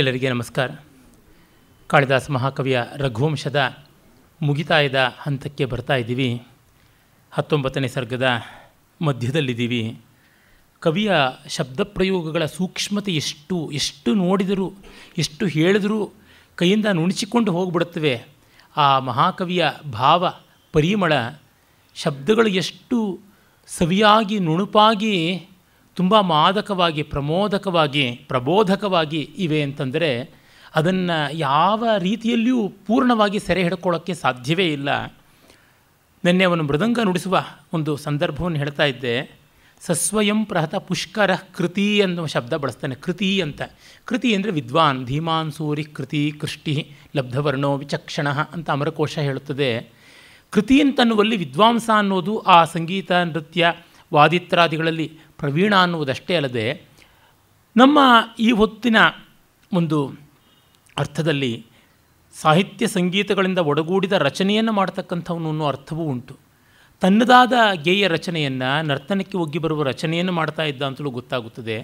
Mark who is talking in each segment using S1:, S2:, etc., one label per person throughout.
S1: ಎಲ್ಲರಿಗೆ ನಮಸ್ಕಾರ ಕಾಳಿದಾಸ ಮಹಾಕವಿಯ ರಘುವಂಶದ ಮುಗಿತಾಯದ ಹಂತಕ್ಕೆ ಬರ್ತಾ ಇದ್ದೀವಿ ಹತ್ತೊಂಬತ್ತನೇ ಸರ್ಗದ ಮಧ್ಯದಲ್ಲಿದ್ದೀವಿ ಕವಿಯ ಶಬ್ದ ಪ್ರಯೋಗಗಳ ಸೂಕ್ಷ್ಮತೆ ಎಷ್ಟು ಎಷ್ಟು ನೋಡಿದರೂ ಎಷ್ಟು ಹೇಳಿದರೂ ಕೈಯಿಂದ ನುಣಿಸಿಕೊಂಡು ಹೋಗಿಬಿಡುತ್ತವೆ ಆ ಮಹಾಕವಿಯ ಭಾವ ಪರಿಮಳ ಶಬ್ದಗಳು ಎಷ್ಟು ಸವಿಯಾಗಿ ನುಣುಪಾಗಿ ತುಂಬ ಮಾದಕವಾಗಿ ಪ್ರಮೋದಕವಾಗಿ ಪ್ರಬೋಧಕವಾಗಿ ಇವೆ ಅಂತಂದರೆ ಅದನ್ನು ಯಾವ ರೀತಿಯಲ್ಲಿಯೂ ಪೂರ್ಣವಾಗಿ ಸೆರೆ ಹಿಡ್ಕೊಳ್ಳೋಕ್ಕೆ ಸಾಧ್ಯವೇ ಇಲ್ಲ ನಿನ್ನೆ ಅವನು ಮೃದಂಗ ನುಡಿಸುವ ಒಂದು ಸಂದರ್ಭವನ್ನು ಹೇಳ್ತಾ ಇದ್ದೆ ಸಸ್ವಯಂ ಪ್ರಹತ ಪುಷ್ಕರ ಕೃತಿ ಅನ್ನುವ ಶಬ್ದ ಬಳಸ್ತಾನೆ ಕೃತಿ ಅಂತ ಕೃತಿ ಅಂದರೆ ವಿದ್ವಾನ್ ಧೀಮಾನ್ ಸೂರಿ ಕೃತಿ ಕೃಷ್ಟಿ ಲಬ್ಧವರ್ಣೋ ವಿಚಕ್ಷಣ ಅಂತ ಅಮರಕೋಶ ಹೇಳುತ್ತದೆ ಕೃತಿ ಅಂತನ್ನುವಲ್ಲಿ ವಿದ್ವಾಂಸ ಅನ್ನೋದು ಆ ಸಂಗೀತ ನೃತ್ಯ ವಾದಿತ್ರಾದಿಗಳಲ್ಲಿ ಪ್ರವೀಣ ಅನ್ನುವುದಷ್ಟೇ ಅಲ್ಲದೆ ನಮ್ಮ ಈ ಹೊತ್ತಿನ ಒಂದು ಅರ್ಥದಲ್ಲಿ ಸಾಹಿತ್ಯ ಸಂಗೀತಗಳಿಂದ ಒಡಗೂಡಿದ ರಚನೆಯನ್ನು ಮಾಡತಕ್ಕಂಥವನು ಅನ್ನೋ ಅರ್ಥವೂ ಉಂಟು ತನ್ನದಾದ ಗೇಯ ರಚನೆಯನ್ನು ನರ್ತನಕ್ಕೆ ಒಗ್ಗಿ ಬರುವ ರಚನೆಯನ್ನು ಮಾಡ್ತಾ ಇದ್ದ ಅಂತಲೂ ಗೊತ್ತಾಗುತ್ತದೆ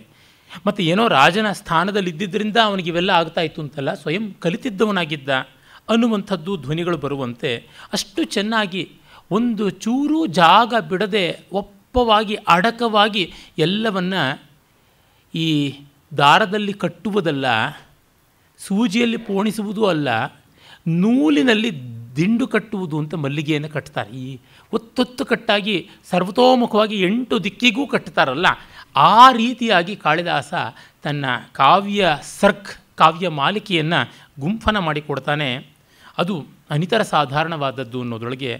S1: ಮತ್ತು ಏನೋ ರಾಜನ ಸ್ಥಾನದಲ್ಲಿ ಇದ್ದಿದ್ದರಿಂದ ಅವನಿಗೆ ಇವೆಲ್ಲ ಆಗ್ತಾ ಇತ್ತು ಅಂತಲ್ಲ ಸ್ವಯಂ ಕಲಿತಿದ್ದವನಾಗಿದ್ದ ಅನ್ನುವಂಥದ್ದು ಧ್ವನಿಗಳು ಬರುವಂತೆ ಅಷ್ಟು ಚೆನ್ನಾಗಿ ಒಂದು ಚೂರು ಜಾಗ ಬಿಡದೆ ಒಪ್ಪ ದಪ್ಪವಾಗಿ ಅಡಕವಾಗಿ ಎಲ್ಲವನ್ನು ಈ ದಾರದಲ್ಲಿ ಕಟ್ಟುವುದಲ್ಲ ಸೂಜಿಯಲ್ಲಿ ಪೋಣಿಸುವುದೂ ಅಲ್ಲ ನೂಲಿನಲ್ಲಿ ದಿಂಡು ಕಟ್ಟುವುದು ಅಂತ ಮಲ್ಲಿಗೆಯನ್ನು ಕಟ್ತಾರೆ ಈ ಒತ್ತೊತ್ತು ಕಟ್ಟಾಗಿ ಸರ್ವತೋಮುಖವಾಗಿ ಎಂಟು ದಿಕ್ಕಿಗೂ ಕಟ್ತಾರಲ್ಲ ಆ ರೀತಿಯಾಗಿ ಕಾಳಿದಾಸ ತನ್ನ ಕಾವ್ಯ ಸರ್ಕ್ ಕಾವ್ಯ ಮಾಲಿಕೆಯನ್ನು ಗುಂಫನ ಮಾಡಿಕೊಡ್ತಾನೆ ಅದು ಅನಿತರ ಸಾಧಾರಣವಾದದ್ದು ಅನ್ನೋದರೊಳಗೆ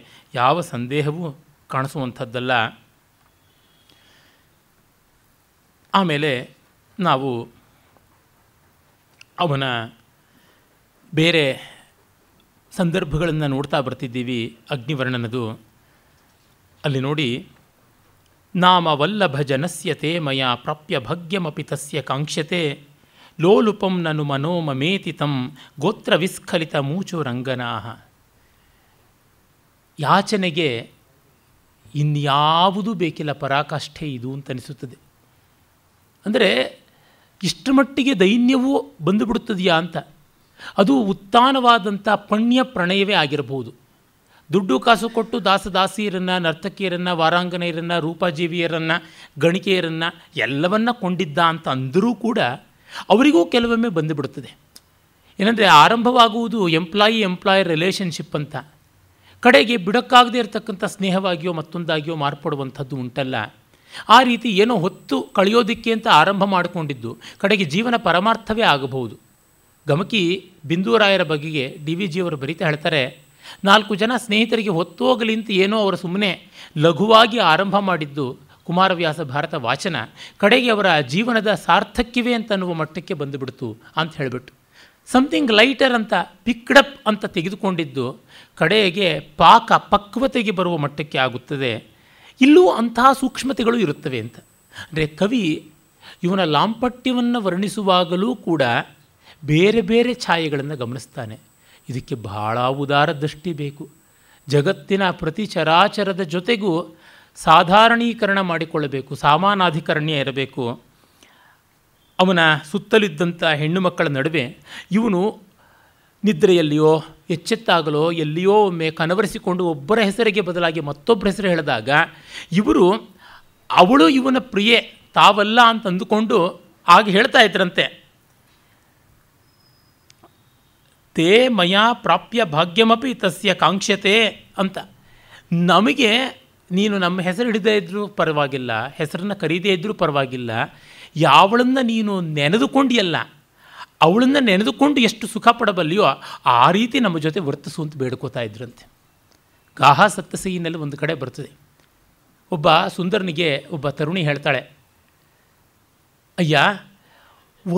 S1: ಯಾವ ಸಂದೇಹವೂ ಕಾಣಿಸುವಂಥದ್ದಲ್ಲ ಆಮೇಲೆ ನಾವು ಅವನ ಬೇರೆ ಸಂದರ್ಭಗಳನ್ನು ನೋಡ್ತಾ ಬರ್ತಿದ್ದೀವಿ ಅಗ್ನಿವರ್ಣನದು ಅಲ್ಲಿ ನೋಡಿ ನಾಮವಲ್ಲಭಜನಸ್ಯತೆ ಜನಸ್ಯತೆ ಮಯ ಪ್ರಾಪ್ಯ ಭಗ್ಯಮಿ ತಸ್ಯ ಕಾಂಕ್ಷತೆ ಲೋಲುಪಂ ನನು ಮನೋಮಮೇತಿತಂ ಗೋತ್ರ ವಿಸ್ಖಲಿತ ಮೂಚು ರಂಗನಾ ಯಾಚನೆಗೆ ಇನ್ಯಾವುದೂ ಬೇಕಿಲ್ಲ ಪರಾಕಾಷ್ಠೆ ಇದು ಅಂತನಿಸುತ್ತದೆ ಅಂದರೆ ಇಷ್ಟು ಮಟ್ಟಿಗೆ ದೈನ್ಯವೂ ಬಂದುಬಿಡುತ್ತದೆಯಾ ಅಂತ ಅದು ಉತ್ತಾನವಾದಂಥ ಪಣ್ಯ ಪ್ರಣಯವೇ ಆಗಿರಬಹುದು ದುಡ್ಡು ಕಾಸು ಕೊಟ್ಟು ದಾಸದಾಸಿಯರನ್ನು ನರ್ತಕಿಯರನ್ನು ವಾರಾಂಗನೆಯರನ್ನು ರೂಪಜೀವಿಯರನ್ನು ಗಣಿಕೆಯರನ್ನು ಎಲ್ಲವನ್ನ ಕೊಂಡಿದ್ದ ಅಂತ ಅಂದರೂ ಕೂಡ ಅವರಿಗೂ ಕೆಲವೊಮ್ಮೆ ಬಂದುಬಿಡುತ್ತದೆ ಏನಂದರೆ ಆರಂಭವಾಗುವುದು ಎಂಪ್ಲಾಯಿ ಎಂಪ್ಲಾಯರ್ ರಿಲೇಷನ್ಶಿಪ್ ಅಂತ ಕಡೆಗೆ ಬಿಡೋಕ್ಕಾಗದೇ ಇರತಕ್ಕಂಥ ಸ್ನೇಹವಾಗಿಯೋ ಮತ್ತೊಂದಾಗಿಯೋ ಮಾರ್ಪಡುವಂಥದ್ದು ಉಂಟಲ್ಲ ಆ ರೀತಿ ಏನೋ ಹೊತ್ತು ಕಳೆಯೋದಿಕ್ಕೆ ಅಂತ ಆರಂಭ ಮಾಡಿಕೊಂಡಿದ್ದು ಕಡೆಗೆ ಜೀವನ ಪರಮಾರ್ಥವೇ ಆಗಬಹುದು ಗಮಕಿ ಬಿಂದೂರಾಯರ ಬಗೆಗೆ ಡಿ ವಿ ಜಿಯವರು ಬರೀತಾ ಹೇಳ್ತಾರೆ ನಾಲ್ಕು ಜನ ಸ್ನೇಹಿತರಿಗೆ ಹೊತ್ತೋಗಲಿ ಅಂತ ಏನೋ ಅವರು ಸುಮ್ಮನೆ ಲಘುವಾಗಿ ಆರಂಭ ಮಾಡಿದ್ದು ಕುಮಾರವ್ಯಾಸ ಭಾರತ ವಾಚನ ಕಡೆಗೆ ಅವರ ಜೀವನದ ಸಾರ್ಥಕ್ಯವೇ ಅಂತ ಅನ್ನುವ ಮಟ್ಟಕ್ಕೆ ಬಂದುಬಿಡ್ತು ಅಂತ ಹೇಳಿಬಿಟ್ಟು ಸಮಥಿಂಗ್ ಲೈಟರ್ ಅಂತ ಪಿಕ್ಡಪ್ ಅಂತ ತೆಗೆದುಕೊಂಡಿದ್ದು ಕಡೆಗೆ ಪಾಕ ಪಕ್ವತೆಗೆ ಬರುವ ಮಟ್ಟಕ್ಕೆ ಆಗುತ್ತದೆ ಇಲ್ಲೂ ಅಂತಹ ಸೂಕ್ಷ್ಮತೆಗಳು ಇರುತ್ತವೆ ಅಂತ ಅಂದರೆ ಕವಿ ಇವನ ಲಾಂಪಟ್ಯವನ್ನು ವರ್ಣಿಸುವಾಗಲೂ ಕೂಡ ಬೇರೆ ಬೇರೆ ಛಾಯೆಗಳನ್ನು ಗಮನಿಸ್ತಾನೆ ಇದಕ್ಕೆ ಬಹಳ ಉದಾರ ದೃಷ್ಟಿ ಬೇಕು ಜಗತ್ತಿನ ಪ್ರತಿ ಚರಾಚರದ ಜೊತೆಗೂ ಸಾಧಾರಣೀಕರಣ ಮಾಡಿಕೊಳ್ಳಬೇಕು ಸಾಮಾನಾಧಿಕರಣ್ಯ ಇರಬೇಕು ಅವನ ಸುತ್ತಲಿದ್ದಂಥ ಹೆಣ್ಣು ಮಕ್ಕಳ ನಡುವೆ ಇವನು ನಿದ್ರೆಯಲ್ಲಿಯೋ ಎಚ್ಚೆತ್ತಾಗಲೋ ಎಲ್ಲಿಯೋ ಒಮ್ಮೆ ಕನವರಿಸಿಕೊಂಡು ಒಬ್ಬರ ಹೆಸರಿಗೆ ಬದಲಾಗಿ ಮತ್ತೊಬ್ಬರ ಹೆಸರು ಹೇಳಿದಾಗ ಇವರು ಅವಳು ಇವನ ಪ್ರಿಯೆ ತಾವಲ್ಲ ಅಂತ ಅಂದುಕೊಂಡು ಆಗ ಹೇಳ್ತಾ ಇದ್ರಂತೆ ತೇ ಮಯ ಪ್ರಾಪ್ಯ ಭಾಗ್ಯಮಪಿ ತಸ್ಯ ಕಾಂಕ್ಷತೆ ಅಂತ ನಮಗೆ ನೀನು ನಮ್ಮ ಹೆಸರು ಹಿಡಿದೇ ಇದ್ದರೂ ಪರವಾಗಿಲ್ಲ ಹೆಸರನ್ನು ಕರೀದೇ ಇದ್ದರೂ ಪರವಾಗಿಲ್ಲ ಯಾವಳನ್ನು ನೀನು ನೆನೆದುಕೊಂಡಿಯಲ್ಲ ಅವಳನ್ನು ನೆನೆದುಕೊಂಡು ಎಷ್ಟು ಸುಖ ಪಡಬಲ್ಲಿಯೋ ಆ ರೀತಿ ನಮ್ಮ ಜೊತೆ ವರ್ತಿಸು ಅಂತ ಬೇಡ್ಕೋತಾ ಇದ್ರಂತೆ ಗಾಹ ಸಪ್ತಸಿನಲ್ಲಿ ಒಂದು ಕಡೆ ಬರ್ತದೆ ಒಬ್ಬ ಸುಂದರನಿಗೆ ಒಬ್ಬ ತರುಣಿ ಹೇಳ್ತಾಳೆ ಅಯ್ಯ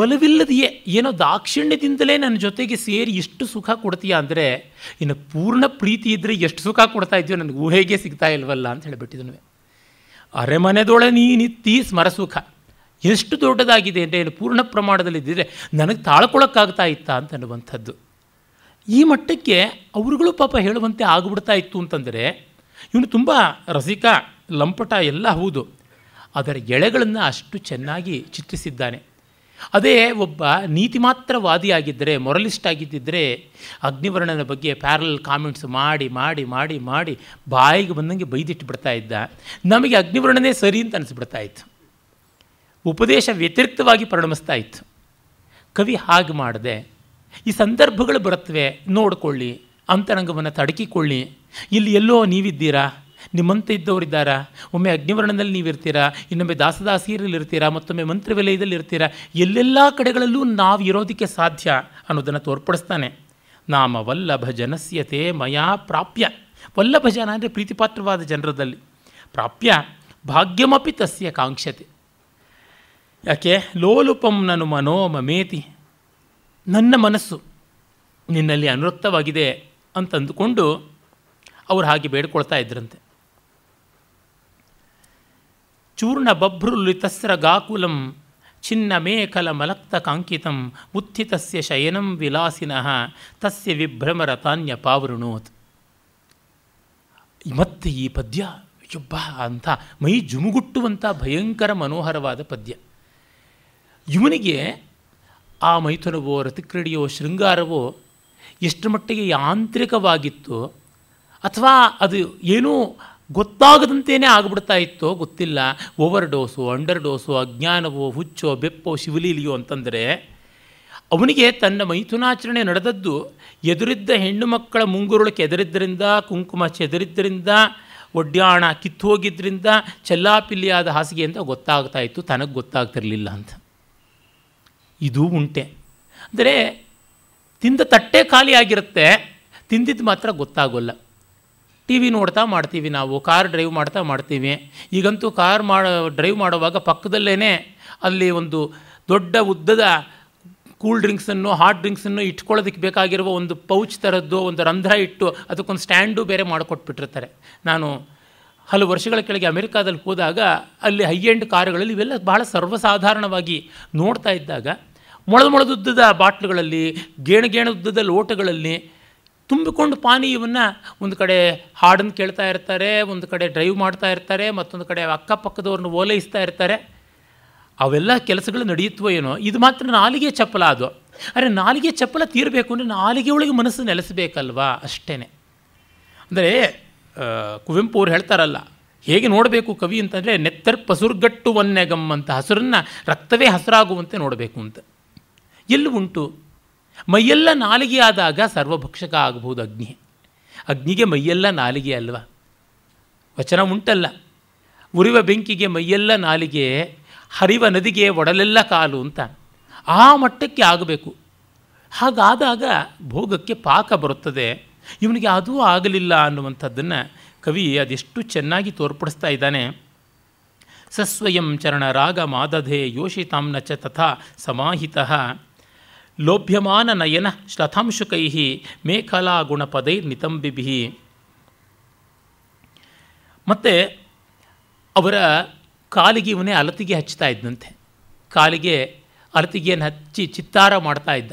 S1: ಒಲವಿಲ್ಲದೆಯೇ ಏನೋ ದಾಕ್ಷಿಣ್ಯದಿಂದಲೇ ನನ್ನ ಜೊತೆಗೆ ಸೇರಿ ಎಷ್ಟು ಸುಖ ಕೊಡ್ತೀಯಾ ಅಂದರೆ ಇನ್ನು ಪೂರ್ಣ ಪ್ರೀತಿ ಇದ್ದರೆ ಎಷ್ಟು ಸುಖ ಕೊಡ್ತಾ ಇದೆಯೋ ನನಗೆ ಊಹೆಗೆ ಸಿಗ್ತಾ ಇಲ್ವಲ್ಲ ಅಂತ ಹೇಳಿಬಿಟ್ಟಿದ್ನು ಅರೆಮನೆದೊಳೆ ನೀನಿತ್ತಿ ಸ್ಮರಸುಖ ಎಷ್ಟು ದೊಡ್ಡದಾಗಿದೆ ಅಂದರೆ ಪೂರ್ಣ ಪ್ರಮಾಣದಲ್ಲಿ ಇದ್ದಿದ್ರೆ ನನಗೆ ತಾಳ್ಕೊಳ್ಳೋಕ್ಕಾಗ್ತಾ ಇತ್ತ ಅಂತ ಅನ್ನುವಂಥದ್ದು ಈ ಮಟ್ಟಕ್ಕೆ ಅವರುಗಳು ಪಾಪ ಹೇಳುವಂತೆ ಆಗಿಬಿಡ್ತಾ ಇತ್ತು ಅಂತಂದರೆ ಇವನು ತುಂಬ ರಸಿಕ ಲಂಪಟ ಎಲ್ಲ ಹೌದು ಅದರ ಎಳೆಗಳನ್ನು ಅಷ್ಟು ಚೆನ್ನಾಗಿ ಚಿತ್ರಿಸಿದ್ದಾನೆ ಅದೇ ಒಬ್ಬ ನೀತಿ ಮಾತ್ರವಾದಿಯಾಗಿದ್ದರೆ ಮೊರಲಿಸ್ಟ್ ಆಗಿದ್ದಿದ್ದರೆ ಅಗ್ನಿವರ್ಣನ ಬಗ್ಗೆ ಪ್ಯಾರಲ್ ಕಾಮೆಂಟ್ಸ್ ಮಾಡಿ ಮಾಡಿ ಮಾಡಿ ಮಾಡಿ ಬಾಯಿಗೆ ಬಂದಂಗೆ ಬೈದಿಟ್ಟು ಬಿಡ್ತಾ ಇದ್ದ ನಮಗೆ ಅಗ್ನಿವರ್ಣನೇ ಸರಿ ಅಂತ ಅನಿಸ್ಬಿಡ್ತಾ ಇತ್ತು ಉಪದೇಶ ವ್ಯತಿರಿಕ್ತವಾಗಿ ಪರಿಣಮಿಸ್ತಾ ಇತ್ತು ಕವಿ ಹಾಗೆ ಮಾಡಿದೆ ಈ ಸಂದರ್ಭಗಳು ಬರುತ್ತವೆ ನೋಡಿಕೊಳ್ಳಿ ಅಂತರಂಗವನ್ನು ತಡಕಿಕೊಳ್ಳಿ ಇಲ್ಲಿ ಎಲ್ಲೋ ನೀವಿದ್ದೀರಾ ನಿಮ್ಮಂತೆ ಇದ್ದವರಿದ್ದಾರಾ ಒಮ್ಮೆ ಅಗ್ನಿವರ್ಣದಲ್ಲಿ ನೀವಿರ್ತೀರಾ ಇನ್ನೊಮ್ಮೆ ದಾಸದಾಸಿಯರಲ್ಲಿ ಇರ್ತೀರಾ ಮತ್ತೊಮ್ಮೆ ವಿಲಯದಲ್ಲಿ ಇರ್ತೀರಾ ಎಲ್ಲೆಲ್ಲ ಕಡೆಗಳಲ್ಲೂ ನಾವು ಇರೋದಕ್ಕೆ ಸಾಧ್ಯ ಅನ್ನೋದನ್ನು ತೋರ್ಪಡಿಸ್ತಾನೆ ನಾಮ ವಲ್ಲಭ ಜನಸ್ಯತೆ ಮಯಾ ಪ್ರಾಪ್ಯ ವಲ್ಲಭ ಜನ ಅಂದರೆ ಪ್ರೀತಿಪಾತ್ರವಾದ ಜನರದಲ್ಲಿ ಪ್ರಾಪ್ಯ ಭಾಗ್ಯಮಪಿ ತಸ್ಯ ಕಾಂಕ್ಷತೆ ಯಾಕೆ ಲೋಲುಪಂ ನಾನು ಮನೋಮಮೇತಿ ನನ್ನ ಮನಸ್ಸು ನಿನ್ನಲ್ಲಿ ಅನುರಕ್ತವಾಗಿದೆ ಅಂತಂದುಕೊಂಡು ಅವರು ಹಾಗೆ ಬೇಡ್ಕೊಳ್ತಾ ಇದ್ರಂತೆ ಚೂರ್ಣ ಬಭ್ರುಲಿತಸ್ರ ಗಾಕುಲಂ ಚಿನ್ನ ಮೇಖಲ ಮಲಕ್ತ ಕಾಂಕಿತಂ ಉತ್ಥಿತಸ್ಯ ಶಯನಂ ವಿಲಾಸಿನಃ ತಸ್ಯ ವಿಭ್ರಮರ ತಾನ್ಯ ಪಾವೃಣೋತ್ ಮತ್ತೆ ಈ ಪದ್ಯ ಯುಬ್ಬ ಅಂಥ ಮೈ ಜುಮುಗುಟ್ಟುವಂಥ ಭಯಂಕರ ಮನೋಹರವಾದ ಪದ್ಯ ಇವನಿಗೆ ಆ ಮೈಥುನವೋ ರತಿಕ್ರೀಡೆಯೋ ಶೃಂಗಾರವೋ ಎಷ್ಟು ಮಟ್ಟಿಗೆ ಯಾಂತ್ರಿಕವಾಗಿತ್ತು ಅಥವಾ ಅದು ಏನೂ ಗೊತ್ತಾಗದಂತೇನೆ ಆಗಿಬಿಡ್ತಾ ಇತ್ತೋ ಗೊತ್ತಿಲ್ಲ ಓವರ್ ಡೋಸು ಅಂಡರ್ ಡೋಸು ಅಜ್ಞಾನವೋ ಹುಚ್ಚೋ ಬೆಪ್ಪೋ ಶಿವಲೀಲಿಯೋ ಅಂತಂದರೆ ಅವನಿಗೆ ತನ್ನ ಮೈಥುನಾಚರಣೆ ನಡೆದದ್ದು ಎದುರಿದ್ದ ಹೆಣ್ಣು ಮಕ್ಕಳ ಮುಂಗುರುಳು ಕೆದರಿದ್ದರಿಂದ ಕುಂಕುಮ ಚೆದರಿದ್ದರಿಂದ ಒಡ್ಯಾಣ ಹೋಗಿದ್ದರಿಂದ ಚೆಲ್ಲಾಪಿಲ್ಲಿಯಾದ ಹಾಸಿಗೆ ಅಂತ ಗೊತ್ತಾಗ್ತಾ ಇತ್ತು ತನಗೆ ಗೊತ್ತಾಗ್ತಿರಲಿಲ್ಲ ಅಂತ ಇದೂ ಉಂಟೆ ಅಂದರೆ ತಿಂದ ತಟ್ಟೆ ಖಾಲಿಯಾಗಿರುತ್ತೆ ತಿಂದಿದ್ದು ಮಾತ್ರ ಗೊತ್ತಾಗೋಲ್ಲ ಟಿ ವಿ ನೋಡ್ತಾ ಮಾಡ್ತೀವಿ ನಾವು ಕಾರ್ ಡ್ರೈವ್ ಮಾಡ್ತಾ ಮಾಡ್ತೀವಿ ಈಗಂತೂ ಕಾರ್ ಮಾಡ ಡ್ರೈವ್ ಮಾಡುವಾಗ ಪಕ್ಕದಲ್ಲೇ ಅಲ್ಲಿ ಒಂದು ದೊಡ್ಡ ಉದ್ದದ ಕೂಲ್ ಡ್ರಿಂಕ್ಸನ್ನು ಹಾಟ್ ಡ್ರಿಂಕ್ಸನ್ನು ಇಟ್ಕೊಳ್ಳೋದಕ್ಕೆ ಬೇಕಾಗಿರುವ ಒಂದು ಪೌಚ್ ಥರದ್ದು ಒಂದು ರಂಧ್ರ ಇಟ್ಟು ಅದಕ್ಕೊಂದು ಸ್ಟ್ಯಾಂಡು ಬೇರೆ ಮಾಡಿಕೊಟ್ಬಿಟ್ಟಿರ್ತಾರೆ ನಾನು ಹಲವು ವರ್ಷಗಳ ಕೆಳಗೆ ಅಮೆರಿಕಾದಲ್ಲಿ ಹೋದಾಗ ಅಲ್ಲಿ ಹೈ ಎಂಡ್ ಕಾರುಗಳಲ್ಲಿ ಇವೆಲ್ಲ ಬಹಳ ಸರ್ವಸಾಧಾರಣವಾಗಿ ನೋಡ್ತಾ ಇದ್ದಾಗ ಮೊಳದು ಮೊಳದುದ್ದದ ಬಾಟ್ಲುಗಳಲ್ಲಿ ಗೇಣಗೇಣದುದ್ದದ ಲೋಟಗಳಲ್ಲಿ ತುಂಬಿಕೊಂಡು ಪಾನೀಯವನ್ನು ಒಂದು ಕಡೆ ಹಾಡನ್ನು ಕೇಳ್ತಾ ಇರ್ತಾರೆ ಒಂದು ಕಡೆ ಡ್ರೈವ್ ಮಾಡ್ತಾ ಇರ್ತಾರೆ ಮತ್ತೊಂದು ಕಡೆ ಅಕ್ಕಪಕ್ಕದವ್ರನ್ನ ಓಲೈಸ್ತಾ ಇರ್ತಾರೆ ಅವೆಲ್ಲ ಕೆಲಸಗಳು ನಡೆಯುತ್ತೋ ಏನೋ ಇದು ಮಾತ್ರ ನಾಲಿಗೆ ಚಪ್ಪಲ ಅದು ಅರೆ ನಾಲಿಗೆ ಚಪ್ಪಲ ತೀರಬೇಕು ಅಂದರೆ ನಾಲಿಗೆ ಒಳಗೆ ಮನಸ್ಸು ನೆಲೆಸಬೇಕಲ್ವಾ ಅಷ್ಟೇ ಅಂದರೆ ಕುವೆಂಪು ಅವ್ರು ಹೇಳ್ತಾರಲ್ಲ ಹೇಗೆ ನೋಡಬೇಕು ಕವಿ ಅಂತಂದರೆ ನೆತ್ತರ್ ಪಸುರ್ಗಟ್ಟುವನ್ನೆಗಮ್ ಅಂತ ಹಸುರನ್ನು ರಕ್ತವೇ ಹಸುರಾಗುವಂತೆ ನೋಡಬೇಕು ಅಂತ ಎಲ್ಲೂ ಉಂಟು ಮೈಯೆಲ್ಲ ನಾಲಿಗೆ ಆದಾಗ ಸರ್ವಭಕ್ಷಕ ಆಗಬಹುದು ಅಗ್ನಿ ಅಗ್ನಿಗೆ ಮೈಯೆಲ್ಲ ನಾಲಿಗೆ ಅಲ್ವಾ ವಚನ ಉಂಟಲ್ಲ ಉರಿವ ಬೆಂಕಿಗೆ ಮೈಯೆಲ್ಲ ನಾಲಿಗೆ ಹರಿವ ನದಿಗೆ ಒಡಲೆಲ್ಲ ಕಾಲು ಅಂತ ಆ ಮಟ್ಟಕ್ಕೆ ಆಗಬೇಕು ಹಾಗಾದಾಗ ಭೋಗಕ್ಕೆ ಪಾಕ ಬರುತ್ತದೆ ಇವನಿಗೆ ಅದೂ ಆಗಲಿಲ್ಲ ಅನ್ನುವಂಥದ್ದನ್ನು ಕವಿ ಅದೆಷ್ಟು ಚೆನ್ನಾಗಿ ತೋರ್ಪಡಿಸ್ತಾ ಇದ್ದಾನೆ ಸಸ್ವಯಂ ಚರಣ ರಾಗ ಮಾದಧೆ ಯೋಷಿತಾಂನ ಚ ತಥಾ ಸಮಾಹಿತ ಲೋಭ್ಯಮಾನ ನಯನ ಶ್ಲಥಾಂಶುಕೈ ಮೇಖಲಾ ಗುಣಪದೈ ನಿತಂಬಿಭಿ ಮತ್ತು ಅವರ ಕಾಲಿಗೆ ಇವನೇ ಅಲತಿಗೆ ಹಚ್ತಾ ಇದ್ದಂತೆ ಕಾಲಿಗೆ ಅಲತಿಗೆಯನ್ನು ಹಚ್ಚಿ ಚಿತ್ತಾರ ಮಾಡ್ತಾ ಇದ್ದ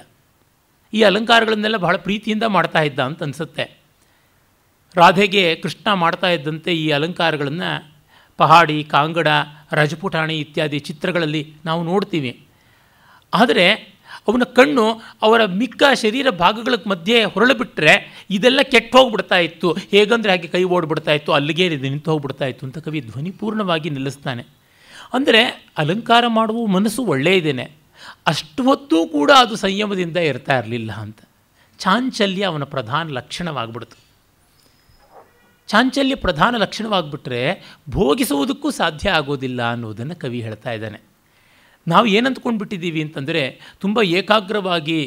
S1: ಈ ಅಲಂಕಾರಗಳನ್ನೆಲ್ಲ ಬಹಳ ಪ್ರೀತಿಯಿಂದ ಮಾಡ್ತಾ ಇದ್ದ ಅಂತ ಅನಿಸುತ್ತೆ ರಾಧೆಗೆ ಕೃಷ್ಣ ಮಾಡ್ತಾ ಇದ್ದಂತೆ ಈ ಅಲಂಕಾರಗಳನ್ನು ಪಹಾಡಿ ಕಾಂಗಡ ರಜಪುಟಾಣಿ ಇತ್ಯಾದಿ ಚಿತ್ರಗಳಲ್ಲಿ ನಾವು ನೋಡ್ತೀವಿ ಆದರೆ ಅವನ ಕಣ್ಣು ಅವರ ಮಿಕ್ಕ ಶರೀರ ಭಾಗಗಳ ಮಧ್ಯೆ ಹೊರಳುಬಿಟ್ರೆ ಇದೆಲ್ಲ ಕೆಟ್ಟ ಹೋಗ್ಬಿಡ್ತಾ ಇತ್ತು ಹೇಗಂದರೆ ಹಾಗೆ ಕೈ ಓಡ್ಬಿಡ್ತಾ ಇತ್ತು ಅಲ್ಲಿಗೆ ನಿಂತು ಹೋಗ್ಬಿಡ್ತಾ ಇತ್ತು ಅಂತ ಕವಿ ಧ್ವನಿಪೂರ್ಣವಾಗಿ ನಿಲ್ಲಿಸ್ತಾನೆ ಅಂದರೆ ಅಲಂಕಾರ ಮಾಡುವ ಮನಸ್ಸು ಒಳ್ಳೆಯದೇನೆ ಅಷ್ಟು ಹೊತ್ತೂ ಕೂಡ ಅದು ಸಂಯಮದಿಂದ ಇರ್ತಾ ಇರಲಿಲ್ಲ ಅಂತ ಚಾಂಚಲ್ಯ ಅವನ ಪ್ರಧಾನ ಲಕ್ಷಣವಾಗ್ಬಿಡ್ತು ಚಾಂಚಲ್ಯ ಪ್ರಧಾನ ಲಕ್ಷಣವಾಗ್ಬಿಟ್ರೆ ಭೋಗಿಸುವುದಕ್ಕೂ ಸಾಧ್ಯ ಆಗೋದಿಲ್ಲ ಅನ್ನೋದನ್ನು ಕವಿ ಹೇಳ್ತಾ ಇದ್ದಾನೆ ನಾವು ಏನು ಬಿಟ್ಟಿದ್ದೀವಿ ಅಂತಂದರೆ ತುಂಬ ಏಕಾಗ್ರವಾಗಿ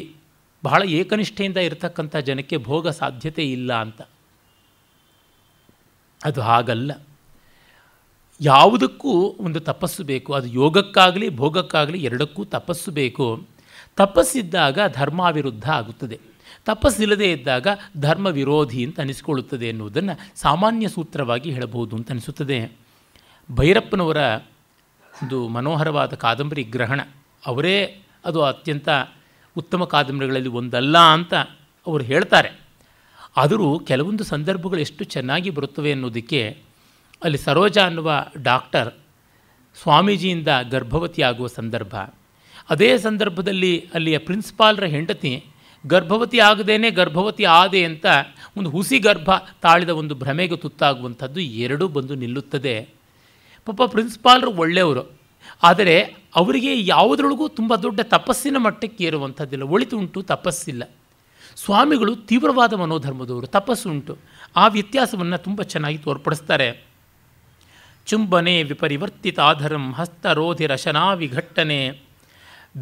S1: ಬಹಳ ಏಕನಿಷ್ಠೆಯಿಂದ ಇರತಕ್ಕಂಥ ಜನಕ್ಕೆ ಭೋಗ ಸಾಧ್ಯತೆ ಇಲ್ಲ ಅಂತ ಅದು ಹಾಗಲ್ಲ ಯಾವುದಕ್ಕೂ ಒಂದು ತಪಸ್ಸು ಬೇಕು ಅದು ಯೋಗಕ್ಕಾಗಲಿ ಭೋಗಕ್ಕಾಗಲಿ ಎರಡಕ್ಕೂ ತಪಸ್ಸು ಬೇಕು ತಪಸ್ಸಿದ್ದಾಗ ಧರ್ಮಾವಿರುದ್ಧ ಆಗುತ್ತದೆ ತಪಸ್ಸಿಲ್ಲದೇ ಇದ್ದಾಗ ಧರ್ಮ ವಿರೋಧಿ ಅಂತ ಅನಿಸಿಕೊಳ್ಳುತ್ತದೆ ಎನ್ನುವುದನ್ನು ಸಾಮಾನ್ಯ ಸೂತ್ರವಾಗಿ ಹೇಳಬಹುದು ಅಂತ ಅನಿಸುತ್ತದೆ ಭೈರಪ್ಪನವರ ಒಂದು ಮನೋಹರವಾದ ಕಾದಂಬರಿ ಗ್ರಹಣ ಅವರೇ ಅದು ಅತ್ಯಂತ ಉತ್ತಮ ಕಾದಂಬರಿಗಳಲ್ಲಿ ಒಂದಲ್ಲ ಅಂತ ಅವರು ಹೇಳ್ತಾರೆ ಆದರೂ ಕೆಲವೊಂದು ಸಂದರ್ಭಗಳು ಎಷ್ಟು ಚೆನ್ನಾಗಿ ಬರುತ್ತವೆ ಅನ್ನೋದಕ್ಕೆ ಅಲ್ಲಿ ಸರೋಜ ಅನ್ನುವ ಡಾಕ್ಟರ್ ಸ್ವಾಮೀಜಿಯಿಂದ ಗರ್ಭವತಿಯಾಗುವ ಸಂದರ್ಭ ಅದೇ ಸಂದರ್ಭದಲ್ಲಿ ಅಲ್ಲಿಯ ಪ್ರಿನ್ಸಿಪಾಲ್ರ ಹೆಂಡತಿ ಗರ್ಭವತಿ ಆಗದೇನೆ ಗರ್ಭವತಿ ಆದೆ ಅಂತ ಒಂದು ಹುಸಿ ಗರ್ಭ ತಾಳಿದ ಒಂದು ಭ್ರಮೆಗೆ ತುತ್ತಾಗುವಂಥದ್ದು ಎರಡೂ ಬಂದು ನಿಲ್ಲುತ್ತದೆ ಪಾಪ ಪ್ರಿನ್ಸಿಪಾಲ್ರು ಒಳ್ಳೆಯವರು ಆದರೆ ಅವರಿಗೆ ಯಾವುದ್ರೊಳಗೂ ತುಂಬ ದೊಡ್ಡ ತಪಸ್ಸಿನ ಮಟ್ಟಕ್ಕೆ ಏರುವಂಥದ್ದಿಲ್ಲ ಒಳಿತು ಉಂಟು ತಪಸ್ಸಿಲ್ಲ ಸ್ವಾಮಿಗಳು ತೀವ್ರವಾದ ಮನೋಧರ್ಮದವರು ಉಂಟು ಆ ವ್ಯತ್ಯಾಸವನ್ನು ತುಂಬ ಚೆನ್ನಾಗಿ ತೋರ್ಪಡಿಸ್ತಾರೆ ಚುಂಬನೆ ವಿಪರಿವರ್ತಿತ ಆಧರಂ ರಶನಾ ವಿಘಟ್ಟನೆ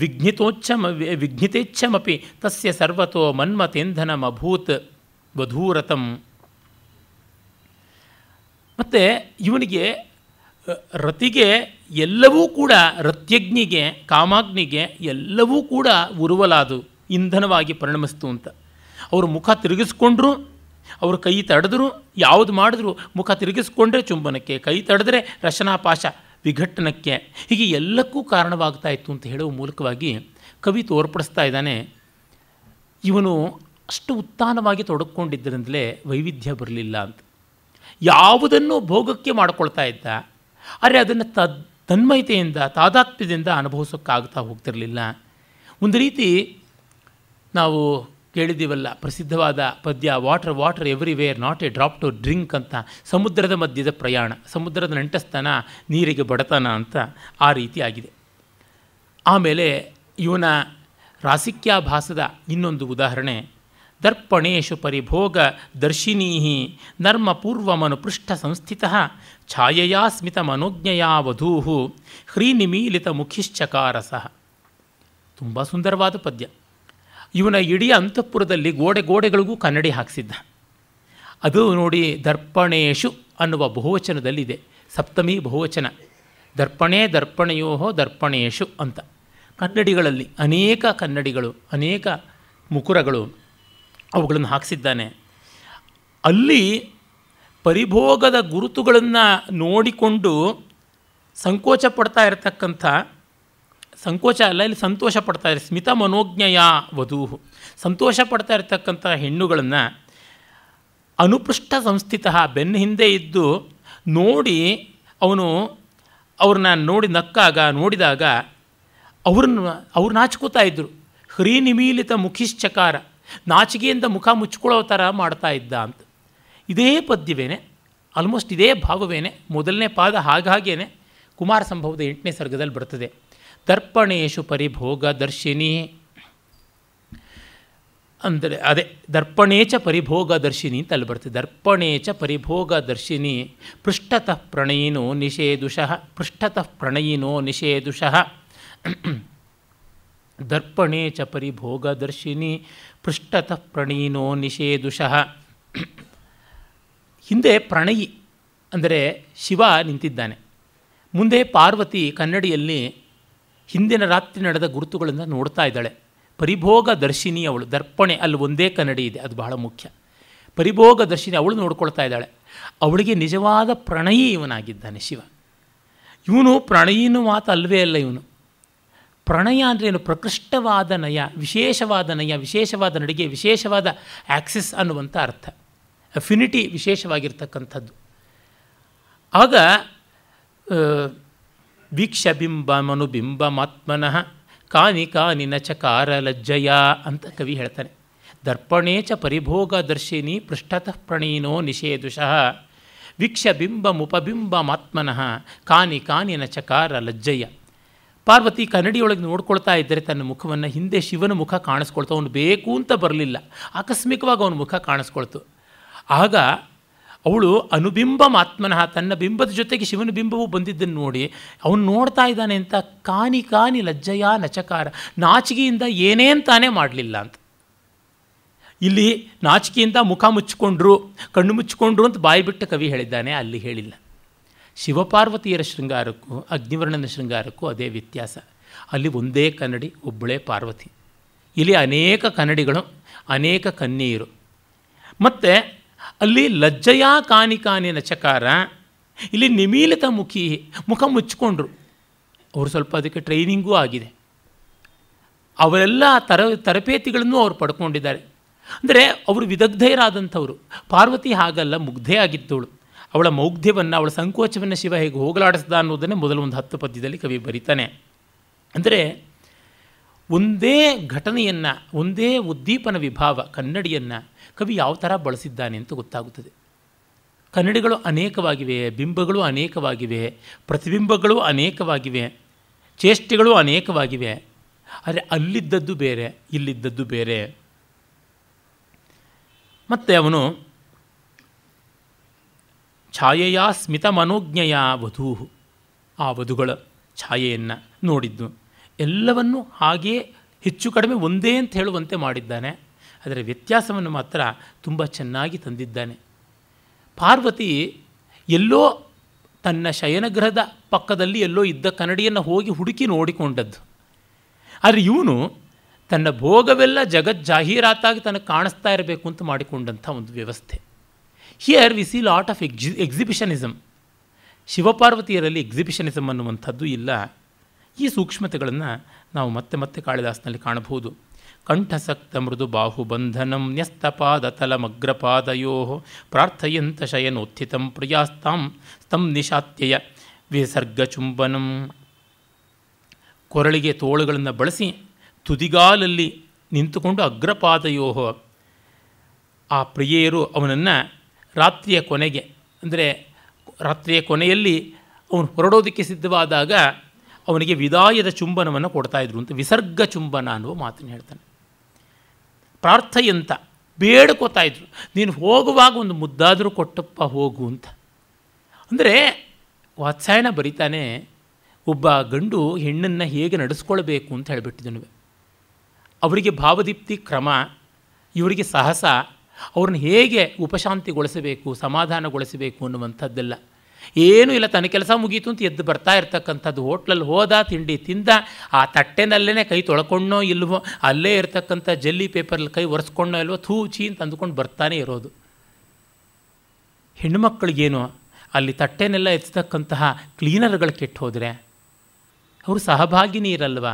S1: ವಿಘ್ನಿತೋಚ್ಛಮ ವಿಘ್ನಿತೇಚ್ಛಮಿ ತಸ್ಯ ಸರ್ವತೋ ಮನ್ಮತೇಂಧನಂ ಅಭೂತ್ ವಧೂರತಂ ಮತ್ತು ಇವನಿಗೆ ರತಿಗೆ ಎಲ್ಲವೂ ಕೂಡ ರತ್ಯಜ್ಞಿಗೆ ಕಾಮಾಗ್ನಿಗೆ ಎಲ್ಲವೂ ಕೂಡ ಉರುವಲಾದು ಇಂಧನವಾಗಿ ಪರಿಣಮಿಸ್ತು ಅಂತ ಅವರು ಮುಖ ತಿರುಗಿಸ್ಕೊಂಡ್ರು ಅವರು ಕೈ ತಡೆದ್ರು ಯಾವುದು ಮಾಡಿದ್ರು ಮುಖ ತಿರುಗಿಸ್ಕೊಂಡ್ರೆ ಚುಂಬನಕ್ಕೆ ಕೈ ತಡೆದ್ರೆ ರಚನಾಪಾಶ ವಿಘಟನಕ್ಕೆ ಹೀಗೆ ಎಲ್ಲಕ್ಕೂ ಕಾರಣವಾಗ್ತಾ ಇತ್ತು ಅಂತ ಹೇಳುವ ಮೂಲಕವಾಗಿ ಕವಿ ತೋರ್ಪಡಿಸ್ತಾ ಇದ್ದಾನೆ ಇವನು ಅಷ್ಟು ಉತ್ತಾನವಾಗಿ ತೊಡಕೊಂಡಿದ್ದರಿಂದಲೇ ವೈವಿಧ್ಯ ಬರಲಿಲ್ಲ ಅಂತ ಯಾವುದನ್ನು ಭೋಗಕ್ಕೆ ಮಾಡಿಕೊಳ್ತಾ ಇದ್ದ ಆದರೆ ಅದನ್ನು ತ ತನ್ಮಯತೆಯಿಂದ ತಾದಾತ್ಮ್ಯದಿಂದ ಅನುಭವಿಸೋಕ್ಕಾಗ್ತಾ ಹೋಗ್ತಿರಲಿಲ್ಲ ಒಂದು ರೀತಿ ನಾವು ಕೇಳಿದ್ದೀವಲ್ಲ ಪ್ರಸಿದ್ಧವಾದ ಪದ್ಯ water water where not a drop to drink ಅಂತ ಸಮುದ್ರದ ಮಧ್ಯದ ಪ್ರಯಾಣ ಸಮುದ್ರದ ನಂಟಸ್ತನ ನೀರಿಗೆ ಬಡತನ ಅಂತ ಆ ರೀತಿ ಆಗಿದೆ ಆಮೇಲೆ ಇವನ ರಾಸಿಕ್ಯಾಭಾಸದ ಇನ್ನೊಂದು ಉದಾಹರಣೆ ದರ್ಪಣೇಶು ಪರಿಭೋಗ ದರ್ಶಿನೀ ನರ್ಮಪೂರ್ವಮನುಪೃಷ್ಠಸಂಸ್ಥಿ ಛಾಯೆಯ ಸ್ಮಿತಮನೋಜ್ಞೆಯ ವಧೂ ಹ್ರೀನಿಮೀಲಿತ ಮುಖಿಶ್ಚಕಾರಸ ತುಂಬ ಸುಂದರವಾದ ಪದ್ಯ ಇವನ ಇಡೀ ಅಂತಃಪುರದಲ್ಲಿ ಗೋಡೆ ಗೋಡೆಗಳಿಗೂ ಕನ್ನಡಿ ಹಾಕಿಸಿದ್ದ ಅದು ನೋಡಿ ದರ್ಪಣೇಶು ಅನ್ನುವ ಬಹುವಚನದಲ್ಲಿದೆ ಸಪ್ತಮಿ ಬಹುವಚನ ದರ್ಪಣೆ ದರ್ಪಣೆಯೋ ದರ್ಪಣೇಶು ಅಂತ ಕನ್ನಡಿಗಳಲ್ಲಿ ಅನೇಕ ಕನ್ನಡಿಗಳು ಅನೇಕ ಮುಕುರಗಳು ಅವುಗಳನ್ನು ಹಾಕಿಸಿದ್ದಾನೆ ಅಲ್ಲಿ ಪರಿಭೋಗದ ಗುರುತುಗಳನ್ನು ನೋಡಿಕೊಂಡು ಸಂಕೋಚ ಪಡ್ತಾ ಇರತಕ್ಕಂಥ ಸಂಕೋಚ ಅಲ್ಲ ಇಲ್ಲಿ ಸಂತೋಷ ಪಡ್ತಾ ಸ್ಮಿತ ಮನೋಜ್ಞಯ ವಧೂಹು ಸಂತೋಷ ಪಡ್ತಾ ಇರತಕ್ಕಂಥ ಹೆಣ್ಣುಗಳನ್ನು ಅನುಪೃಷ್ಟ ಸಂಸ್ಥಿತ ಬೆನ್ನ ಹಿಂದೆ ಇದ್ದು ನೋಡಿ ಅವನು ಅವ್ರನ್ನ ನೋಡಿ ನಕ್ಕಾಗ ನೋಡಿದಾಗ ಅವ್ರನ್ನ ಅವ್ರು ನಾಚ್ಕೋತಾ ಇದ್ದರು ಹ್ರೀನಿಮೀಲಿತ ಮುಖಿಶ್ಚಕಾರ ನಾಚಿಗೆಯಿಂದ ಮುಖ ಮುಚ್ಕೊಳ್ಳೋ ಥರ ಮಾಡ್ತಾ ಇದ್ದ ಅಂತ ಇದೇ ಪದ್ಯವೇನೆ ಆಲ್ಮೋಸ್ಟ್ ಇದೇ ಭಾವವೇನೆ ಮೊದಲನೇ ಪಾದ ಹಾಗಾಗೇನೆ ಕುಮಾರ ಸಂಭವದ ಎಂಟನೇ ಸರ್ಗದಲ್ಲಿ ಬರ್ತದೆ ದರ್ಪಣೇಶು ಪರಿಭೋಗ ದರ್ಶಿನಿ ಅಂದರೆ ಅದೇ ದರ್ಪಣೇಚ ಪರಿಭೋಗ ದರ್ಶಿನಿ ಅಂತ ಅಲ್ಲಿ ಬರ್ತದೆ ದರ್ಪಣೇಚ ಪರಿಭೋಗ ದರ್ಶಿನಿ ಪೃಷ್ಠತಃ ಪ್ರಣಯಿನೋ ನಿಷೇದುಷಃ ಪೃಷ್ಠತಃ ಪ್ರಣಯಿನೋ ನಿಷೇದುಷಃ ದರ್ಪಣೆ ಚ ದರ್ಶಿನಿ ಪೃಷ್ಠತಃ ಪ್ರಣೀನೋ ನಿಷೇದುಷಃ ಹಿಂದೆ ಪ್ರಣಯಿ ಅಂದರೆ ಶಿವ ನಿಂತಿದ್ದಾನೆ ಮುಂದೆ ಪಾರ್ವತಿ ಕನ್ನಡಿಯಲ್ಲಿ ಹಿಂದಿನ ರಾತ್ರಿ ನಡೆದ ಗುರುತುಗಳನ್ನು ನೋಡ್ತಾ ಇದ್ದಾಳೆ ಪರಿಭೋಗ ದರ್ಶಿನಿ ಅವಳು ದರ್ಪಣೆ ಅಲ್ಲಿ ಒಂದೇ ಕನ್ನಡಿ ಇದೆ ಅದು ಬಹಳ ಮುಖ್ಯ ಪರಿಭೋಗ ದರ್ಶಿನಿ ಅವಳು ನೋಡ್ಕೊಳ್ತಾ ಇದ್ದಾಳೆ ಅವಳಿಗೆ ನಿಜವಾದ ಪ್ರಣಯಿ ಇವನಾಗಿದ್ದಾನೆ ಶಿವ ಇವನು ಪ್ರಣಯಿನೂ ಮಾತು ಅಲ್ಲವೇ ಅಲ್ಲ ಇವನು ಪ್ರಣಯ ಅಂದರೆ ಏನು ಪ್ರಕೃಷ್ಟವಾದ ನಯ ವಿಶೇಷವಾದ ನಯ ವಿಶೇಷವಾದ ನಡಿಗೆ ವಿಶೇಷವಾದ ಆ್ಯಕ್ಸಿಸ್ ಅನ್ನುವಂಥ ಅರ್ಥ ಅಫಿನಿಟಿ ವಿಶೇಷವಾಗಿರ್ತಕ್ಕಂಥದ್ದು ಆಗ ವೀಕ್ಷಬಿಂಬ ಮನುಬಿಂಬ ಮಾತ್ಮನಃ ಕಾನಿ ಕಾನಿ ಚಕಾರ ಲಜ್ಜಯ ಅಂತ ಕವಿ ಹೇಳ್ತಾನೆ ದರ್ಪಣೇ ಚ ಪರಿಭೋಗ ದರ್ಶಿನಿ ಪೃಷ್ಠತಃ ಪ್ರಣೀನೋ ನಿಷೇಧುಷಃ ವೀಕ್ಷಬಿಂಬ ಮುಪಬಿಂಬ ಮಾತ್ಮನಃ ಕಾನಿ ಕಾನಿ ಚಕಾರ ಲಜ್ಜಯ ಪಾರ್ವತಿ ಕನ್ನಡಿಯೊಳಗೆ ನೋಡ್ಕೊಳ್ತಾ ಇದ್ದರೆ ತನ್ನ ಮುಖವನ್ನು ಹಿಂದೆ ಶಿವನ ಮುಖ ಕಾಣಿಸ್ಕೊಳ್ತು ಅವನು ಬೇಕು ಅಂತ ಬರಲಿಲ್ಲ ಆಕಸ್ಮಿಕವಾಗಿ ಅವನ ಮುಖ ಕಾಣಿಸ್ಕೊಳ್ತು ಆಗ ಅವಳು ಅನುಬಿಂಬ ಮಾತ್ಮನಃ ತನ್ನ ಬಿಂಬದ ಜೊತೆಗೆ ಶಿವನ ಬಿಂಬವು ಬಂದಿದ್ದನ್ನು ನೋಡಿ ಅವನು ನೋಡ್ತಾ ಇದ್ದಾನೆ ಅಂತ ಕಾನಿ ಕಾನಿ ಲಜ್ಜಯ ನಚಕಾರ ನಾಚಿಕೆಯಿಂದ ಏನೇ ತಾನೇ ಮಾಡಲಿಲ್ಲ ಅಂತ ಇಲ್ಲಿ ನಾಚಿಕೆಯಿಂದ ಮುಖ ಮುಚ್ಚಿಕೊಂಡ್ರು ಕಣ್ಣು ಮುಚ್ಚಿಕೊಂಡ್ರು ಅಂತ ಬಾಯಿ ಕವಿ ಹೇಳಿದ್ದಾನೆ ಅಲ್ಲಿ ಹೇಳಿಲ್ಲ ಶಿವಪಾರ್ವತಿಯರ ಶೃಂಗಾರಕ್ಕೂ ಅಗ್ನಿವರ್ಣನ ಶೃಂಗಾರಕ್ಕೂ ಅದೇ ವ್ಯತ್ಯಾಸ ಅಲ್ಲಿ ಒಂದೇ ಕನ್ನಡಿ ಒಬ್ಬಳೇ ಪಾರ್ವತಿ ಇಲ್ಲಿ ಅನೇಕ ಕನ್ನಡಿಗಳು ಅನೇಕ ಕನ್ಯೆಯರು ಮತ್ತು ಅಲ್ಲಿ ಲಜ್ಜಯಾ ಕಾನಿ ನಚಕಾರ ಇಲ್ಲಿ ನಿಮೀಲಿತ ಮುಖಿ ಮುಖ ಮುಚ್ಚಿಕೊಂಡ್ರು ಅವರು ಸ್ವಲ್ಪ ಅದಕ್ಕೆ ಟ್ರೈನಿಂಗೂ ಆಗಿದೆ ಅವರೆಲ್ಲ ತರ ತರಬೇತಿಗಳನ್ನು ಅವರು ಪಡ್ಕೊಂಡಿದ್ದಾರೆ ಅಂದರೆ ಅವರು ವಿದಗ್ಧೆಯರಾದಂಥವರು ಪಾರ್ವತಿ ಹಾಗಲ್ಲ ಮುಗ್ಧೇ ಆಗಿದ್ದವಳು ಅವಳ ಮೌಗ್ಧ್ಯವನ್ನು ಅವಳ ಸಂಕೋಚವನ್ನು ಶಿವ ಹೇಗೆ ಹೋಗಲಾಡಿಸ್ದ ಅನ್ನೋದನ್ನೇ ಮೊದಲು ಒಂದು ಹತ್ತು ಪದ್ಯದಲ್ಲಿ ಕವಿ ಬರೀತಾನೆ ಅಂದರೆ ಒಂದೇ ಘಟನೆಯನ್ನು ಒಂದೇ ಉದ್ದೀಪನ ವಿಭಾವ ಕನ್ನಡಿಯನ್ನು ಕವಿ ಯಾವ ಥರ ಬಳಸಿದ್ದಾನೆ ಅಂತ ಗೊತ್ತಾಗುತ್ತದೆ ಕನ್ನಡಿಗಳು ಅನೇಕವಾಗಿವೆ ಬಿಂಬಗಳು ಅನೇಕವಾಗಿವೆ ಪ್ರತಿಬಿಂಬಗಳು ಅನೇಕವಾಗಿವೆ ಚೇಷ್ಟೆಗಳು ಅನೇಕವಾಗಿವೆ ಆದರೆ ಅಲ್ಲಿದ್ದದ್ದು ಬೇರೆ ಇಲ್ಲಿದ್ದದ್ದು ಬೇರೆ ಮತ್ತು ಅವನು ಛಾಯೆಯ ಮನೋಜ್ಞೆಯ ವಧೂ ಆ ವಧುಗಳ ಛಾಯೆಯನ್ನು ನೋಡಿದ್ದು ಎಲ್ಲವನ್ನು ಹಾಗೇ ಹೆಚ್ಚು ಕಡಿಮೆ ಒಂದೇ ಅಂತ ಹೇಳುವಂತೆ ಮಾಡಿದ್ದಾನೆ ಅದರ ವ್ಯತ್ಯಾಸವನ್ನು ಮಾತ್ರ ತುಂಬ ಚೆನ್ನಾಗಿ ತಂದಿದ್ದಾನೆ ಪಾರ್ವತಿ ಎಲ್ಲೋ ತನ್ನ ಶಯನಗೃಹದ ಪಕ್ಕದಲ್ಲಿ ಎಲ್ಲೋ ಇದ್ದ ಕನ್ನಡಿಯನ್ನು ಹೋಗಿ ಹುಡುಕಿ ನೋಡಿಕೊಂಡದ್ದು ಆದರೆ ಇವನು ತನ್ನ ಭೋಗವೆಲ್ಲ ಜಗಜ್ಜಾಹೀರಾತಾಗಿ ತನಗೆ ಕಾಣಿಸ್ತಾ ಇರಬೇಕು ಅಂತ ಮಾಡಿಕೊಂಡಂಥ ಒಂದು ವ್ಯವಸ್ಥೆ here we see lot of exhi exhibitionism ಶಿವಪಾರ್ವತಿಯರಲ್ಲಿ ಎಕ್ಸಿಬಿಷನಿಸಮ್ ಅನ್ನುವಂಥದ್ದು ಇಲ್ಲ ಈ ಸೂಕ್ಷ್ಮತೆಗಳನ್ನು ನಾವು ಮತ್ತೆ ಮತ್ತೆ ಕಾಳಿದಾಸನಲ್ಲಿ ಕಾಣಬಹುದು ಕಂಠಸಕ್ತ ಮೃದು ಬಾಹುಬಂಧನಂ ನ್ಯಸ್ತಪಾದ ತಲಮಗ್ರಪಾದಯೋ ಪ್ರಾರ್ಥಯಂತ ಶಯನೋತ್ಥಿತಂ ಪ್ರಿಯಾಸ್ತಾಂ ಸ್ತಂ ನಿಶಾತ್ಯಯ ವಿಸರ್ಗಚುಂಬನಂ ಕೊರಳಿಗೆ ತೋಳುಗಳನ್ನು ಬಳಸಿ ತುದಿಗಾಲಲ್ಲಿ ನಿಂತುಕೊಂಡು ಅಗ್ರಪಾದಯೋ ಆ ಪ್ರಿಯೆಯರು ಅವನನ್ನು ರಾತ್ರಿಯ ಕೊನೆಗೆ ಅಂದರೆ ರಾತ್ರಿಯ ಕೊನೆಯಲ್ಲಿ ಅವನು ಹೊರಡೋದಕ್ಕೆ ಸಿದ್ಧವಾದಾಗ ಅವನಿಗೆ ವಿದಾಯದ ಚುಂಬನವನ್ನು ಕೊಡ್ತಾಯಿದ್ರು ಅಂತ ವಿಸರ್ಗ ಚುಂಬನ ಅನ್ನುವ ಮಾತನ್ನು ಹೇಳ್ತಾನೆ ಪ್ರಾರ್ಥೆಯಂತ ಇದ್ರು ನೀನು ಹೋಗುವಾಗ ಒಂದು ಮುದ್ದಾದರೂ ಕೊಟ್ಟಪ್ಪ ಹೋಗು ಅಂತ ಅಂದರೆ ವಾತ್ಸಾಯನ ಬರಿತಾನೆ ಒಬ್ಬ ಗಂಡು ಹೆಣ್ಣನ್ನು ಹೇಗೆ ನಡೆಸ್ಕೊಳ್ಬೇಕು ಅಂತ ಹೇಳಿಬಿಟ್ಟಿದ್ದನು ಅವರಿಗೆ ಭಾವದೀಪ್ತಿ ಕ್ರಮ ಇವರಿಗೆ ಸಾಹಸ ಅವ್ರನ್ನ ಹೇಗೆ ಉಪಶಾಂತಿಗೊಳಿಸಬೇಕು ಸಮಾಧಾನಗೊಳಿಸಬೇಕು ಅನ್ನುವಂಥದ್ದೆಲ್ಲ ಏನೂ ಇಲ್ಲ ತನ್ನ ಕೆಲಸ ಮುಗೀತು ಅಂತ ಎದ್ದು ಬರ್ತಾ ಇರ್ತಕ್ಕಂಥದ್ದು ಹೋಟ್ಲಲ್ಲಿ ಹೋದ ತಿಂಡಿ ತಿಂದ ಆ ತಟ್ಟೆನಲ್ಲೇ ಕೈ ತೊಳ್ಕೊಂಡೋ ಇಲ್ವೋ ಅಲ್ಲೇ ಇರತಕ್ಕಂಥ ಜಲ್ಲಿ ಪೇಪರಲ್ಲಿ ಕೈ ಒರೆಸ್ಕೊಂಡೋ ಇಲ್ವೋ ಥೂಚಿ ಅಂತ ಅಂದ್ಕೊಂಡು ಬರ್ತಾನೆ ಇರೋದು ಹೆಣ್ಣುಮಕ್ಕಳಿಗೇನು ಅಲ್ಲಿ ತಟ್ಟೆನೆಲ್ಲ ಎತ್ತತಕ್ಕಂತಹ ಕ್ಲೀನರ್ಗಳು ಕೆಟ್ಟು ಹೋದರೆ ಅವರು ಸಹಭಾಗಿನಿ ಇರಲ್ವ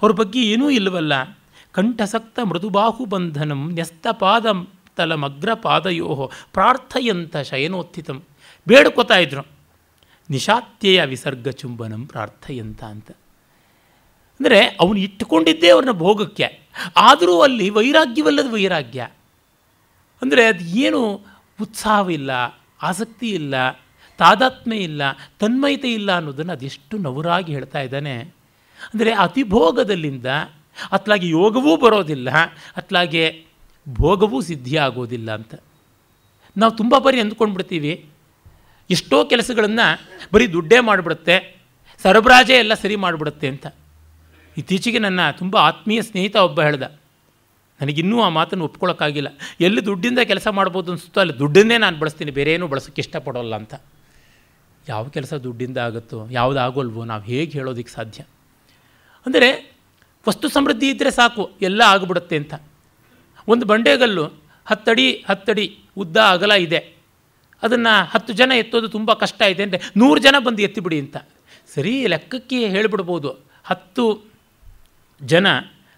S1: ಅವ್ರ ಬಗ್ಗೆ ಏನೂ ಇಲ್ಲವಲ್ಲ ಕಂಠಸಕ್ತ ಮೃದುಬಾಹು ಬಂಧನಂ ನ್ಯಸ್ತಪಾದಂ ತಲಮಗ್ರ ಪಾದಯೋ ಪ್ರಾರ್ಥೆಯಂತ ಶಯನೋತ್ಥಿತಂ ಬೇಡ್ಕೋತಾ ಇದ್ರು ನಿಶಾತ್ಯಯ ವಿಸರ್ಗ ಚುಂಬನಂ ಪ್ರಾರ್ಥೆಯಂತ ಅಂತ ಅಂದರೆ ಅವನು ಇಟ್ಟುಕೊಂಡಿದ್ದೇ ಅವ್ರನ್ನ ಭೋಗಕ್ಕೆ ಆದರೂ ಅಲ್ಲಿ ವೈರಾಗ್ಯವಲ್ಲದ ವೈರಾಗ್ಯ ಅಂದರೆ ಅದು ಏನು ಉತ್ಸಾಹವಿಲ್ಲ ಆಸಕ್ತಿ ಇಲ್ಲ ತಾದಾತ್ಮ್ಯ ಇಲ್ಲ ತನ್ಮಯತೆ ಇಲ್ಲ ಅನ್ನೋದನ್ನು ಅದೆಷ್ಟು ನವರಾಗಿ ಹೇಳ್ತಾ ಇದ್ದಾನೆ ಅಂದರೆ ಅತಿಭೋಗದಲ್ಲಿಂದ ಅತ್ಲಾಗಿ ಯೋಗವೂ ಬರೋದಿಲ್ಲ ಅತ್ಲಾಗೆ ಭೋಗವೂ ಸಿದ್ಧಿಯಾಗೋದಿಲ್ಲ ಅಂತ ನಾವು ತುಂಬ ಬರೀ ಅಂದ್ಕೊಂಡ್ಬಿಡ್ತೀವಿ ಎಷ್ಟೋ ಕೆಲಸಗಳನ್ನು ಬರೀ ದುಡ್ಡೇ ಮಾಡಿಬಿಡುತ್ತೆ ಸರಬರಾಜೇ ಎಲ್ಲ ಸರಿ ಮಾಡಿಬಿಡುತ್ತೆ ಅಂತ ಇತ್ತೀಚೆಗೆ ನನ್ನ ತುಂಬ ಆತ್ಮೀಯ ಸ್ನೇಹಿತ ಒಬ್ಬ ಹೇಳ್ದ ನನಗಿನ್ನೂ ಆ ಮಾತನ್ನು ಒಪ್ಕೊಳ್ಳೋಕ್ಕಾಗಿಲ್ಲ ಎಲ್ಲಿ ದುಡ್ಡಿಂದ ಕೆಲಸ ಮಾಡ್ಬೋದು ಅನಿಸುತ್ತೋ ಅಲ್ಲಿ ದುಡ್ಡನ್ನೇ ನಾನು ಬಳಸ್ತೀನಿ ಬೇರೆ ಏನೂ ಬಳಸೋಕ್ಕೆ ಇಷ್ಟಪಡೋಲ್ಲ ಅಂತ ಯಾವ ಕೆಲಸ ದುಡ್ಡಿಂದ ಆಗುತ್ತೋ ಯಾವುದಾಗೋಲ್ವೋ ನಾವು ಹೇಗೆ ಹೇಳೋದಕ್ಕೆ ಸಾಧ್ಯ ಅಂದರೆ ವಸ್ತು ಸಮೃದ್ಧಿ ಇದ್ದರೆ ಸಾಕು ಎಲ್ಲ ಆಗಿಬಿಡುತ್ತೆ ಅಂತ ಒಂದು ಬಂಡೆಗಲ್ಲು ಹತ್ತಡಿ ಹತ್ತಡಿ ಉದ್ದ ಅಗಲ ಇದೆ ಅದನ್ನು ಹತ್ತು ಜನ ಎತ್ತೋದು ತುಂಬ ಕಷ್ಟ ಇದೆ ಅಂದರೆ ನೂರು ಜನ ಬಂದು ಎತ್ತಿಬಿಡಿ ಅಂತ ಸರಿ ಲೆಕ್ಕಕ್ಕೆ ಹೇಳಿಬಿಡ್ಬೋದು ಹತ್ತು ಜನ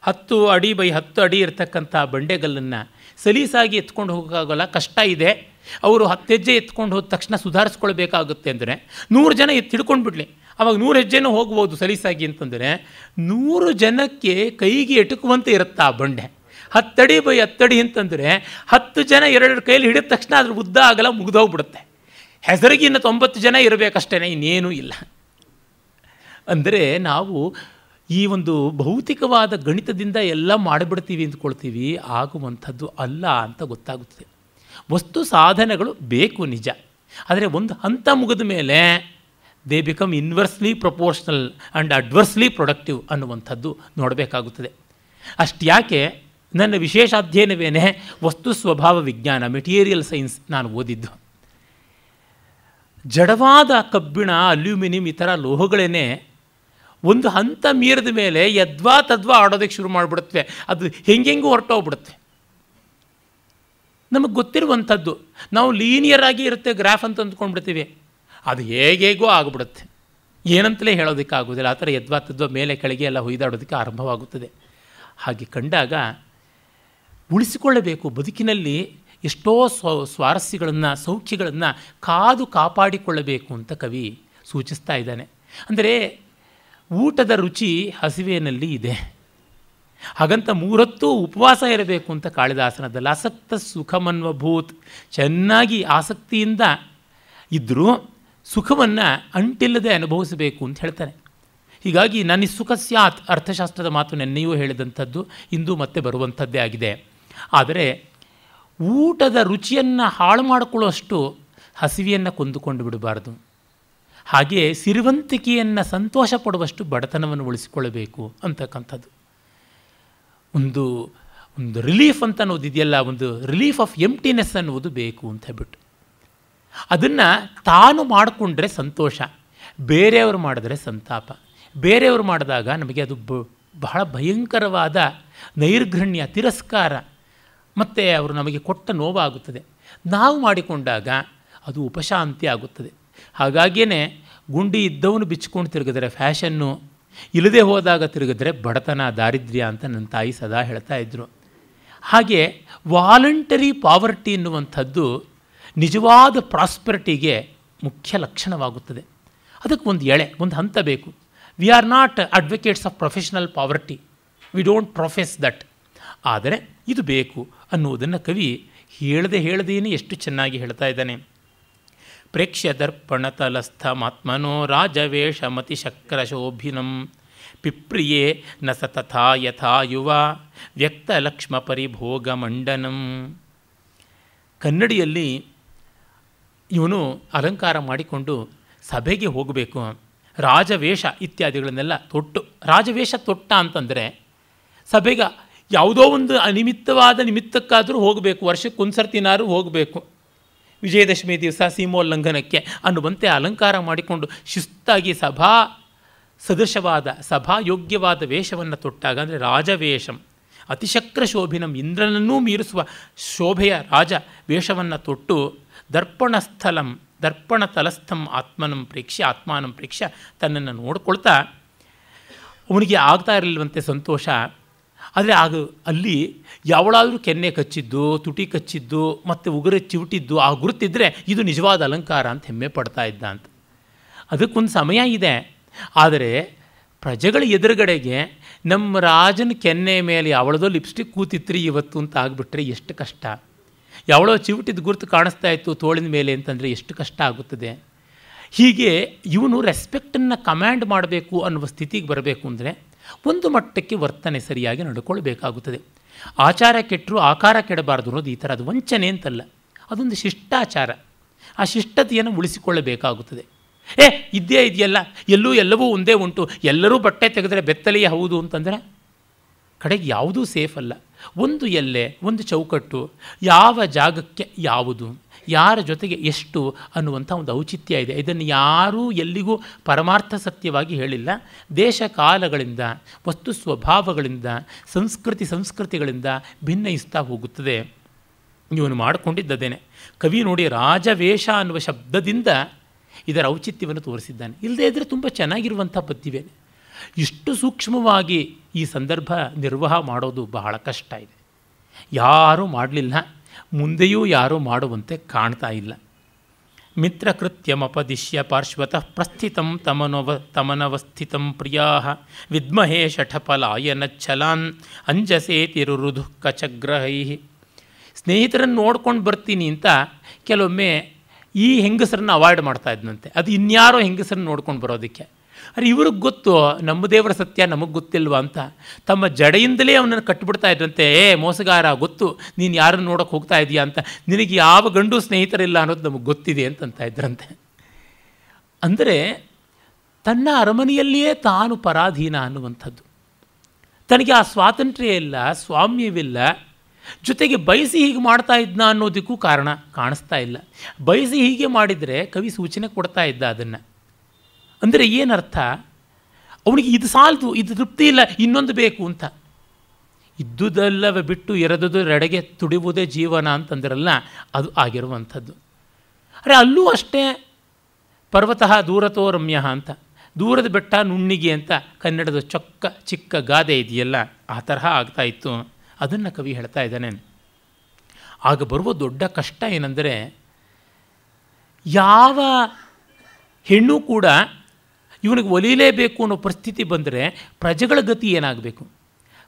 S1: ಹತ್ತು ಅಡಿ ಬೈ ಹತ್ತು ಅಡಿ ಇರತಕ್ಕಂಥ ಬಂಡೆಗಲ್ಲನ್ನು ಸಲೀಸಾಗಿ ಎತ್ಕೊಂಡು ಹೋಗೋಕ್ಕಾಗಲ್ಲ ಕಷ್ಟ ಇದೆ ಅವರು ಹತ್ತು ಹೆಜ್ಜೆ ಎತ್ಕೊಂಡು ಹೋದ ತಕ್ಷಣ ಸುಧಾರಿಸ್ಕೊಳ್ಬೇಕಾಗುತ್ತೆ ಅಂದರೆ ನೂರು ಜನ ಎತ್ತಿ ಹಿಡ್ಕೊಂಡು ಬಿಡಲಿ ಆವಾಗ ನೂರು ಹೆಜ್ಜೆನೂ ಹೋಗ್ಬೋದು ಸಲೀಸಾಗಿ ಅಂತಂದರೆ ನೂರು ಜನಕ್ಕೆ ಕೈಗೆ ಎಟುಕುವಂತೆ ಇರುತ್ತಾ ಆ ಬಂಡೆ ಹತ್ತಡಿ ಬೈ ಹತ್ತಡಿ ಅಂತಂದರೆ ಹತ್ತು ಜನ ಎರಡರ ಕೈಲಿ ಹಿಡಿದ ತಕ್ಷಣ ಅದ್ರ ಉದ್ದ ಆಗಲ್ಲ ಮುಗಿದೋಗ್ಬಿಡುತ್ತೆ ಹೆಸರಿಗಿನ್ನ ತೊಂಬತ್ತು ಜನ ಇರಬೇಕಷ್ಟೇ ಇನ್ನೇನೂ ಇಲ್ಲ ಅಂದರೆ ನಾವು ಈ ಒಂದು ಭೌತಿಕವಾದ ಗಣಿತದಿಂದ ಎಲ್ಲ ಮಾಡಿಬಿಡ್ತೀವಿ ಅಂದ್ಕೊಳ್ತೀವಿ ಆಗುವಂಥದ್ದು ಅಲ್ಲ ಅಂತ ಗೊತ್ತಾಗುತ್ತದೆ ವಸ್ತು ಸಾಧನಗಳು ಬೇಕು ನಿಜ ಆದರೆ ಒಂದು ಹಂತ ಮುಗಿದ ಮೇಲೆ they become inversely proportional and adversely productive ಅನ್ನುವಂಥದ್ದು ನೋಡಬೇಕಾಗುತ್ತದೆ ಅಷ್ಟು ಯಾಕೆ ನನ್ನ ವಿಶೇಷ ಅಧ್ಯಯನವೇನೆ ವಸ್ತು ಸ್ವಭಾವ ವಿಜ್ಞಾನ ಮೆಟೀರಿಯಲ್ ಸೈನ್ಸ್ ನಾನು ಓದಿದ್ದು ಜಡವಾದ ಕಬ್ಬಿಣ ಅಲ್ಯೂಮಿನಿಯಂ ಈ ಥರ ಲೋಹಗಳೇನೆ ಒಂದು ಹಂತ ಮೀರಿದ ಮೇಲೆ ಯದ್ವಾ ತದ್ವಾ ಆಡೋದಕ್ಕೆ ಶುರು ಮಾಡಿಬಿಡುತ್ತವೆ ಅದು ಹೆಂಗೆಂಗು ಹೊರಟೋಗ್ಬಿಡುತ್ತೆ ನಮಗೆ ಗೊತ್ತಿರುವಂಥದ್ದು ನಾವು ಲೀನಿಯರ್ ಆಗಿ ಇರುತ್ತೆ ಗ್ರಾಫ್ ಅಂತ ಅಂದ್ಕೊಂಡ್ಬಿಡ್ತೀವಿ ಅದು ಹೇಗೇಗೋ ಆಗಿಬಿಡುತ್ತೆ ಏನಂತಲೇ ಆಗೋದಿಲ್ಲ ಆ ಥರ ಯದ್ವಾ ತದ್ವಾ ಮೇಲೆ ಕೆಳಗೆ ಎಲ್ಲ ಹೊಯ್ದಾಡೋದಕ್ಕೆ ಆರಂಭವಾಗುತ್ತದೆ ಹಾಗೆ ಕಂಡಾಗ ಉಳಿಸಿಕೊಳ್ಳಬೇಕು ಬದುಕಿನಲ್ಲಿ ಎಷ್ಟೋ ಸ್ವ ಸ್ವಾರಸ್ಯಗಳನ್ನು ಸೌಖ್ಯಗಳನ್ನು ಕಾದು ಕಾಪಾಡಿಕೊಳ್ಳಬೇಕು ಅಂತ ಕವಿ ಸೂಚಿಸ್ತಾ ಇದ್ದಾನೆ ಅಂದರೆ ಊಟದ ರುಚಿ ಹಸಿವೆಯಲ್ಲಿ ಇದೆ ಹಾಗಂತ ಮೂರತ್ತು ಉಪವಾಸ ಇರಬೇಕು ಅಂತ ಕಾಳಿದಾಸನದಲ್ಲಿ ಆಸಕ್ತ ಸುಖಮನ್ವಭೂತ್ ಚೆನ್ನಾಗಿ ಆಸಕ್ತಿಯಿಂದ ಇದ್ದರೂ ಸುಖವನ್ನು ಅಂಟಿಲ್ಲದೆ ಅನುಭವಿಸಬೇಕು ಅಂತ ಹೇಳ್ತಾನೆ ಹೀಗಾಗಿ ನನ್ನ ಸುಖ ಸ್ಯಾತ್ ಅರ್ಥಶಾಸ್ತ್ರದ ಮಾತು ನೆನ್ನೆಯೂ ಹೇಳಿದಂಥದ್ದು ಇಂದು ಮತ್ತೆ ಬರುವಂಥದ್ದೇ ಆಗಿದೆ ಆದರೆ ಊಟದ ರುಚಿಯನ್ನು ಹಾಳು ಮಾಡಿಕೊಳ್ಳೋಷ್ಟು ಹಸಿವಿಯನ್ನು ಕೊಂದುಕೊಂಡು ಬಿಡಬಾರ್ದು ಹಾಗೆಯೇ ಸಿರಿವಂತಿಕೆಯನ್ನು ಸಂತೋಷ ಪಡುವಷ್ಟು ಬಡತನವನ್ನು ಉಳಿಸಿಕೊಳ್ಳಬೇಕು ಅಂತಕ್ಕಂಥದ್ದು ಒಂದು ಒಂದು ರಿಲೀಫ್ ಅಂತ ಅನ್ನೋದು ಇದೆಯಲ್ಲ ಒಂದು ರಿಲೀಫ್ ಆಫ್ ಎಂಟಿನೆಸ್ ಅನ್ನುವುದು ಬೇಕು ಅಂತ ಹೇಳ್ಬಿಟ್ಟು ಅದನ್ನು ತಾನು ಮಾಡಿಕೊಂಡ್ರೆ ಸಂತೋಷ ಬೇರೆಯವರು ಮಾಡಿದ್ರೆ ಸಂತಾಪ ಬೇರೆಯವರು ಮಾಡಿದಾಗ ನಮಗೆ ಅದು ಬಹಳ ಭಯಂಕರವಾದ ನೈರ್ಘಣ್ಯ ತಿರಸ್ಕಾರ ಮತ್ತು ಅವರು ನಮಗೆ ಕೊಟ್ಟ ನೋವಾಗುತ್ತದೆ ನಾವು ಮಾಡಿಕೊಂಡಾಗ ಅದು ಉಪಶಾಂತಿ ಆಗುತ್ತದೆ ಹಾಗಾಗಿಯೇ ಗುಂಡಿ ಇದ್ದವನು ಬಿಚ್ಚಿಕೊಂಡು ತಿರುಗಿದ್ರೆ ಫ್ಯಾಷನ್ನು ಇಲ್ಲದೆ ಹೋದಾಗ ತಿರುಗಿದ್ರೆ ಬಡತನ ದಾರಿದ್ರ್ಯ ಅಂತ ನನ್ನ ತಾಯಿ ಸದಾ ಹೇಳ್ತಾ ಇದ್ದರು ಹಾಗೆ ವಾಲಂಟರಿ ಪಾವರ್ಟಿ ಎನ್ನುವಂಥದ್ದು ನಿಜವಾದ ಪ್ರಾಸ್ಪರಿಟಿಗೆ ಮುಖ್ಯ ಲಕ್ಷಣವಾಗುತ್ತದೆ ಅದಕ್ಕೆ ಒಂದು ಎಳೆ ಒಂದು ಹಂತ ಬೇಕು we are not advocates of professional poverty we don't profess that ಆದರೆ ಇದು ಬೇಕು ಅನ್ನುವುದನ್ನು ಕವಿ ಹೇಳದೆ ಹೇಳದೇನೆ ಎಷ್ಟು ಚೆನ್ನಾಗಿ ಹೇಳ್ತಾ ಇದ್ದಾನೆ ಪ್ರೇಕ್ಷ್ಯ ಮಾತ್ಮನೋ ರಾಜವೇಷ ಶೋಭಿನಂ ಪಿಪ್ರಿಯೇ ನ ಸ ತಥಾ ಯಥಾ ಯುವ ವ್ಯಕ್ತಲಕ್ಷ್ಮ ಪರಿಭೋಗ ಮಂಡನಂ ಕನ್ನಡಿಯಲ್ಲಿ ಇವನು ಅಲಂಕಾರ ಮಾಡಿಕೊಂಡು ಸಭೆಗೆ ಹೋಗಬೇಕು ರಾಜವೇಷ ಇತ್ಯಾದಿಗಳನ್ನೆಲ್ಲ ತೊಟ್ಟು ರಾಜವೇಷ ತೊಟ್ಟ ಅಂತಂದರೆ ಸಭೆಗ ಯಾವುದೋ ಒಂದು ಅನಿಮಿತ್ತವಾದ ನಿಮಿತ್ತಕ್ಕಾದರೂ ಹೋಗಬೇಕು ಒಂದು ಸರ್ತಿನಾರು ಹೋಗಬೇಕು ವಿಜಯದಶಮಿ ದಿವಸ ಸೀಮೋಲ್ಲಂಘನಕ್ಕೆ ಅನ್ನುವಂತೆ ಅಲಂಕಾರ ಮಾಡಿಕೊಂಡು ಶಿಸ್ತಾಗಿ ಸಭಾ ಸದೃಶವಾದ ಸಭಾಯೋಗ್ಯವಾದ ವೇಷವನ್ನು ತೊಟ್ಟಾಗ ಅಂದರೆ ರಾಜವೇಷಂ ಅತಿಶಕ್ರ ಶೋಭಿನಂ ಇಂದ್ರನನ್ನೂ ಮೀರಿಸುವ ಶೋಭೆಯ ರಾಜ ವೇಷವನ್ನು ತೊಟ್ಟು ದರ್ಪಣಸ್ಥಲಂ ದರ್ಪಣ ತಲಸ್ಥಂ ಆತ್ಮನಂ ಪ್ರೇಕ್ಷ್ಯ ಆತ್ಮಾನಂ ಪ್ರೇಕ್ಷ್ಯ ತನ್ನನ್ನು ನೋಡಿಕೊಳ್ತಾ ಅವನಿಗೆ ಆಗ್ತಾ ಇರಲಿಲ್ವಂತೆ ಸಂತೋಷ ಆದರೆ ಆಗ ಅಲ್ಲಿ ಯಾವಳಾದರೂ ಕೆನ್ನೆ ಕಚ್ಚಿದ್ದು ತುಟಿ ಕಚ್ಚಿದ್ದು ಮತ್ತು ಉಗುರೆ ಚಿವುಟಿದ್ದು ಆ ಗುರುತಿದ್ದರೆ ಇದು ನಿಜವಾದ ಅಲಂಕಾರ ಅಂತ ಹೆಮ್ಮೆ ಪಡ್ತಾ ಇದ್ದ ಅಂತ ಅದಕ್ಕೊಂದು ಸಮಯ ಇದೆ ಆದರೆ ಪ್ರಜೆಗಳ ಎದುರುಗಡೆಗೆ ನಮ್ಮ ರಾಜನ ಕೆನ್ನೆ ಮೇಲೆ ಯಾವಳದೋ ಲಿಪ್ಸ್ಟಿಕ್ ಕೂತಿತ್ರಿ ಇವತ್ತು ಅಂತ ಆಗಿಬಿಟ್ರೆ ಎಷ್ಟು ಕಷ್ಟ ಯಾವಳೋ ಚಿವುಟಿದ್ದು ಗುರುತು ಕಾಣಿಸ್ತಾ ಇತ್ತು ತೋಳಿನ ಮೇಲೆ ಅಂತಂದರೆ ಎಷ್ಟು ಕಷ್ಟ ಆಗುತ್ತದೆ ಹೀಗೆ ಇವನು ರೆಸ್ಪೆಕ್ಟನ್ನು ಕಮ್ಯಾಂಡ್ ಮಾಡಬೇಕು ಅನ್ನುವ ಸ್ಥಿತಿಗೆ ಬರಬೇಕು ಅಂದರೆ ಒಂದು ಮಟ್ಟಕ್ಕೆ ವರ್ತನೆ ಸರಿಯಾಗಿ ನಡ್ಕೊಳ್ಬೇಕಾಗುತ್ತದೆ ಆಚಾರ ಕೆಟ್ಟರು ಆಕಾರ ಕೆಡಬಾರ್ದು ಅನ್ನೋದು ಈ ಥರ ಅದು ವಂಚನೆ ಅಂತಲ್ಲ ಅದೊಂದು ಶಿಷ್ಟಾಚಾರ ಆ ಶಿಷ್ಟತೆಯನ್ನು ಉಳಿಸಿಕೊಳ್ಳಬೇಕಾಗುತ್ತದೆ ಏ ಇದ್ದೇ ಇದೆಯಲ್ಲ ಎಲ್ಲೂ ಎಲ್ಲವೂ ಒಂದೇ ಉಂಟು ಎಲ್ಲರೂ ಬಟ್ಟೆ ತೆಗೆದರೆ ಬೆತ್ತಲೆಯೇ ಹೌದು ಅಂತಂದರೆ ಕಡೆಗೆ ಯಾವುದೂ ಸೇಫ್ ಅಲ್ಲ ಒಂದು ಎಲ್ಲೆ ಒಂದು ಚೌಕಟ್ಟು ಯಾವ ಜಾಗಕ್ಕೆ ಯಾವುದು ಯಾರ ಜೊತೆಗೆ ಎಷ್ಟು ಅನ್ನುವಂಥ ಒಂದು ಔಚಿತ್ಯ ಇದೆ ಇದನ್ನು ಯಾರೂ ಎಲ್ಲಿಗೂ ಪರಮಾರ್ಥ ಸತ್ಯವಾಗಿ ಹೇಳಿಲ್ಲ ದೇಶ ಕಾಲಗಳಿಂದ ವಸ್ತು ಸ್ವಭಾವಗಳಿಂದ ಸಂಸ್ಕೃತಿ ಸಂಸ್ಕೃತಿಗಳಿಂದ ಭಿನ್ನಯಿಸ್ತಾ ಹೋಗುತ್ತದೆ ಇವನು ಮಾಡಿಕೊಂಡಿದ್ದದೇನೆ ಕವಿ ನೋಡಿ ರಾಜವೇಷ ಅನ್ನುವ ಶಬ್ದದಿಂದ ಇದರ ಔಚಿತ್ಯವನ್ನು ತೋರಿಸಿದ್ದಾನೆ ಇಲ್ಲದೇ ಇದ್ದರೆ ತುಂಬ ಚೆನ್ನಾಗಿರುವಂಥ ಪದ್ಯವೇನೆ ಇಷ್ಟು ಸೂಕ್ಷ್ಮವಾಗಿ ಈ ಸಂದರ್ಭ ನಿರ್ವಾಹ ಮಾಡೋದು ಬಹಳ ಕಷ್ಟ ಇದೆ ಯಾರೂ ಮಾಡಲಿಲ್ಲ ಮುಂದೆಯೂ ಯಾರೂ ಮಾಡುವಂತೆ ಕಾಣ್ತಾ ಇಲ್ಲ ಮಿತ್ರಕೃತ್ಯಮಪದಿಶ್ಯ ಪಾರ್ಶ್ವತಃ ಪ್ರಸ್ಥಿತಂ ತಮನವ ತಮನವಸ್ಥಿತಂ ಪ್ರಿಯಾ ವಿದ್ಮಹೇ ಛಲಾನ್ ಅಂಜಸೇ ತಿರುರುಧು ಕಚಗ್ರಹೈ ಸ್ನೇಹಿತರನ್ನು ನೋಡ್ಕೊಂಡು ಬರ್ತೀನಿ ಅಂತ ಕೆಲವೊಮ್ಮೆ ಈ ಹೆಂಗಸರನ್ನು ಅವಾಯ್ಡ್ ಮಾಡ್ತಾ ಇದ್ದಂತೆ ಅದು ಇನ್ಯಾರೋ ಹೆಂಗಸರನ್ನು ನೋಡ್ಕೊಂಡು ಬರೋದಕ್ಕೆ ಅರೆ ಇವ್ರಿಗೆ ಗೊತ್ತು ನಮ್ಮ ದೇವರ ಸತ್ಯ ನಮಗೆ ಗೊತ್ತಿಲ್ವಾ ಅಂತ ತಮ್ಮ ಜಡೆಯಿಂದಲೇ ಅವನನ್ನು ಕಟ್ಟುಬಿಡ್ತಾ ಇದ್ರಂತೆ ಏ ಮೋಸಗಾರ ಗೊತ್ತು ನೀನು ಯಾರನ್ನು ನೋಡೋಕೆ ಹೋಗ್ತಾ ಇದೀಯಾ ಅಂತ ನಿನಗೆ ಯಾವ ಗಂಡು ಸ್ನೇಹಿತರಿಲ್ಲ ಅನ್ನೋದು ನಮಗೆ ಗೊತ್ತಿದೆ ಅಂತಂತ ಇದ್ರಂತೆ ಅಂದರೆ ತನ್ನ ಅರಮನೆಯಲ್ಲಿಯೇ ತಾನು ಪರಾಧೀನ ಅನ್ನುವಂಥದ್ದು ತನಗೆ ಆ ಸ್ವಾತಂತ್ರ್ಯ ಇಲ್ಲ ಸ್ವಾಮ್ಯವಿಲ್ಲ ಜೊತೆಗೆ ಬಯಸಿ ಹೀಗೆ ಮಾಡ್ತಾ ಇದ್ನ ಅನ್ನೋದಕ್ಕೂ ಕಾರಣ ಕಾಣಿಸ್ತಾ ಇಲ್ಲ ಬಯಸಿ ಹೀಗೆ ಮಾಡಿದರೆ ಕವಿ ಸೂಚನೆ ಕೊಡ್ತಾ ಇದ್ದ ಅದನ್ನು ಅಂದರೆ ಏನರ್ಥ ಅವನಿಗೆ ಇದು ಸಾಲದು ಇದು ತೃಪ್ತಿ ಇಲ್ಲ ಇನ್ನೊಂದು ಬೇಕು ಅಂತ ಇದ್ದುದಲ್ಲವೇ ಬಿಟ್ಟು ಎರದದು ರೆಡೆಗೆ ತುಡಿಯುವುದೇ ಜೀವನ ಅಂತಂದ್ರಲ್ಲ ಅದು ಆಗಿರುವಂಥದ್ದು ಅರೆ ಅಲ್ಲೂ ಅಷ್ಟೇ ಪರ್ವತಃ ದೂರತೋ ರಮ್ಯ ಅಂತ ದೂರದ ಬೆಟ್ಟ ನುಣ್ಣಿಗೆ ಅಂತ ಕನ್ನಡದ ಚೊಕ್ಕ ಚಿಕ್ಕ ಗಾದೆ ಇದೆಯಲ್ಲ ಆ ತರಹ ಆಗ್ತಾ ಇತ್ತು ಅದನ್ನು ಕವಿ ಹೇಳ್ತಾ ಇದ್ದಾನೆ ಆಗ ಬರುವ ದೊಡ್ಡ ಕಷ್ಟ ಏನಂದರೆ ಯಾವ ಹೆಣ್ಣು ಕೂಡ ಇವನಿಗೆ ಒಲಿಯಲೇಬೇಕು ಅನ್ನೋ ಪರಿಸ್ಥಿತಿ ಬಂದರೆ ಪ್ರಜೆಗಳ ಗತಿ ಏನಾಗಬೇಕು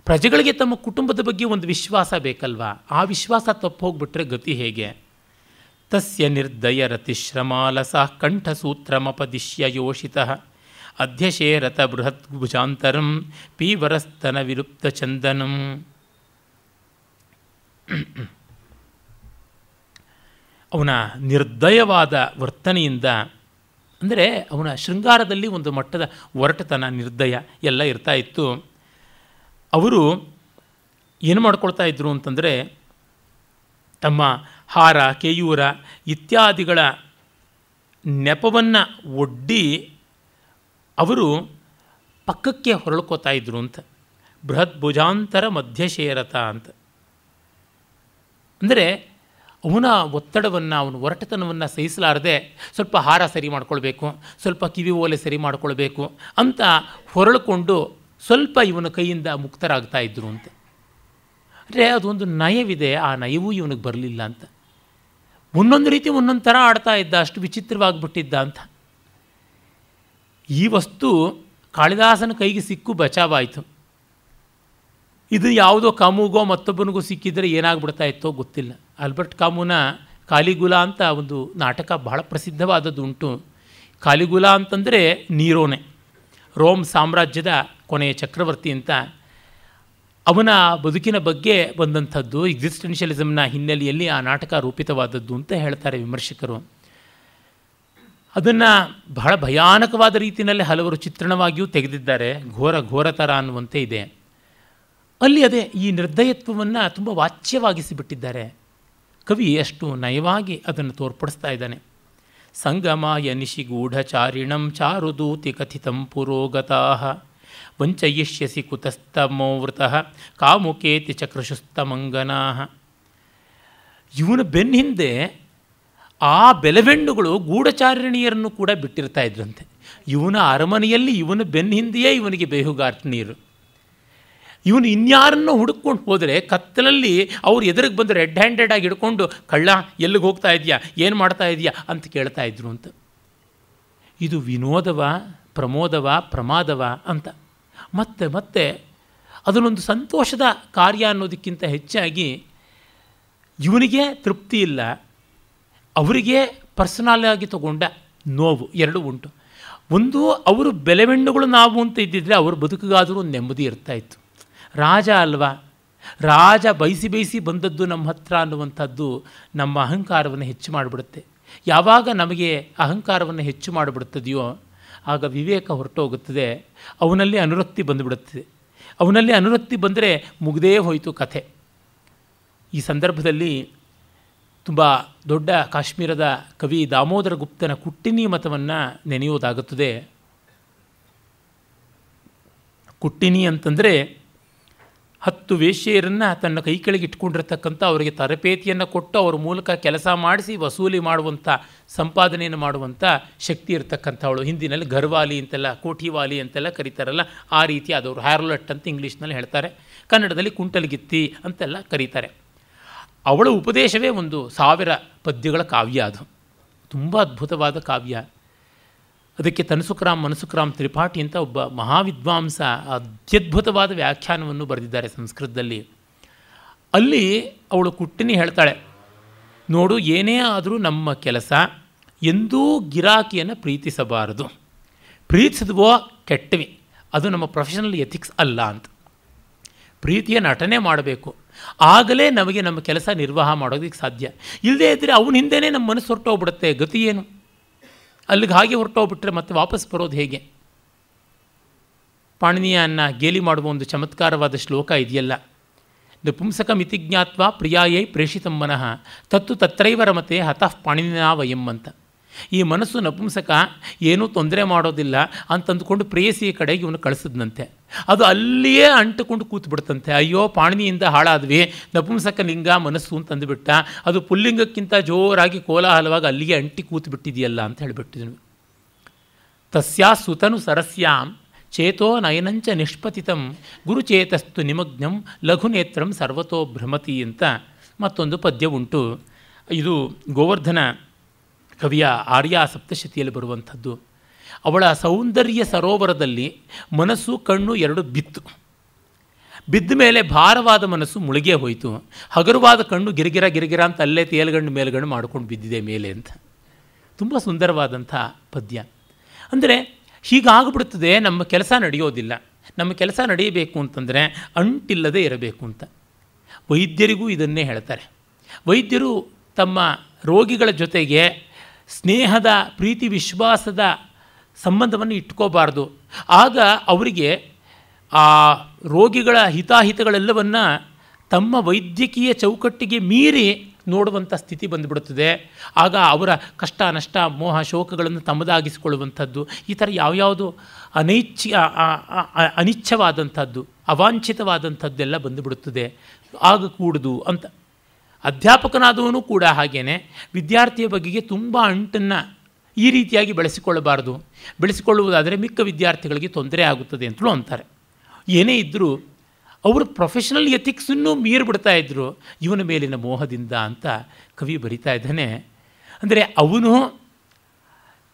S1: ಪ್ರಜೆಗಳಿಗೆ ತಮ್ಮ ಕುಟುಂಬದ ಬಗ್ಗೆ ಒಂದು ವಿಶ್ವಾಸ ಬೇಕಲ್ವಾ ಆ ವಿಶ್ವಾಸ ತಪ್ಪು ಹೋಗ್ಬಿಟ್ರೆ ಗತಿ ಹೇಗೆ ತಸ್ಯ ನಿರ್ದಯ ರತಿಶ್ರಮಾಲಸ ಕಂಠಸೂತ್ರಮಪದಿಶ್ಯ ಯೋಷಿತ ರಥ ಬೃಹತ್ ಭುಜಾಂತರಂ ಪೀವರಸ್ತನ ವಿರುಪ್ತ ಚಂದನಂ ಅವನ ನಿರ್ದಯವಾದ ವರ್ತನೆಯಿಂದ ಅಂದರೆ ಅವನ ಶೃಂಗಾರದಲ್ಲಿ ಒಂದು ಮಟ್ಟದ ಒರಟತನ ನಿರ್ದಯ ಎಲ್ಲ ಇರ್ತಾ ಇತ್ತು ಅವರು ಏನು ಮಾಡ್ಕೊಳ್ತಾ ಇದ್ರು ಅಂತಂದರೆ ತಮ್ಮ ಹಾರ ಕೇಯೂರ ಇತ್ಯಾದಿಗಳ ನೆಪವನ್ನು ಒಡ್ಡಿ ಅವರು ಪಕ್ಕಕ್ಕೆ ಹೊರಳ್ಕೋತಾ ಇದ್ರು ಅಂತ ಬೃಹತ್ ಭುಜಾಂತರ ಮಧ್ಯಶೇರತ ಅಂತ ಅಂದರೆ ಅವನ ಒತ್ತಡವನ್ನು ಅವನ ಒರಟತನವನ್ನು ಸಹಿಸಲಾರದೆ ಸ್ವಲ್ಪ ಹಾರ ಸರಿ ಮಾಡ್ಕೊಳ್ಬೇಕು ಸ್ವಲ್ಪ ಕಿವಿ ಓಲೆ ಸರಿ ಮಾಡ್ಕೊಳ್ಬೇಕು ಅಂತ ಹೊರಳ್ಕೊಂಡು ಸ್ವಲ್ಪ ಇವನ ಕೈಯಿಂದ ಮುಕ್ತರಾಗ್ತಾ ಇದ್ರು ಅಂತ ಅಂದರೆ ಅದೊಂದು ನಯವಿದೆ ಆ ನಯವೂ ಇವನಿಗೆ ಬರಲಿಲ್ಲ ಅಂತ ಒಂದೊಂದು ರೀತಿ ಒಂದೊಂದು ಥರ ಆಡ್ತಾ ಇದ್ದ ಅಷ್ಟು ವಿಚಿತ್ರವಾಗಿಬಿಟ್ಟಿದ್ದ ಅಂತ ಈ ವಸ್ತು ಕಾಳಿದಾಸನ ಕೈಗೆ ಸಿಕ್ಕು ಬಚಾವಾಯಿತು ಇದು ಯಾವುದೋ ಕಾಮುಗೋ ಮತ್ತೊಬ್ಬನಿಗೂ ಸಿಕ್ಕಿದ್ರೆ ಏನಾಗ್ಬಿಡ್ತಾ ಇತ್ತೋ ಗೊತ್ತಿಲ್ಲ ಆಲ್ಬರ್ಟ್ ಕಾಮುನ ಕಾಲಿಗುಲ ಅಂತ ಒಂದು ನಾಟಕ ಬಹಳ ಪ್ರಸಿದ್ಧವಾದದ್ದು ಉಂಟು ಕಾಲಿಗುಲ ಅಂತಂದರೆ ನೀರೋನೆ ರೋಮ್ ಸಾಮ್ರಾಜ್ಯದ ಕೊನೆಯ ಚಕ್ರವರ್ತಿ ಅಂತ ಅವನ ಬದುಕಿನ ಬಗ್ಗೆ ಬಂದಂಥದ್ದು ಎಕ್ಸಿಸ್ಟೆನ್ಷಿಯಲಿಸಮ್ನ ಹಿನ್ನೆಲೆಯಲ್ಲಿ ಆ ನಾಟಕ ರೂಪಿತವಾದದ್ದು ಅಂತ ಹೇಳ್ತಾರೆ ವಿಮರ್ಶಕರು ಅದನ್ನು ಬಹಳ ಭಯಾನಕವಾದ ರೀತಿಯಲ್ಲಿ ಹಲವರು ಚಿತ್ರಣವಾಗಿಯೂ ತೆಗೆದಿದ್ದಾರೆ ಘೋರ ಘೋರತರ ಅನ್ನುವಂತೆ ಇದೆ ಅಲ್ಲಿ ಅದೇ ಈ ನಿರ್ದಯತ್ವವನ್ನು ತುಂಬ ವಾಚ್ಯವಾಗಿಸಿಬಿಟ್ಟಿದ್ದಾರೆ ಕವಿ ಎಷ್ಟು ನಯವಾಗಿ ಅದನ್ನು ತೋರ್ಪಡಿಸ್ತಾ ಇದ್ದಾನೆ ಸಂಗಮಾಯ ನಿಶಿಗೂಢಚಾರಿಣಂ ಚಾರುದೂತಿ ಕಥಿತಂ ಪುರೋಗತಾ ವಂಚಯಿಷ್ಯಸಿ ಕುತಸ್ತಮೋವೃತಃ ಕಾಮುಕೇತಿ ಚಕ್ರಶುಸ್ತಮಂಗನಾ ಇವನ ಬೆನ್ನ ಹಿಂದೆ ಆ ಬೆಲವೆಂಡುಗಳು ಗೂಢಚಾರಿಣಿಯರನ್ನು ಕೂಡ ಬಿಟ್ಟಿರ್ತಾ ಇದ್ರಂತೆ ಇವನ ಅರಮನೆಯಲ್ಲಿ ಇವನ ಬೆನ್ನ ಹಿಂದೆಯೇ ಇವನಿಗೆ ನೀರು ಇವನು ಇನ್ಯಾರನ್ನು ಹುಡುಕೊಂಡು ಹೋದರೆ ಕತ್ತಲಲ್ಲಿ ಅವ್ರು ಎದುರಿಗೆ ಬಂದು ರೆಡ್ ಹ್ಯಾಂಡೆಡ್ ಆಗಿ ಹಿಡ್ಕೊಂಡು ಕಳ್ಳ ಎಲ್ಲಿಗೆ ಹೋಗ್ತಾ ಇದೆಯಾ ಏನು ಮಾಡ್ತಾ ಇದೆಯಾ ಅಂತ ಕೇಳ್ತಾ ಇದ್ರು ಅಂತ ಇದು ವಿನೋದವ ಪ್ರಮೋದವ ಪ್ರಮಾದವ ಅಂತ ಮತ್ತೆ ಮತ್ತೆ ಅದನ್ನೊಂದು ಸಂತೋಷದ ಕಾರ್ಯ ಅನ್ನೋದಕ್ಕಿಂತ ಹೆಚ್ಚಾಗಿ ಇವನಿಗೆ ತೃಪ್ತಿ ಇಲ್ಲ ಅವರಿಗೆ ಆಗಿ ತಗೊಂಡ ನೋವು ಎರಡು ಉಂಟು ಒಂದು ಅವರು ಬೆಲೆವೆಣ್ಣುಗಳು ನಾವು ಅಂತ ಇದ್ದಿದ್ದರೆ ಅವ್ರ ಬದುಕಿಗಾದರೂ ನೆಮ್ಮದಿ ಇರ್ತಾಯಿತ್ತು ರಾಜ ಅಲ್ವಾ ರಾಜ ಬಯಸಿ ಬಯಸಿ ಬಂದದ್ದು ನಮ್ಮ ಹತ್ರ ಅನ್ನುವಂಥದ್ದು ನಮ್ಮ ಅಹಂಕಾರವನ್ನು ಹೆಚ್ಚು ಮಾಡಿಬಿಡುತ್ತೆ ಯಾವಾಗ ನಮಗೆ ಅಹಂಕಾರವನ್ನು ಹೆಚ್ಚು ಮಾಡಿಬಿಡುತ್ತದೆಯೋ ಆಗ ವಿವೇಕ ಹೊರಟೋಗುತ್ತದೆ ಅವನಲ್ಲಿ ಅನುರಕ್ತಿ ಬಂದುಬಿಡುತ್ತದೆ ಅವನಲ್ಲಿ ಅನುರಕ್ತಿ ಬಂದರೆ ಮುಗ್ದೇ ಹೋಯಿತು ಕಥೆ ಈ ಸಂದರ್ಭದಲ್ಲಿ ತುಂಬ ದೊಡ್ಡ ಕಾಶ್ಮೀರದ ಕವಿ ದಾಮೋದರ ಗುಪ್ತನ ಕುಟ್ಟಿನಿ ಮತವನ್ನು ನೆನೆಯೋದಾಗುತ್ತದೆ ಕುಟ್ಟಿನಿ ಅಂತಂದರೆ ಹತ್ತು ವೇಶ್ಯರನ್ನು ತನ್ನ ಕೈ ಕೆಳಗೆ ಇಟ್ಕೊಂಡಿರ್ತಕ್ಕಂಥ ಅವರಿಗೆ ತರಬೇತಿಯನ್ನು ಕೊಟ್ಟು ಅವ್ರ ಮೂಲಕ ಕೆಲಸ ಮಾಡಿಸಿ ವಸೂಲಿ ಮಾಡುವಂಥ ಸಂಪಾದನೆಯನ್ನು ಮಾಡುವಂಥ ಶಕ್ತಿ ಇರತಕ್ಕಂಥವಳು ಹಿಂದಿನಲ್ಲಿ ಘರ್ವಾಲಿ ಅಂತೆಲ್ಲ ಕೋಠಿವಾಲಿ ಅಂತೆಲ್ಲ ಕರೀತಾರಲ್ಲ ಆ ರೀತಿ ಅದವರು ಹ್ಯಾರ್ಲಟ್ ಅಂತ ಇಂಗ್ಲೀಷ್ನಲ್ಲಿ ಹೇಳ್ತಾರೆ ಕನ್ನಡದಲ್ಲಿ ಕುಂಟಲ್ಗಿತ್ತಿ ಅಂತೆಲ್ಲ ಕರೀತಾರೆ ಅವಳ ಉಪದೇಶವೇ ಒಂದು ಸಾವಿರ ಪದ್ಯಗಳ ಕಾವ್ಯ ಅದು ತುಂಬ ಅದ್ಭುತವಾದ ಕಾವ್ಯ ಅದಕ್ಕೆ ತನಸುಕರಾಮ್ ಮನಸುಖರಾಮ್ ತ್ರಿಪಾಠಿ ಅಂತ ಒಬ್ಬ ಮಹಾವಿದ್ವಾಂಸ ಅತ್ಯದ್ಭುತವಾದ ವ್ಯಾಖ್ಯಾನವನ್ನು ಬರೆದಿದ್ದಾರೆ ಸಂಸ್ಕೃತದಲ್ಲಿ ಅಲ್ಲಿ ಅವಳು ಕುಟ್ಟಿನಿ ಹೇಳ್ತಾಳೆ ನೋಡು ಏನೇ ಆದರೂ ನಮ್ಮ ಕೆಲಸ ಎಂದೂ ಗಿರಾಕಿಯನ್ನು ಪ್ರೀತಿಸಬಾರದು ಪ್ರೀತಿಸಿದ್ವೋ ಕೆಟ್ಟವಿ ಅದು ನಮ್ಮ ಪ್ರೊಫೆಷನಲ್ ಎಥಿಕ್ಸ್ ಅಲ್ಲ ಅಂತ ಪ್ರೀತಿಯ ನಟನೆ ಮಾಡಬೇಕು ಆಗಲೇ ನಮಗೆ ನಮ್ಮ ಕೆಲಸ ನಿರ್ವಾಹ ಮಾಡೋದಕ್ಕೆ ಸಾಧ್ಯ ಇಲ್ಲದೇ ಇದ್ದರೆ ಅವನ ಹಿಂದೆಯೇ ನಮ್ಮ ಮನಸ್ಸು ಹೊರಟೋಗ್ಬಿಡುತ್ತೆ ಗತಿ ಏನು ಅಲ್ಲಿಗೆ ಹಾಗೆ ಹೊರಟೋಗ್ಬಿಟ್ರೆ ಮತ್ತೆ ವಾಪಸ್ ಬರೋದು ಹೇಗೆ ಪಾಣಿನಿಯನ್ನ ಗೇಲಿ ಮಾಡುವ ಒಂದು ಚಮತ್ಕಾರವಾದ ಶ್ಲೋಕ ಇದೆಯಲ್ಲ ನಪುಂಸಕ ಮಿತಿಜ್ಞಾತ್ವ ಪ್ರಿಯಾಯೈ ಪ್ರೇಷಿತಂ ಮನಃ ತತ್ತು ತತ್ರೈವರ ಮತೆ ಹತಃ ಪಾಣಿನಿನಾ ವಯಂ ಅಂತ ಈ ಮನಸ್ಸು ನಪುಂಸಕ ಏನೂ ತೊಂದರೆ ಮಾಡೋದಿಲ್ಲ ಅಂತಂದುಕೊಂಡು ಪ್ರೇಯಸಿಯ ಕಡೆಗೆ ಇವನು ಕಳಿಸಿದ್ನಂತೆ ಅದು ಅಲ್ಲಿಯೇ ಅಂಟುಕೊಂಡು ಬಿಡ್ತಂತೆ ಅಯ್ಯೋ ಪಾಣಿನಿಯಿಂದ ಹಾಳಾದ್ವಿ ನಪುಂಸಕ ಲಿಂಗ ಮನಸ್ಸು ಅಂತಂದುಬಿಟ್ಟ ಅದು ಪುಲ್ಲಿಂಗಕ್ಕಿಂತ ಜೋರಾಗಿ ಕೋಲಾಹಲವಾಗಿ ಅಲ್ಲಿಗೆ ಅಂಟಿ ಕೂತ್ಬಿಟ್ಟಿದೆಯಲ್ಲ ಅಂತ ಹೇಳಿಬಿಟ್ಟಿದ್ನು ತಸ್ಯಾ ಸುತನು ಸರಸ್ಯಾಂ ಚೇತೋ ನಯನಂಚ ನಿಷ್ಪತಿತಂ ಗುರುಚೇತಸ್ತು ನಿಮಗ್ನಂ ಲಘುನೇತ್ರಂ ಸರ್ವತೋ ಭ್ರಮತಿ ಅಂತ ಮತ್ತೊಂದು ಪದ್ಯ ಉಂಟು ಇದು ಗೋವರ್ಧನ ಕವಿಯ ಆರ್ಯ ಸಪ್ತಶತಿಯಲ್ಲಿ ಬರುವಂಥದ್ದು ಅವಳ ಸೌಂದರ್ಯ ಸರೋವರದಲ್ಲಿ ಮನಸ್ಸು ಕಣ್ಣು ಎರಡು ಬಿತ್ತು ಬಿದ್ದ ಮೇಲೆ ಭಾರವಾದ ಮನಸ್ಸು ಮುಳುಗೇ ಹೋಯಿತು ಹಗರವಾದ ಕಣ್ಣು ಗಿರಿಗಿರ ಗಿರಿಗಿರ ಅಂತ ಅಲ್ಲೇ ತೇಲ್ಗಂಡು ಮೇಲ್ಗಂಡು ಮಾಡ್ಕೊಂಡು ಬಿದ್ದಿದೆ ಮೇಲೆ ಅಂತ ತುಂಬ ಸುಂದರವಾದಂಥ ಪದ್ಯ ಅಂದರೆ ಹೀಗಾಗ್ಬಿಡ್ತದೆ ನಮ್ಮ ಕೆಲಸ ನಡೆಯೋದಿಲ್ಲ ನಮ್ಮ ಕೆಲಸ ನಡೆಯಬೇಕು ಅಂತಂದರೆ ಅಂಟಿಲ್ಲದೆ ಇರಬೇಕು ಅಂತ ವೈದ್ಯರಿಗೂ ಇದನ್ನೇ ಹೇಳ್ತಾರೆ ವೈದ್ಯರು ತಮ್ಮ ರೋಗಿಗಳ ಜೊತೆಗೆ ಸ್ನೇಹದ ಪ್ರೀತಿ ವಿಶ್ವಾಸದ ಸಂಬಂಧವನ್ನು ಇಟ್ಕೋಬಾರ್ದು ಆಗ ಅವರಿಗೆ ಆ ರೋಗಿಗಳ ಹಿತಾಹಿತಗಳೆಲ್ಲವನ್ನು ತಮ್ಮ ವೈದ್ಯಕೀಯ ಚೌಕಟ್ಟಿಗೆ ಮೀರಿ ನೋಡುವಂಥ ಸ್ಥಿತಿ ಬಂದುಬಿಡುತ್ತದೆ ಆಗ ಅವರ ಕಷ್ಟ ನಷ್ಟ ಮೋಹ ಶೋಕಗಳನ್ನು ತಮ್ಮದಾಗಿಸಿಕೊಳ್ಳುವಂಥದ್ದು ಈ ಥರ ಯಾವ್ಯಾವುದು ಅನೈಚ್ಛ ಅನಿಚ್ಛವಾದಂಥದ್ದು ಅವಾಂಛಿತವಾದಂಥದ್ದೆಲ್ಲ ಬಂದುಬಿಡುತ್ತದೆ ಆಗ ಕೂಡುದು ಅಂತ ಅಧ್ಯಾಪಕನಾದವನು ಕೂಡ ಹಾಗೇ ವಿದ್ಯಾರ್ಥಿಯ ಬಗೆಗೆ ತುಂಬ ಅಂಟನ್ನು ಈ ರೀತಿಯಾಗಿ ಬೆಳೆಸಿಕೊಳ್ಳಬಾರ್ದು ಬೆಳೆಸಿಕೊಳ್ಳುವುದಾದರೆ ಮಿಕ್ಕ ವಿದ್ಯಾರ್ಥಿಗಳಿಗೆ ತೊಂದರೆ ಆಗುತ್ತದೆ ಅಂತಲೂ ಅಂತಾರೆ ಏನೇ ಇದ್ದರೂ ಅವರು ಪ್ರೊಫೆಷನಲ್ ಎಥಿಕ್ಸನ್ನು ಮೀರಿ ಬಿಡ್ತಾ ಇದ್ದರು ಇವನ ಮೇಲಿನ ಮೋಹದಿಂದ ಅಂತ ಕವಿ ಬರಿತಾ ಇದ್ದಾನೆ ಅಂದರೆ ಅವನು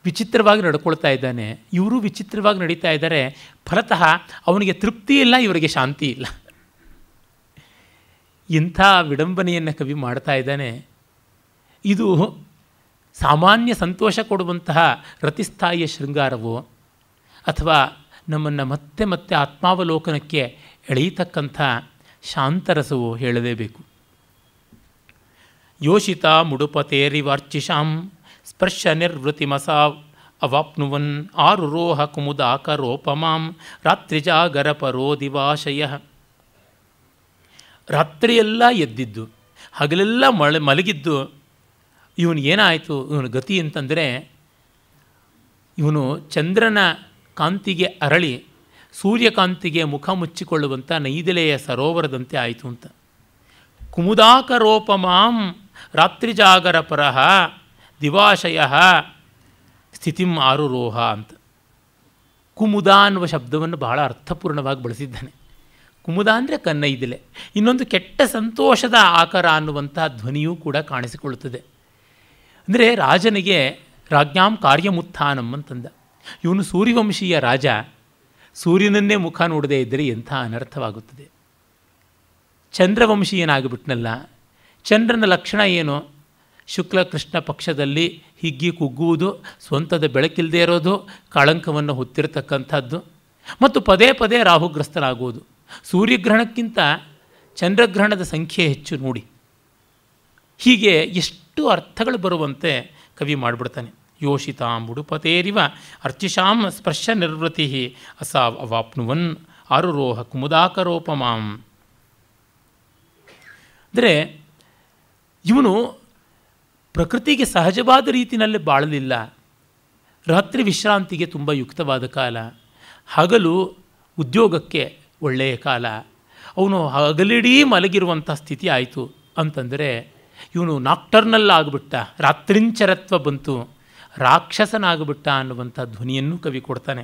S1: ವಿಚಿತ್ರವಾಗಿ ನಡ್ಕೊಳ್ತಾ ಇದ್ದಾನೆ ಇವರು ವಿಚಿತ್ರವಾಗಿ ನಡೀತಾ ಇದ್ದಾರೆ ಫಲತಃ ಅವನಿಗೆ ತೃಪ್ತಿ ಇಲ್ಲ ಇವರಿಗೆ ಶಾಂತಿ ಇಲ್ಲ ಇಂಥ ವಿಡಂಬನೆಯನ್ನು ಕವಿ ಮಾಡ್ತಾ ಇದ್ದಾನೆ ಇದು ಸಾಮಾನ್ಯ ಸಂತೋಷ ಕೊಡುವಂತಹ ರತಿಸ್ಥಾಯಿಯ ಶೃಂಗಾರವೋ ಅಥವಾ ನಮ್ಮನ್ನು ಮತ್ತೆ ಮತ್ತೆ ಆತ್ಮಾವಲೋಕನಕ್ಕೆ ಎಳೆಯತಕ್ಕಂಥ ಶಾಂತರಸವೋ ಹೇಳಲೇಬೇಕು ಯೋಷಿತ ಮುಡುಪತೇರಿವಾರ್ಚಿಷಾಂ ಸ್ಪರ್ಶ ನಿರ್ವೃತಿಮಸ ಅವಾಪ್ನುವನ್ ಆರುರೋಹ ಕುಮುದಾಕರೋಪಮಾಂ ಪರೋ ದಿವಾಶಯ ರಾತ್ರಿಯೆಲ್ಲ ಎದ್ದಿದ್ದು ಹಗಲೆಲ್ಲ ಮಳ ಮಲಗಿದ್ದು ಇವನು ಏನಾಯಿತು ಇವನ ಗತಿ ಅಂತಂದರೆ ಇವನು ಚಂದ್ರನ ಕಾಂತಿಗೆ ಅರಳಿ ಸೂರ್ಯಕಾಂತಿಗೆ ಮುಖ ಮುಚ್ಚಿಕೊಳ್ಳುವಂಥ ನೈದೆಲೆಯ ಸರೋವರದಂತೆ ಆಯಿತು ಅಂತ ಕುಮುದಾಕರೋಪಮಾಂ ರಾತ್ರಿ ಜಾಗರ ಪರಹ ದಿವಾಶಯ ಸ್ಥಿತಿಂ ಆರುರೋಹ ಅಂತ ಕುಮುದ ಅನ್ನುವ ಶಬ್ದವನ್ನು ಬಹಳ ಅರ್ಥಪೂರ್ಣವಾಗಿ ಬಳಸಿದ್ದಾನೆ ಕುಮುದ ಅಂದರೆ ಕನ್ನೈದಿಲೆ ಇನ್ನೊಂದು ಕೆಟ್ಟ ಸಂತೋಷದ ಆಕಾರ ಅನ್ನುವಂಥ ಧ್ವನಿಯೂ ಕೂಡ ಕಾಣಿಸಿಕೊಳ್ಳುತ್ತದೆ ಅಂದರೆ ರಾಜನಿಗೆ ರಾಜ್ಞಾಂ ಕಾರ್ಯಮುತ್ಥಾನಂ ಅಂತಂದ ಇವನು ಸೂರ್ಯವಂಶೀಯ ರಾಜ ಸೂರ್ಯನನ್ನೇ ಮುಖ ನೋಡದೇ ಇದ್ದರೆ ಎಂಥ ಅನರ್ಥವಾಗುತ್ತದೆ ಚಂದ್ರವಂಶೀಯನಾಗಿಬಿಟ್ನಲ್ಲ ಚಂದ್ರನ ಲಕ್ಷಣ ಏನು ಶುಕ್ಲ ಕೃಷ್ಣ ಪಕ್ಷದಲ್ಲಿ ಹಿಗ್ಗಿ ಕುಗ್ಗುವುದು ಸ್ವಂತದ ಬೆಳಕಿಲ್ಲದೆ ಇರೋದು ಕಳಂಕವನ್ನು ಹೊತ್ತಿರತಕ್ಕಂಥದ್ದು ಮತ್ತು ಪದೇ ಪದೇ ರಾಹುಗ್ರಸ್ತನಾಗುವುದು ಸೂರ್ಯಗ್ರಹಣಕ್ಕಿಂತ ಚಂದ್ರಗ್ರಹಣದ ಸಂಖ್ಯೆ ಹೆಚ್ಚು ನೋಡಿ ಹೀಗೆ ಎಷ್ಟು ಅರ್ಥಗಳು ಬರುವಂತೆ ಕವಿ ಮಾಡಿಬಿಡ್ತಾನೆ ಯೋಷಿತಾಂ ಉಡುಪತೇರಿವ ಅರ್ಚಿಷಾಂ ಸ್ಪರ್ಶ ನಿರ್ವೃತಿ ಅಸಾ ಅವಾಪ್ನುವನ್ ಆರುರೋಹ ಕುಮುದಾಕರೋಪಮಾಂ ಅಂದರೆ ಇವನು ಪ್ರಕೃತಿಗೆ ಸಹಜವಾದ ರೀತಿಯಲ್ಲಿ ಬಾಳಲಿಲ್ಲ ರಾತ್ರಿ ವಿಶ್ರಾಂತಿಗೆ ತುಂಬ ಯುಕ್ತವಾದ ಕಾಲ ಹಗಲು ಉದ್ಯೋಗಕ್ಕೆ ಒಳ್ಳೆಯ ಕಾಲ ಅವನು ಹಗಲಿಡೀ ಮಲಗಿರುವಂಥ ಸ್ಥಿತಿ ಆಯಿತು ಅಂತಂದರೆ ಇವನು ನಾಕ್ಟರ್ನಲ್ ಆಗಿಬಿಟ್ಟ ರಾತ್ರಿಂಚರತ್ವ ಬಂತು ರಾಕ್ಷಸನಾಗಿಬಿಟ್ಟ ಅನ್ನುವಂಥ ಧ್ವನಿಯನ್ನು ಕವಿ ಕೊಡ್ತಾನೆ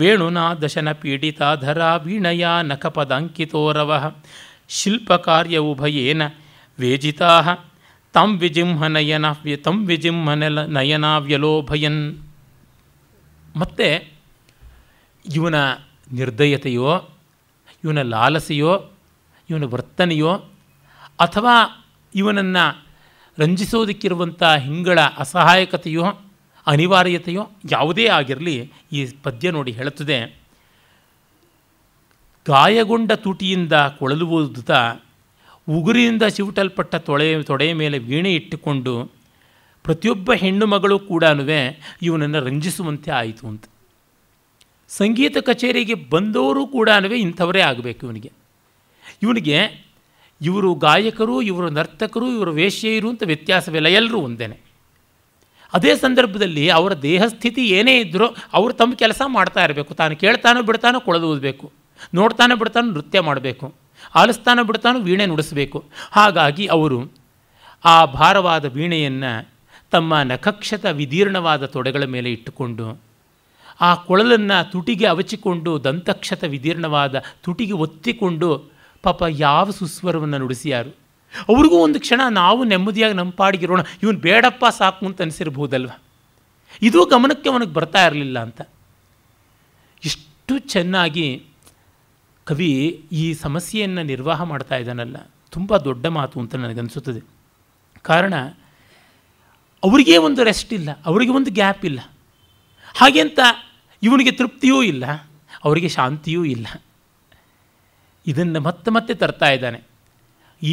S1: ಪೀಡಿತ ಪೀಡಿತಾಧರ ವೀಣಯ ಶಿಲ್ಪ ಶಿಲ್ಪಕಾರ್ಯ ಉಭಯೇನ ವೇಜಿತಾ ತಂ ವಿಜಿಂಹನಯನ ತಂ ನಯನ ನಯನಾವ್ಯಲೋಭಯನ್ ಮತ್ತು ಇವನ ನಿರ್ದಯತೆಯೋ ಇವನ ಲಾಲಸೆಯೋ ಇವನ ವರ್ತನೆಯೋ ಅಥವಾ ಇವನನ್ನು ರಂಜಿಸೋದಕ್ಕಿರುವಂಥ ಹಿಂಗಳ ಅಸಹಾಯಕತೆಯೋ ಅನಿವಾರ್ಯತೆಯೋ ಯಾವುದೇ ಆಗಿರಲಿ ಈ ಪದ್ಯ ನೋಡಿ ಹೇಳುತ್ತದೆ ಗಾಯಗೊಂಡ ತುಟಿಯಿಂದ ಕೊಳಲುವುದುತ ಉಗುರಿಯಿಂದ ಚಿವುಟಲ್ಪಟ್ಟ ತೊಳೆ ತೊಡೆಯ ಮೇಲೆ ವೀಣೆ ಇಟ್ಟುಕೊಂಡು ಪ್ರತಿಯೊಬ್ಬ ಹೆಣ್ಣು ಮಗಳು ಕೂಡ ಇವನನ್ನು ರಂಜಿಸುವಂತೆ ಆಯಿತು ಅಂತ ಸಂಗೀತ ಕಚೇರಿಗೆ ಬಂದವರು ಕೂಡ ಇಂಥವರೇ ಆಗಬೇಕು ಇವನಿಗೆ ಇವನಿಗೆ ಇವರು ಗಾಯಕರು ಇವರು ನರ್ತಕರು ಇವರು ವೇಷ್ಯರು ಅಂತ ವ್ಯತ್ಯಾಸವಿಲ್ಲ ಎಲ್ಲರೂ ಒಂದೇ ಅದೇ ಸಂದರ್ಭದಲ್ಲಿ ಅವರ ದೇಹಸ್ಥಿತಿ ಏನೇ ಇದ್ದರೂ ಅವರು ತಮ್ಮ ಕೆಲಸ ಮಾಡ್ತಾ ಇರಬೇಕು ತಾನು ಕೇಳ್ತಾನೋ ಬಿಡ್ತಾನೋ ಕೊಳದು ಓದಬೇಕು ನೋಡ್ತಾನೋ ಬಿಡ್ತಾನೋ ನೃತ್ಯ ಮಾಡಬೇಕು ಆಲಿಸ್ತಾನೋ ಬಿಡ್ತಾನೋ ವೀಣೆ ನುಡಿಸಬೇಕು ಹಾಗಾಗಿ ಅವರು ಆ ಭಾರವಾದ ವೀಣೆಯನ್ನು ತಮ್ಮ ನಖಕ್ಷತ ವಿದೀರ್ಣವಾದ ತೊಡೆಗಳ ಮೇಲೆ ಇಟ್ಟುಕೊಂಡು ಆ ಕೊಳಲನ್ನು ತುಟಿಗೆ ಅವಚಿಕೊಂಡು ದಂತಕ್ಷತ ವಿದೀರ್ಣವಾದ ತುಟಿಗೆ ಒತ್ತಿಕೊಂಡು ಪಾಪ ಯಾವ ಸುಸ್ವರವನ್ನು ನುಡಿಸಿಯಾರು ಅವ್ರಿಗೂ ಒಂದು ಕ್ಷಣ ನಾವು ನೆಮ್ಮದಿಯಾಗಿ ನಮ್ಮ ಇರೋಣ ಇವನು ಬೇಡಪ್ಪ ಸಾಕು ಅಂತ ಅನಿಸಿರ್ಬೋದಲ್ವ ಇದು ಗಮನಕ್ಕೆ ಅವನಿಗೆ ಬರ್ತಾ ಇರಲಿಲ್ಲ ಅಂತ ಇಷ್ಟು ಚೆನ್ನಾಗಿ ಕವಿ ಈ ಸಮಸ್ಯೆಯನ್ನು ನಿರ್ವಾಹ ಮಾಡ್ತಾ ಇದ್ದಾನಲ್ಲ ತುಂಬ ದೊಡ್ಡ ಮಾತು ಅಂತ ನನಗನ್ಸುತ್ತದೆ ಕಾರಣ ಅವರಿಗೇ ಒಂದು ರೆಸ್ಟ್ ಇಲ್ಲ ಅವರಿಗೆ ಒಂದು ಗ್ಯಾಪ್ ಇಲ್ಲ ಹಾಗೆಂತ ಇವನಿಗೆ ತೃಪ್ತಿಯೂ ಇಲ್ಲ ಅವರಿಗೆ ಶಾಂತಿಯೂ ಇಲ್ಲ ಇದನ್ನು ಮತ್ತೆ ಮತ್ತೆ ತರ್ತಾ ಇದ್ದಾನೆ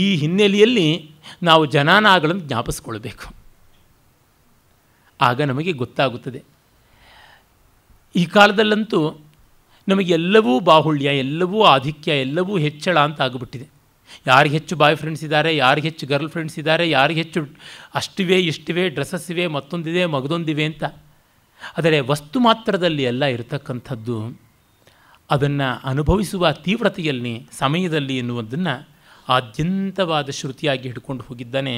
S1: ಈ ಹಿನ್ನೆಲೆಯಲ್ಲಿ ನಾವು ಆಗಲನ್ನು ಜ್ಞಾಪಿಸ್ಕೊಳ್ಬೇಕು ಆಗ ನಮಗೆ ಗೊತ್ತಾಗುತ್ತದೆ ಈ ಕಾಲದಲ್ಲಂತೂ ನಮಗೆಲ್ಲವೂ ಬಾಹುಳ್ಯ ಎಲ್ಲವೂ ಆಧಿಕ್ಯ ಎಲ್ಲವೂ ಹೆಚ್ಚಳ ಅಂತ ಆಗಿಬಿಟ್ಟಿದೆ ಯಾರಿಗೆ ಹೆಚ್ಚು ಬಾಯ್ ಫ್ರೆಂಡ್ಸ್ ಇದ್ದಾರೆ ಯಾರಿಗೆ ಹೆಚ್ಚು ಗರ್ಲ್ ಫ್ರೆಂಡ್ಸ್ ಇದ್ದಾರೆ ಯಾರಿಗೆ ಹೆಚ್ಚು ಅಷ್ಟಿವೆ ಇಷ್ಟಿವೆ ಡ್ರೆಸ್ಸಸ್ ಇವೆ ಮತ್ತೊಂದಿದೆ ಮಗದೊಂದಿವೆ ಅಂತ ಆದರೆ ವಸ್ತು ಮಾತ್ರದಲ್ಲಿ ಎಲ್ಲ ಇರತಕ್ಕಂಥದ್ದು ಅದನ್ನು ಅನುಭವಿಸುವ ತೀವ್ರತೆಯಲ್ಲಿ ಸಮಯದಲ್ಲಿ ಎನ್ನುವುದನ್ನು ಆದ್ಯಂತವಾದ ಶ್ರುತಿಯಾಗಿ ಹಿಡ್ಕೊಂಡು ಹೋಗಿದ್ದಾನೆ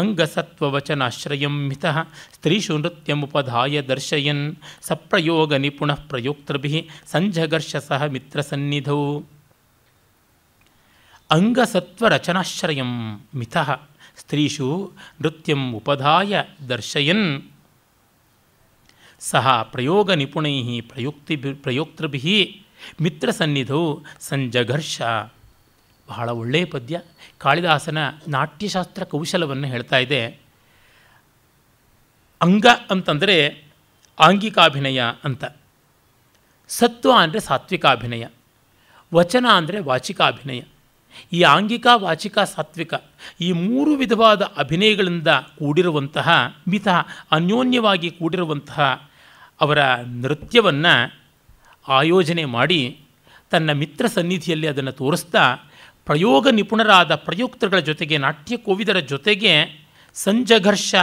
S1: ಅಂಗಸತ್ವವಚನಾಶ್ರಯಂ ಮಿತಃ ಸ್ತ್ರೀಷು ನೃತ್ಯಮುಪಧಾಯ ದರ್ಶಯನ್ ಸಪ್ರಯೋಗ ನಿಪುಣ ಪ್ರಯೋಕ್ತೃಭಿ ಸಂಜಘರ್ಷ ಸಹ ಮಿತ್ರಸನ್ನಿಧೌ ಅಂಗಸತ್ವರಚನಾಶ್ರಯಂ ಮಿತಃ ಸ್ತ್ರೀಷು ನೃತ್ಯಂ ಉಪಧಾಯ ದರ್ಶಯನ್ ಸಹ ಪ್ರಯೋಗ ನಿಪುಣೈ ಪ್ರಯುಕ್ತಿ ಮಿತ್ರ ಮಿತ್ರಸನ್ನಿಧೌ ಸಂಜಘರ್ಷ ಬಹಳ ಒಳ್ಳೆಯ ಪದ್ಯ ಕಾಳಿದಾಸನ ನಾಟ್ಯಶಾಸ್ತ್ರ ಕೌಶಲವನ್ನು ಹೇಳ್ತಾ ಇದೆ ಅಂಗ ಅಂತಂದರೆ ಆಂಗಿಕಾಭಿನಯ ಅಂತ ಸತ್ವ ಅಂದರೆ ಸಾತ್ವಿಕಾಭಿನಯ ವಚನ ಅಂದರೆ ವಾಚಿಕಾಭಿನಯ ಈ ಆಂಗಿಕ ವಾಚಿಕ ಸಾತ್ವಿಕ ಈ ಮೂರು ವಿಧವಾದ ಅಭಿನಯಗಳಿಂದ ಕೂಡಿರುವಂತಹ ಮಿತ ಅನ್ಯೋನ್ಯವಾಗಿ ಕೂಡಿರುವಂತಹ ಅವರ ನೃತ್ಯವನ್ನು ಆಯೋಜನೆ ಮಾಡಿ ತನ್ನ ಮಿತ್ರ ಸನ್ನಿಧಿಯಲ್ಲಿ ಅದನ್ನು ತೋರಿಸ್ತಾ ಪ್ರಯೋಗ ನಿಪುಣರಾದ ಪ್ರಯುಕ್ತರುಗಳ ಜೊತೆಗೆ ನಾಟ್ಯ ಕೋವಿದರ ಜೊತೆಗೆ ಸಂಜಘರ್ಷ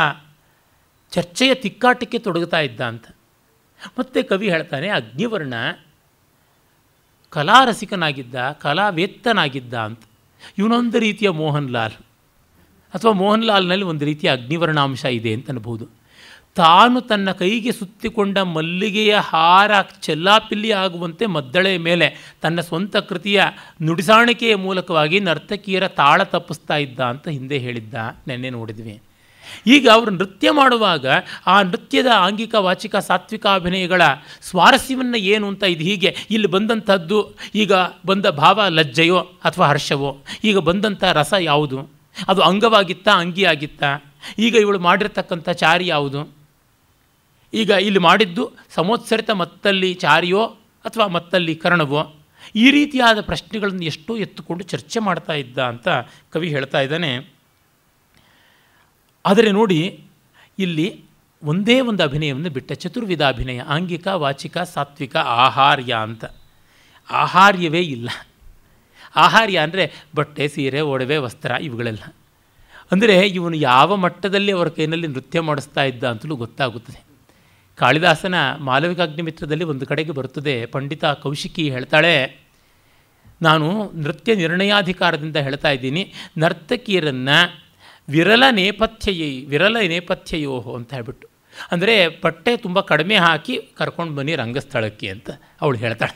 S1: ಚರ್ಚೆಯ ತಿಕ್ಕಾಟಕ್ಕೆ ತೊಡಗುತ್ತಾ ಇದ್ದ ಅಂತ ಮತ್ತೆ ಕವಿ ಹೇಳ್ತಾನೆ ಅಗ್ನಿವರ್ಣ ಕಲಾರಸಿಕನಾಗಿದ್ದ ಕಲಾವೇತ್ತನಾಗಿದ್ದ ಅಂತ ಇವನೊಂದು ರೀತಿಯ ಮೋಹನ್ ಲಾಲ್ ಅಥವಾ ಮೋಹನ್ ಲಾಲ್ನಲ್ಲಿ ಒಂದು ರೀತಿಯ ಅಗ್ನಿವರ್ಣಾಂಶ ಇದೆ ಅಂತ ಅನ್ಬೋದು ತಾನು ತನ್ನ ಕೈಗೆ ಸುತ್ತಿಕೊಂಡ ಮಲ್ಲಿಗೆಯ ಹಾರ ಚೆಲ್ಲಾಪಿಲ್ಲಿ ಆಗುವಂತೆ ಮದ್ದಳೆಯ ಮೇಲೆ ತನ್ನ ಸ್ವಂತ ಕೃತಿಯ ನುಡಿಸಾಣಿಕೆಯ ಮೂಲಕವಾಗಿ ನರ್ತಕಿಯರ ತಾಳ ತಪ್ಪಿಸ್ತಾ ಇದ್ದ ಅಂತ ಹಿಂದೆ ಹೇಳಿದ್ದ ನೆನ್ನೆ ನೋಡಿದ್ವಿ ಈಗ ಅವರು ನೃತ್ಯ ಮಾಡುವಾಗ ಆ ನೃತ್ಯದ ಆಂಗಿಕ ವಾಚಿಕ ಸಾತ್ವಿಕ ಅಭಿನಯಗಳ ಸ್ವಾರಸ್ಯವನ್ನು ಏನು ಅಂತ ಇದು ಹೀಗೆ ಇಲ್ಲಿ ಬಂದಂಥದ್ದು ಈಗ ಬಂದ ಭಾವ ಲಜ್ಜೆಯೋ ಅಥವಾ ಹರ್ಷವೋ ಈಗ ಬಂದಂಥ ರಸ ಯಾವುದು ಅದು ಅಂಗವಾಗಿತ್ತಾ ಅಂಗಿಯಾಗಿತ್ತಾ ಈಗ ಇವಳು ಮಾಡಿರ್ತಕ್ಕಂಥ ಚಾರಿ ಯಾವುದು ಈಗ ಇಲ್ಲಿ ಮಾಡಿದ್ದು ಸಮೋತ್ಸರಿತ ಮತ್ತಲ್ಲಿ ಚಾರಿಯೋ ಅಥವಾ ಮತ್ತಲ್ಲಿ ಕರ್ಣವೋ ಈ ರೀತಿಯಾದ ಪ್ರಶ್ನೆಗಳನ್ನು ಎಷ್ಟೋ ಎತ್ತುಕೊಂಡು ಚರ್ಚೆ ಮಾಡ್ತಾ ಇದ್ದ ಅಂತ ಕವಿ ಹೇಳ್ತಾ ಇದ್ದಾನೆ ಆದರೆ ನೋಡಿ ಇಲ್ಲಿ ಒಂದೇ ಒಂದು ಅಭಿನಯವನ್ನು ಬಿಟ್ಟ ಚತುರ್ವಿಧ ಅಭಿನಯ ಆಂಗಿಕ ವಾಚಿಕ ಸಾತ್ವಿಕ ಆಹಾರ್ಯ ಅಂತ ಆಹಾರ್ಯವೇ ಇಲ್ಲ ಆಹಾರ್ಯ ಅಂದರೆ ಬಟ್ಟೆ ಸೀರೆ ಒಡವೆ ವಸ್ತ್ರ ಇವುಗಳೆಲ್ಲ ಅಂದರೆ ಇವನು ಯಾವ ಮಟ್ಟದಲ್ಲಿ ಅವರ ಕೈನಲ್ಲಿ ನೃತ್ಯ ಮಾಡಿಸ್ತಾ ಇದ್ದ ಅಂತಲೂ ಗೊತ್ತಾಗುತ್ತದೆ ಕಾಳಿದಾಸನ ಮಾಲವಿಕಾಗ್ನಿಮಿತ್ರದಲ್ಲಿ ಒಂದು ಕಡೆಗೆ ಬರುತ್ತದೆ ಪಂಡಿತ ಕೌಶಿಕಿ ಹೇಳ್ತಾಳೆ ನಾನು ನೃತ್ಯ ನಿರ್ಣಯಾಧಿಕಾರದಿಂದ ಹೇಳ್ತಾ ಇದ್ದೀನಿ ನರ್ತಕಿಯರನ್ನು ವಿರಲ ನೇಪಥ್ಯೈ ವಿರಲ ನೇಪಥ್ಯಯೋಹೋ ಅಂತ ಹೇಳ್ಬಿಟ್ಟು ಅಂದರೆ ಬಟ್ಟೆ ತುಂಬ ಕಡಿಮೆ ಹಾಕಿ ಕರ್ಕೊಂಡು ಬನ್ನಿ ರಂಗಸ್ಥಳಕ್ಕೆ ಅಂತ ಅವಳು ಹೇಳ್ತಾಳೆ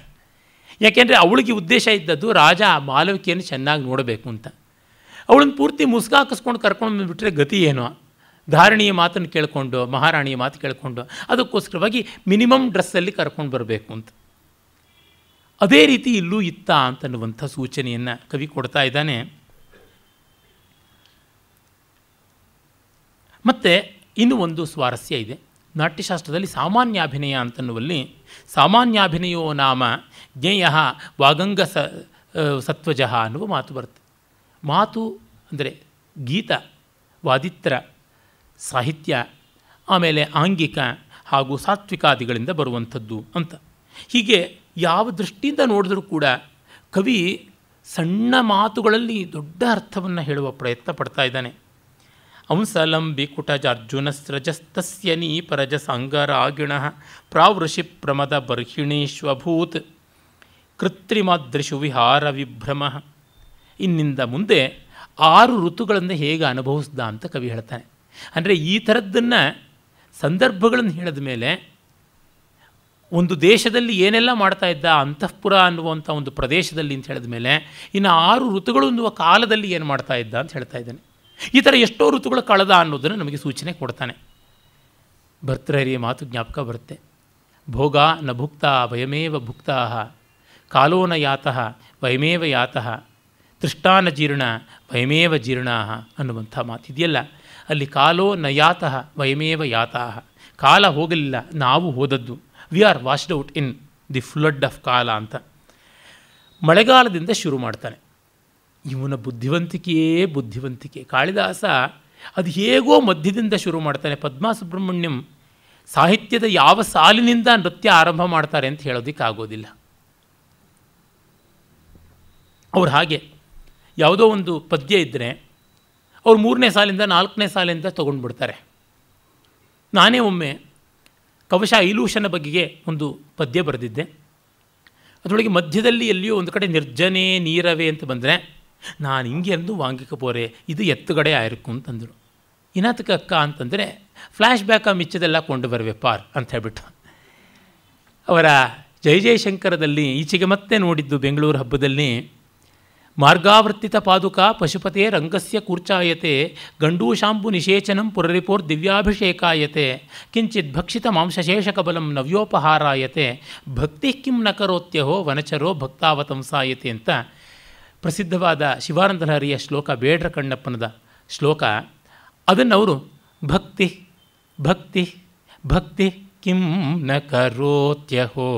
S1: ಯಾಕೆಂದರೆ ಅವಳಿಗೆ ಉದ್ದೇಶ ಇದ್ದದ್ದು ರಾಜ ಮಾಲವಿಕೆಯನ್ನು ಚೆನ್ನಾಗಿ ನೋಡಬೇಕು ಅಂತ ಅವಳನ್ನು ಪೂರ್ತಿ ಮುಸ್ಗಾಕಿಸ್ಕೊಂಡು ಕರ್ಕೊಂಡು ಬಂದುಬಿಟ್ರೆ ಗತಿ ಏನೋ ಧಾರಣಿಯ ಮಾತನ್ನು ಕೇಳಿಕೊಂಡು ಮಹಾರಾಣಿಯ ಮಾತು ಕೇಳಿಕೊಂಡು ಅದಕ್ಕೋಸ್ಕರವಾಗಿ ಮಿನಿಮಮ್ ಡ್ರೆಸ್ಸಲ್ಲಿ ಕರ್ಕೊಂಡು ಬರಬೇಕು ಅಂತ ಅದೇ ರೀತಿ ಇಲ್ಲೂ ಇತ್ತ ಅಂತನ್ನುವಂಥ ಸೂಚನೆಯನ್ನು ಕವಿ ಕೊಡ್ತಾ ಇದ್ದಾನೆ ಮತ್ತು ಇನ್ನೂ ಒಂದು ಸ್ವಾರಸ್ಯ ಇದೆ ನಾಟ್ಯಶಾಸ್ತ್ರದಲ್ಲಿ ಸಾಮಾನ್ಯಾಭಿನಯ ಅಂತನ್ನುವಲ್ಲಿ ಸಾಮಾನ್ಯಾಭಿನಯೋ ನಾಮ ಜ್ಞೇಯ ವಾಗಂಗ ಸ ಸತ್ವಜಃ ಅನ್ನುವ ಮಾತು ಬರುತ್ತೆ ಮಾತು ಅಂದರೆ ಗೀತ ವಾದಿತ್ರ ಸಾಹಿತ್ಯ ಆಮೇಲೆ ಆಂಗಿಕ ಹಾಗೂ ಸಾತ್ವಿಕಾದಿಗಳಿಂದ ಬರುವಂಥದ್ದು ಅಂತ ಹೀಗೆ ಯಾವ ದೃಷ್ಟಿಯಿಂದ ನೋಡಿದ್ರೂ ಕೂಡ ಕವಿ ಸಣ್ಣ ಮಾತುಗಳಲ್ಲಿ ದೊಡ್ಡ ಅರ್ಥವನ್ನು ಹೇಳುವ ಪ್ರಯತ್ನ ಪಡ್ತಾ ಇದ್ದಾನೆ ಅಂಸಲಂಬಿ ಸ್ರಜಸ್ತಸ್ಯ ನೀ ಪರಜಸಾಂಗರಾಗಿಣ ಪ್ರಾವೃಷಿ ಪ್ರಮದ ಬರ್ಹಿಣೀಶ್ವಭೂತ್ ಕೃತ್ರಿಮದೃಶು ವಿಹಾರ ವಿಭ್ರಮ ಇನ್ನಿಂದ ಮುಂದೆ ಆರು ಋತುಗಳನ್ನು ಹೇಗೆ ಅನುಭವಿಸ್ದ ಅಂತ ಕವಿ ಹೇಳ್ತಾನೆ ಅಂದರೆ ಈ ಥರದ್ದನ್ನು ಸಂದರ್ಭಗಳನ್ನು ಹೇಳಿದ ಮೇಲೆ ಒಂದು ದೇಶದಲ್ಲಿ ಏನೆಲ್ಲ ಮಾಡ್ತಾ ಇದ್ದ ಅಂತಃಪುರ ಅನ್ನುವಂಥ ಒಂದು ಪ್ರದೇಶದಲ್ಲಿ ಅಂತ ಹೇಳಿದ ಮೇಲೆ ಇನ್ನು ಆರು ಋತುಗಳು ಅನ್ನುವ ಕಾಲದಲ್ಲಿ ಏನು ಮಾಡ್ತಾ ಇದ್ದ ಅಂತ ಹೇಳ್ತಾ ಇದ್ದಾನೆ ಈ ಥರ ಎಷ್ಟೋ ಋತುಗಳು ಕಳೆದ ಅನ್ನೋದನ್ನು ನಮಗೆ ಸೂಚನೆ ಕೊಡ್ತಾನೆ ಭರ್ತೃಹರಿಯ ಮಾತು ಜ್ಞಾಪಕ ಬರುತ್ತೆ ಭೋಗ ನ ಭುಕ್ತ ವಯಮೇವ ಭುಕ್ತ ಕಾಲೋನ ಯಾತಃ ವಯಮೇವ ಯಾತಃ ತೃಷ್ಟಾನ ಜೀರ್ಣ ವಯಮೇವ ಜೀರ್ಣಾಹ ಅನ್ನುವಂಥ ಮಾತಿದೆಯಲ್ಲ ಅಲ್ಲಿ ಕಾಲೋ ನ ಯಾತಃ ವಯಮೇವ ಯಾತಃ ಕಾಲ ಹೋಗಲಿಲ್ಲ ನಾವು ಹೋದದ್ದು we are washed out in the flood of ಕಾಲ ಅಂತ ಮಳೆಗಾಲದಿಂದ ಶುರು ಮಾಡ್ತಾನೆ ಇವನ ಬುದ್ಧಿವಂತಿಕೆಯೇ ಬುದ್ಧಿವಂತಿಕೆ ಕಾಳಿದಾಸ ಅದು ಹೇಗೋ ಮಧ್ಯದಿಂದ ಶುರು ಮಾಡ್ತಾನೆ ಪದ್ಮ ಸುಬ್ರಹ್ಮಣ್ಯಂ ಸಾಹಿತ್ಯದ ಯಾವ ಸಾಲಿನಿಂದ ನೃತ್ಯ ಆರಂಭ ಮಾಡ್ತಾರೆ ಅಂತ ಹೇಳೋದಕ್ಕಾಗೋದಿಲ್ಲ ಅವ್ರು ಹಾಗೆ ಯಾವುದೋ ಒಂದು ಪದ್ಯ ಇದ್ದರೆ ಅವ್ರು ಮೂರನೇ ಸಾಲಿಂದ ನಾಲ್ಕನೇ ಸಾಲಿಂದ ತೊಗೊಂಡ್ಬಿಡ್ತಾರೆ ನಾನೇ ಒಮ್ಮೆ ಕವಶ ಇಲೂಷನ ಬಗೆಗೆ ಒಂದು ಪದ್ಯ ಬರೆದಿದ್ದೆ ಅದರೊಳಗೆ ಮಧ್ಯದಲ್ಲಿ ಎಲ್ಲಿಯೋ ಒಂದು ಕಡೆ ನಿರ್ಜನೆ ನೀರವೇ ಅಂತ ಬಂದರೆ ನಾನು ಹಿಂಗೆ ಅಂದು ವಾಂಗಿಕ ಪೋರೆ ಇದು ಎತ್ತುಗಡೆ ಆಯ್ಕು ಅಂತಂದರು ಇನಾತಕ ಅಕ್ಕ ಅಂತಂದರೆ ಫ್ಲ್ಯಾಶ್ ಆ ಮಿಚ್ಚದೆಲ್ಲ ಕೊಂಡು ಬರುವೆ ಪಾರ್ ಅಂತ ಹೇಳ್ಬಿಟ್ಟು ಅವರ ಜಯ ಜಯಶಂಕರದಲ್ಲಿ ಈಚೆಗೆ ಮತ್ತೆ ನೋಡಿದ್ದು ಬೆಂಗಳೂರು ಹಬ್ಬದಲ್ಲಿ ಮಾರ್ಗಾವರ್ತಿತ ಪಾದುಕ ಪಶುಪತೆ ರಂಗಸ್ಯ ಕೂರ್ಚಾಯತೆ ಗಂಡೂಶಾಂಬು ನಿಷೇಚನಂ ಪುರರಿಪೋರ್ ದಿವ್ಯಾಭಿಷೇಕಾಯತೆ ಕಿಂಚಿತ್ ಭಕ್ಷಿತ ಮಾಂಸಶೇಷಕಬಲಂ ನವ್ಯೋಪಹಾರಾಯತೆ ಭಕ್ತಿ ಕಿಂ ನ ಕರೋತ್ಯಹೋ ವನಚರೋ ಭಕ್ತಾವತಂಸಾಯತೆ ಅಂತ ಪ್ರಸಿದ್ಧವಾದ ಶಿವಾನಂದಲಹರಿಯ ಶ್ಲೋಕ ಬೇಡ್ರ ಕಣ್ಣಪ್ಪನದ ಶ್ಲೋಕ ಅದನ್ನು ಅವರು ಭಕ್ತಿ ಭಕ್ತಿ ಭಕ್ತಿ ಕಿಂ ನ ಕರೋತ್ಯಹೋ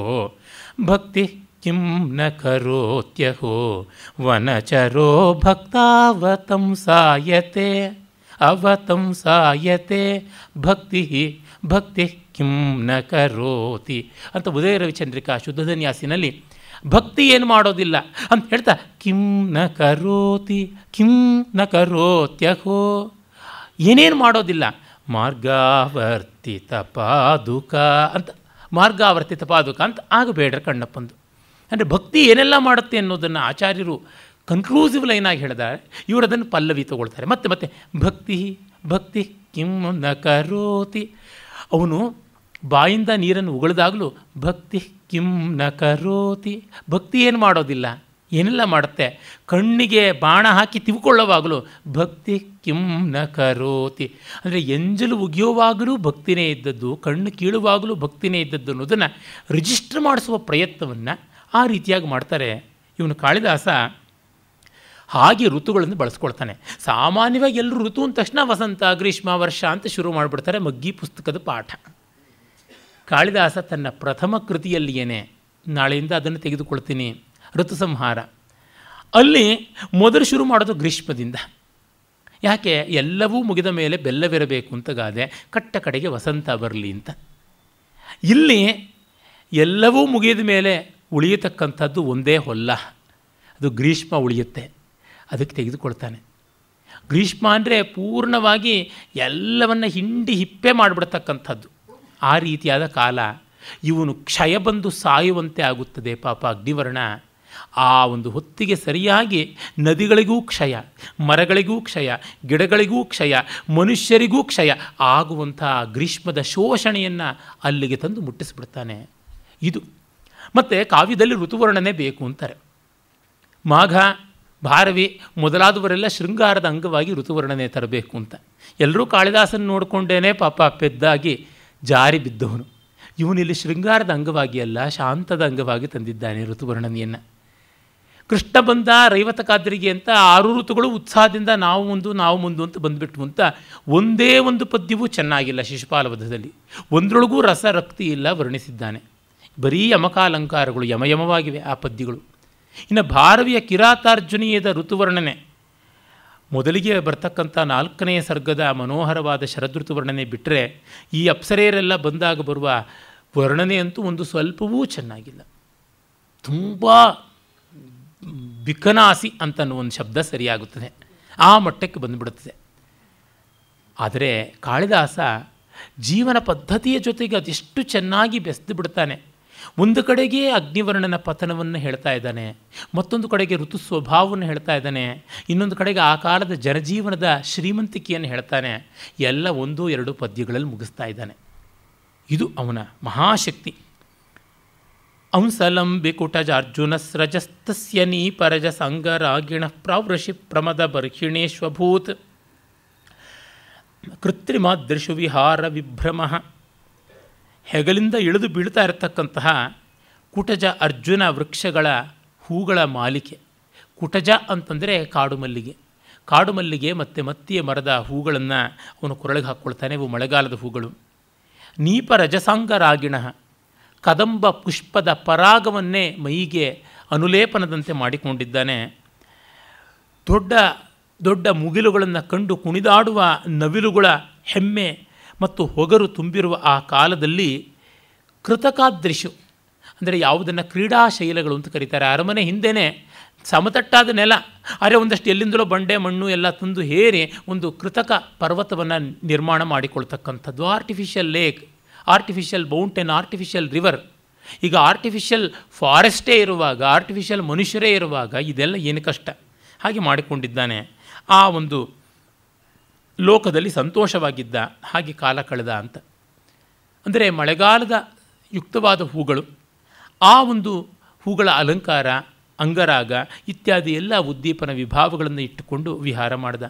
S1: ಭಕ್ತಿ ಕಿಂ ನ ಕರೋತ್ಯಹೋ ವನಚರೋ ಭಕ್ತಾವತಂ ಸಾಯತೆ ಅವತಂ ಸಾಯತೆ ಭಕ್ತಿ ಭಕ್ತಿ ಕಿಂ ನ ಕರೋತಿ ಅಂತ ಉದಯ ರವಿಚಂದ್ರಿಕಾ ಧನ್ಯಾಸಿನಲ್ಲಿ ಭಕ್ತಿ ಏನು ಮಾಡೋದಿಲ್ಲ ಅಂತ ಹೇಳ್ತಾ ಕಿಂ ನ ಕರೋತಿ ಕಿಂ ನ ಕರೋತ್ಯಹೋ ಏನೇನು ಮಾಡೋದಿಲ್ಲ ಮಾರ್ಗಾವರ್ತಿತ ಪಾದುಕ ಅಂತ ಮಾರ್ಗಾವರ್ತಿತ ಪಾದುಕ ಅಂತ ಆಗಬೇಡ್ರ ಕಣ್ಣಪ್ಪಂದು ಅಂದರೆ ಭಕ್ತಿ ಏನೆಲ್ಲ ಮಾಡುತ್ತೆ ಅನ್ನೋದನ್ನು ಆಚಾರ್ಯರು ಕನ್ಕ್ಲೂಸಿವ್ ಲೈನಾಗಿ ಹೇಳಿದ್ದಾರೆ ಇವರು ಅದನ್ನು ಪಲ್ಲವಿ ತಗೊಳ್ತಾರೆ ಮತ್ತೆ ಮತ್ತೆ ಭಕ್ತಿ ಭಕ್ತಿ ಕಿಂ ನ ಕರೋತಿ ಅವನು ಬಾಯಿಂದ ನೀರನ್ನು ಉಗಳಿದಾಗಲೂ ಭಕ್ತಿ ಕಿಂ ನ ಕರೋತಿ ಭಕ್ತಿ ಏನು ಮಾಡೋದಿಲ್ಲ ಏನೆಲ್ಲ ಮಾಡುತ್ತೆ ಕಣ್ಣಿಗೆ ಬಾಣ ಹಾಕಿ ತಿವ್ಕೊಳ್ಳೋವಾಗಲೂ ಭಕ್ತಿ ಕಿಂ ನ ಕರೋತಿ ಅಂದರೆ ಎಂಜಲು ಉಗಿಯುವಾಗಲೂ ಭಕ್ತಿನೇ ಇದ್ದದ್ದು ಕಣ್ಣು ಕೀಳುವಾಗಲೂ ಭಕ್ತಿನೇ ಇದ್ದದ್ದು ಅನ್ನೋದನ್ನು ರಿಜಿಸ್ಟರ್ ಮಾಡಿಸುವ ಪ್ರಯತ್ನವನ್ನು ಆ ರೀತಿಯಾಗಿ ಮಾಡ್ತಾರೆ ಇವನು ಕಾಳಿದಾಸ ಹಾಗೆ ಋತುಗಳನ್ನು ಬಳಸ್ಕೊಳ್ತಾನೆ ಸಾಮಾನ್ಯವಾಗಿ ಎಲ್ಲರೂ ಋತು ಅಂದ ತಕ್ಷಣ ವಸಂತ ಗ್ರೀಷ್ಮ ವರ್ಷ ಅಂತ ಶುರು ಮಾಡಿಬಿಡ್ತಾರೆ ಮಗ್ಗಿ ಪುಸ್ತಕದ ಪಾಠ ಕಾಳಿದಾಸ ತನ್ನ ಪ್ರಥಮ ಕೃತಿಯಲ್ಲಿಯೇ ನಾಳೆಯಿಂದ ಅದನ್ನು ತೆಗೆದುಕೊಳ್ತೀನಿ ಋತು ಸಂಹಾರ ಅಲ್ಲಿ ಮೊದಲು ಶುರು ಮಾಡೋದು ಗ್ರೀಷ್ಮದಿಂದ ಯಾಕೆ ಎಲ್ಲವೂ ಮುಗಿದ ಮೇಲೆ ಬೆಲ್ಲವಿರಬೇಕು ಅಂತ ಗಾದೆ ಕಟ್ಟ ಕಡೆಗೆ ವಸಂತ ಬರಲಿ ಅಂತ ಇಲ್ಲಿ ಎಲ್ಲವೂ ಮುಗಿದ ಮೇಲೆ ಉಳಿಯತಕ್ಕಂಥದ್ದು ಒಂದೇ ಹೊಲ್ಲ ಅದು ಗ್ರೀಷ್ಮ ಉಳಿಯುತ್ತೆ ಅದಕ್ಕೆ ತೆಗೆದುಕೊಳ್ತಾನೆ ಗ್ರೀಷ್ಮ ಅಂದರೆ ಪೂರ್ಣವಾಗಿ ಎಲ್ಲವನ್ನು ಹಿಂಡಿ ಹಿಪ್ಪೆ ಮಾಡಿಬಿಡ್ತಕ್ಕಂಥದ್ದು ಆ ರೀತಿಯಾದ ಕಾಲ ಇವನು ಕ್ಷಯ ಬಂದು ಸಾಯುವಂತೆ ಆಗುತ್ತದೆ ಪಾಪ ಅಗ್ನಿವರ್ಣ ಆ ಒಂದು ಹೊತ್ತಿಗೆ ಸರಿಯಾಗಿ ನದಿಗಳಿಗೂ ಕ್ಷಯ ಮರಗಳಿಗೂ ಕ್ಷಯ ಗಿಡಗಳಿಗೂ ಕ್ಷಯ ಮನುಷ್ಯರಿಗೂ ಕ್ಷಯ ಆಗುವಂಥ ಗ್ರೀಷ್ಮದ ಶೋಷಣೆಯನ್ನು ಅಲ್ಲಿಗೆ ತಂದು ಮುಟ್ಟಿಸ್ಬಿಡ್ತಾನೆ ಇದು ಮತ್ತು ಕಾವ್ಯದಲ್ಲಿ ಋತುವರ್ಣನೆ ಬೇಕು ಅಂತಾರೆ ಮಾಘ ಭಾರವಿ ಮೊದಲಾದವರೆಲ್ಲ ಶೃಂಗಾರದ ಅಂಗವಾಗಿ ಋತುವರ್ಣನೆ ತರಬೇಕು ಅಂತ ಎಲ್ಲರೂ ಕಾಳಿದಾಸನ ನೋಡಿಕೊಂಡೇನೆ ಪಾಪ ಪೆದ್ದಾಗಿ ಜಾರಿ ಬಿದ್ದವನು ಇವನಿಲ್ಲಿ ಶೃಂಗಾರದ ಅಂಗವಾಗಿ ಅಲ್ಲ ಶಾಂತದ ಅಂಗವಾಗಿ ತಂದಿದ್ದಾನೆ ಋತುವರ್ಣನೆಯನ್ನು ಕೃಷ್ಣ ಬಂದ ರೈವತಕಾದ್ರಿಗೆ ಅಂತ ಆರು ಋತುಗಳು ಉತ್ಸಾಹದಿಂದ ನಾವು ಮುಂದು ನಾವು ಮುಂದು ಅಂತ ಬಂದುಬಿಟ್ಟು ಅಂತ ಒಂದೇ ಒಂದು ಪದ್ಯವೂ ಚೆನ್ನಾಗಿಲ್ಲ ಶಿಶುಪಾಲವಧದಲ್ಲಿ ಒಂದರೊಳಗೂ ರಸ ರಕ್ತಿ ಇಲ್ಲ ವರ್ಣಿಸಿದ್ದಾನೆ ಬರೀ ಯಮಕಾಲಂಕಾರಗಳು ಯಮಯಮವಾಗಿವೆ ಆ ಪದ್ಯಗಳು ಇನ್ನು ಭಾರವಿಯ ಕಿರಾತಾರ್ಜುನೀಯದ ಋತುವರ್ಣನೆ ಮೊದಲಿಗೆ ಬರ್ತಕ್ಕಂಥ ನಾಲ್ಕನೆಯ ಸರ್ಗದ ಮನೋಹರವಾದ ಶರದ್ ವರ್ಣನೆ ಬಿಟ್ಟರೆ ಈ ಅಪ್ಸರೆಯರೆಲ್ಲ ಬಂದಾಗ ಬರುವ ವರ್ಣನೆ ಅಂತೂ ಒಂದು ಸ್ವಲ್ಪವೂ ಚೆನ್ನಾಗಿಲ್ಲ ತುಂಬ ಬಿಕನಾಸಿ ಅಂತನ್ನೋ ಒಂದು ಶಬ್ದ ಸರಿಯಾಗುತ್ತದೆ ಆ ಮಟ್ಟಕ್ಕೆ ಬಂದುಬಿಡುತ್ತದೆ ಆದರೆ ಕಾಳಿದಾಸ ಜೀವನ ಪದ್ಧತಿಯ ಜೊತೆಗೆ ಅದೆಷ್ಟು ಚೆನ್ನಾಗಿ ಬೆಸೆದು ಬಿಡ್ತಾನೆ ಒಂದು ಕಡೆಗೆ ಅಗ್ನಿವರ್ಣನ ಪತನವನ್ನು ಹೇಳ್ತಾ ಇದ್ದಾನೆ ಮತ್ತೊಂದು ಕಡೆಗೆ ಋತು ಸ್ವಭಾವವನ್ನು ಹೇಳ್ತಾ ಇದ್ದಾನೆ ಇನ್ನೊಂದು ಕಡೆಗೆ ಆ ಕಾಲದ ಜನಜೀವನದ ಶ್ರೀಮಂತಿಕೆಯನ್ನು ಹೇಳ್ತಾನೆ ಎಲ್ಲ ಒಂದು ಎರಡು ಪದ್ಯಗಳಲ್ಲಿ ಮುಗಿಸ್ತಾ ಇದ್ದಾನೆ ಇದು ಅವನ ಮಹಾಶಕ್ತಿ ಕುಟಜ ಅರ್ಜುನ ಸ್ರಜಸ್ತಸ್ಯ ನೀ ಪರಜ ಸಂಗರಾಗಿಣ ಪ್ರಾವೃಷಿ ಪ್ರಮದ ಬರ್ಹಿಣೇಶ್ವಭೂತ್ ಕೃತ್ರಿಮಾದೃಶು ವಿಹಾರ ವಿಭ್ರಮಃ ಹೆಗಲಿಂದ ಇಳಿದು ಬೀಳ್ತಾ ಇರತಕ್ಕಂತಹ ಕುಟಜ ಅರ್ಜುನ ವೃಕ್ಷಗಳ ಹೂಗಳ ಮಾಲಿಕೆ ಕುಟಜ ಅಂತಂದರೆ ಕಾಡು ಮಲ್ಲಿಗೆ ಕಾಡು ಮಲ್ಲಿಗೆ ಮತ್ತು ಮತ್ತಿಯ ಮರದ ಹೂಗಳನ್ನು ಅವನು ಕೊರಳಿಗೆ ಹಾಕ್ಕೊಳ್ತಾನೆ ಇವು ಮಳೆಗಾಲದ ಹೂಗಳು ನೀಪ ರಜಸಾಂಗರಾಗಿಣ ಕದಂಬ ಪುಷ್ಪದ ಪರಾಗವನ್ನೇ ಮೈಗೆ ಅನುಲೇಪನದಂತೆ ಮಾಡಿಕೊಂಡಿದ್ದಾನೆ ದೊಡ್ಡ ದೊಡ್ಡ ಮುಗಿಲುಗಳನ್ನು ಕಂಡು ಕುಣಿದಾಡುವ ನವಿಲುಗಳ ಹೆಮ್ಮೆ ಮತ್ತು ಹೊಗರು ತುಂಬಿರುವ ಆ ಕಾಲದಲ್ಲಿ ಕೃತಕಾದೃಶು ಅಂದರೆ ಯಾವುದನ್ನು ಕ್ರೀಡಾ ಶೈಲಗಳು ಅಂತ ಕರೀತಾರೆ ಅರಮನೆ ಹಿಂದೆಯೇ ಸಮತಟ್ಟಾದ ನೆಲ ಅರೆ ಒಂದಷ್ಟು ಎಲ್ಲಿಂದಲೋ ಬಂಡೆ ಮಣ್ಣು ಎಲ್ಲ ತಂದು ಹೇರಿ ಒಂದು ಕೃತಕ ಪರ್ವತವನ್ನು ನಿರ್ಮಾಣ ಮಾಡಿಕೊಳ್ತಕ್ಕಂಥದ್ದು artificial lake artificial mountain artificial river ಈಗ ಆರ್ಟಿಫಿಷಿಯಲ್ ಫಾರೆಸ್ಟೇ ಇರುವಾಗ ಆರ್ಟಿಫಿಷಿಯಲ್ ಮನುಷ್ಯರೇ ಇರುವಾಗ ಇದೆಲ್ಲ ಏನು ಕಷ್ಟ ಹಾಗೆ ಮಾಡಿಕೊಂಡಿದ್ದಾನೆ ಆ ಒಂದು ಲೋಕದಲ್ಲಿ ಸಂತೋಷವಾಗಿದ್ದ ಹಾಗೆ ಕಾಲ ಕಳೆದ ಅಂತ ಅಂದರೆ ಮಳೆಗಾಲದ ಯುಕ್ತವಾದ ಹೂಗಳು ಆ ಒಂದು ಹೂಗಳ ಅಲಂಕಾರ ಅಂಗರಾಗ ಇತ್ಯಾದಿ ಎಲ್ಲ ಉದ್ದೀಪನ ವಿಭಾವಗಳನ್ನು ಇಟ್ಟುಕೊಂಡು ವಿಹಾರ ಮಾಡಿದ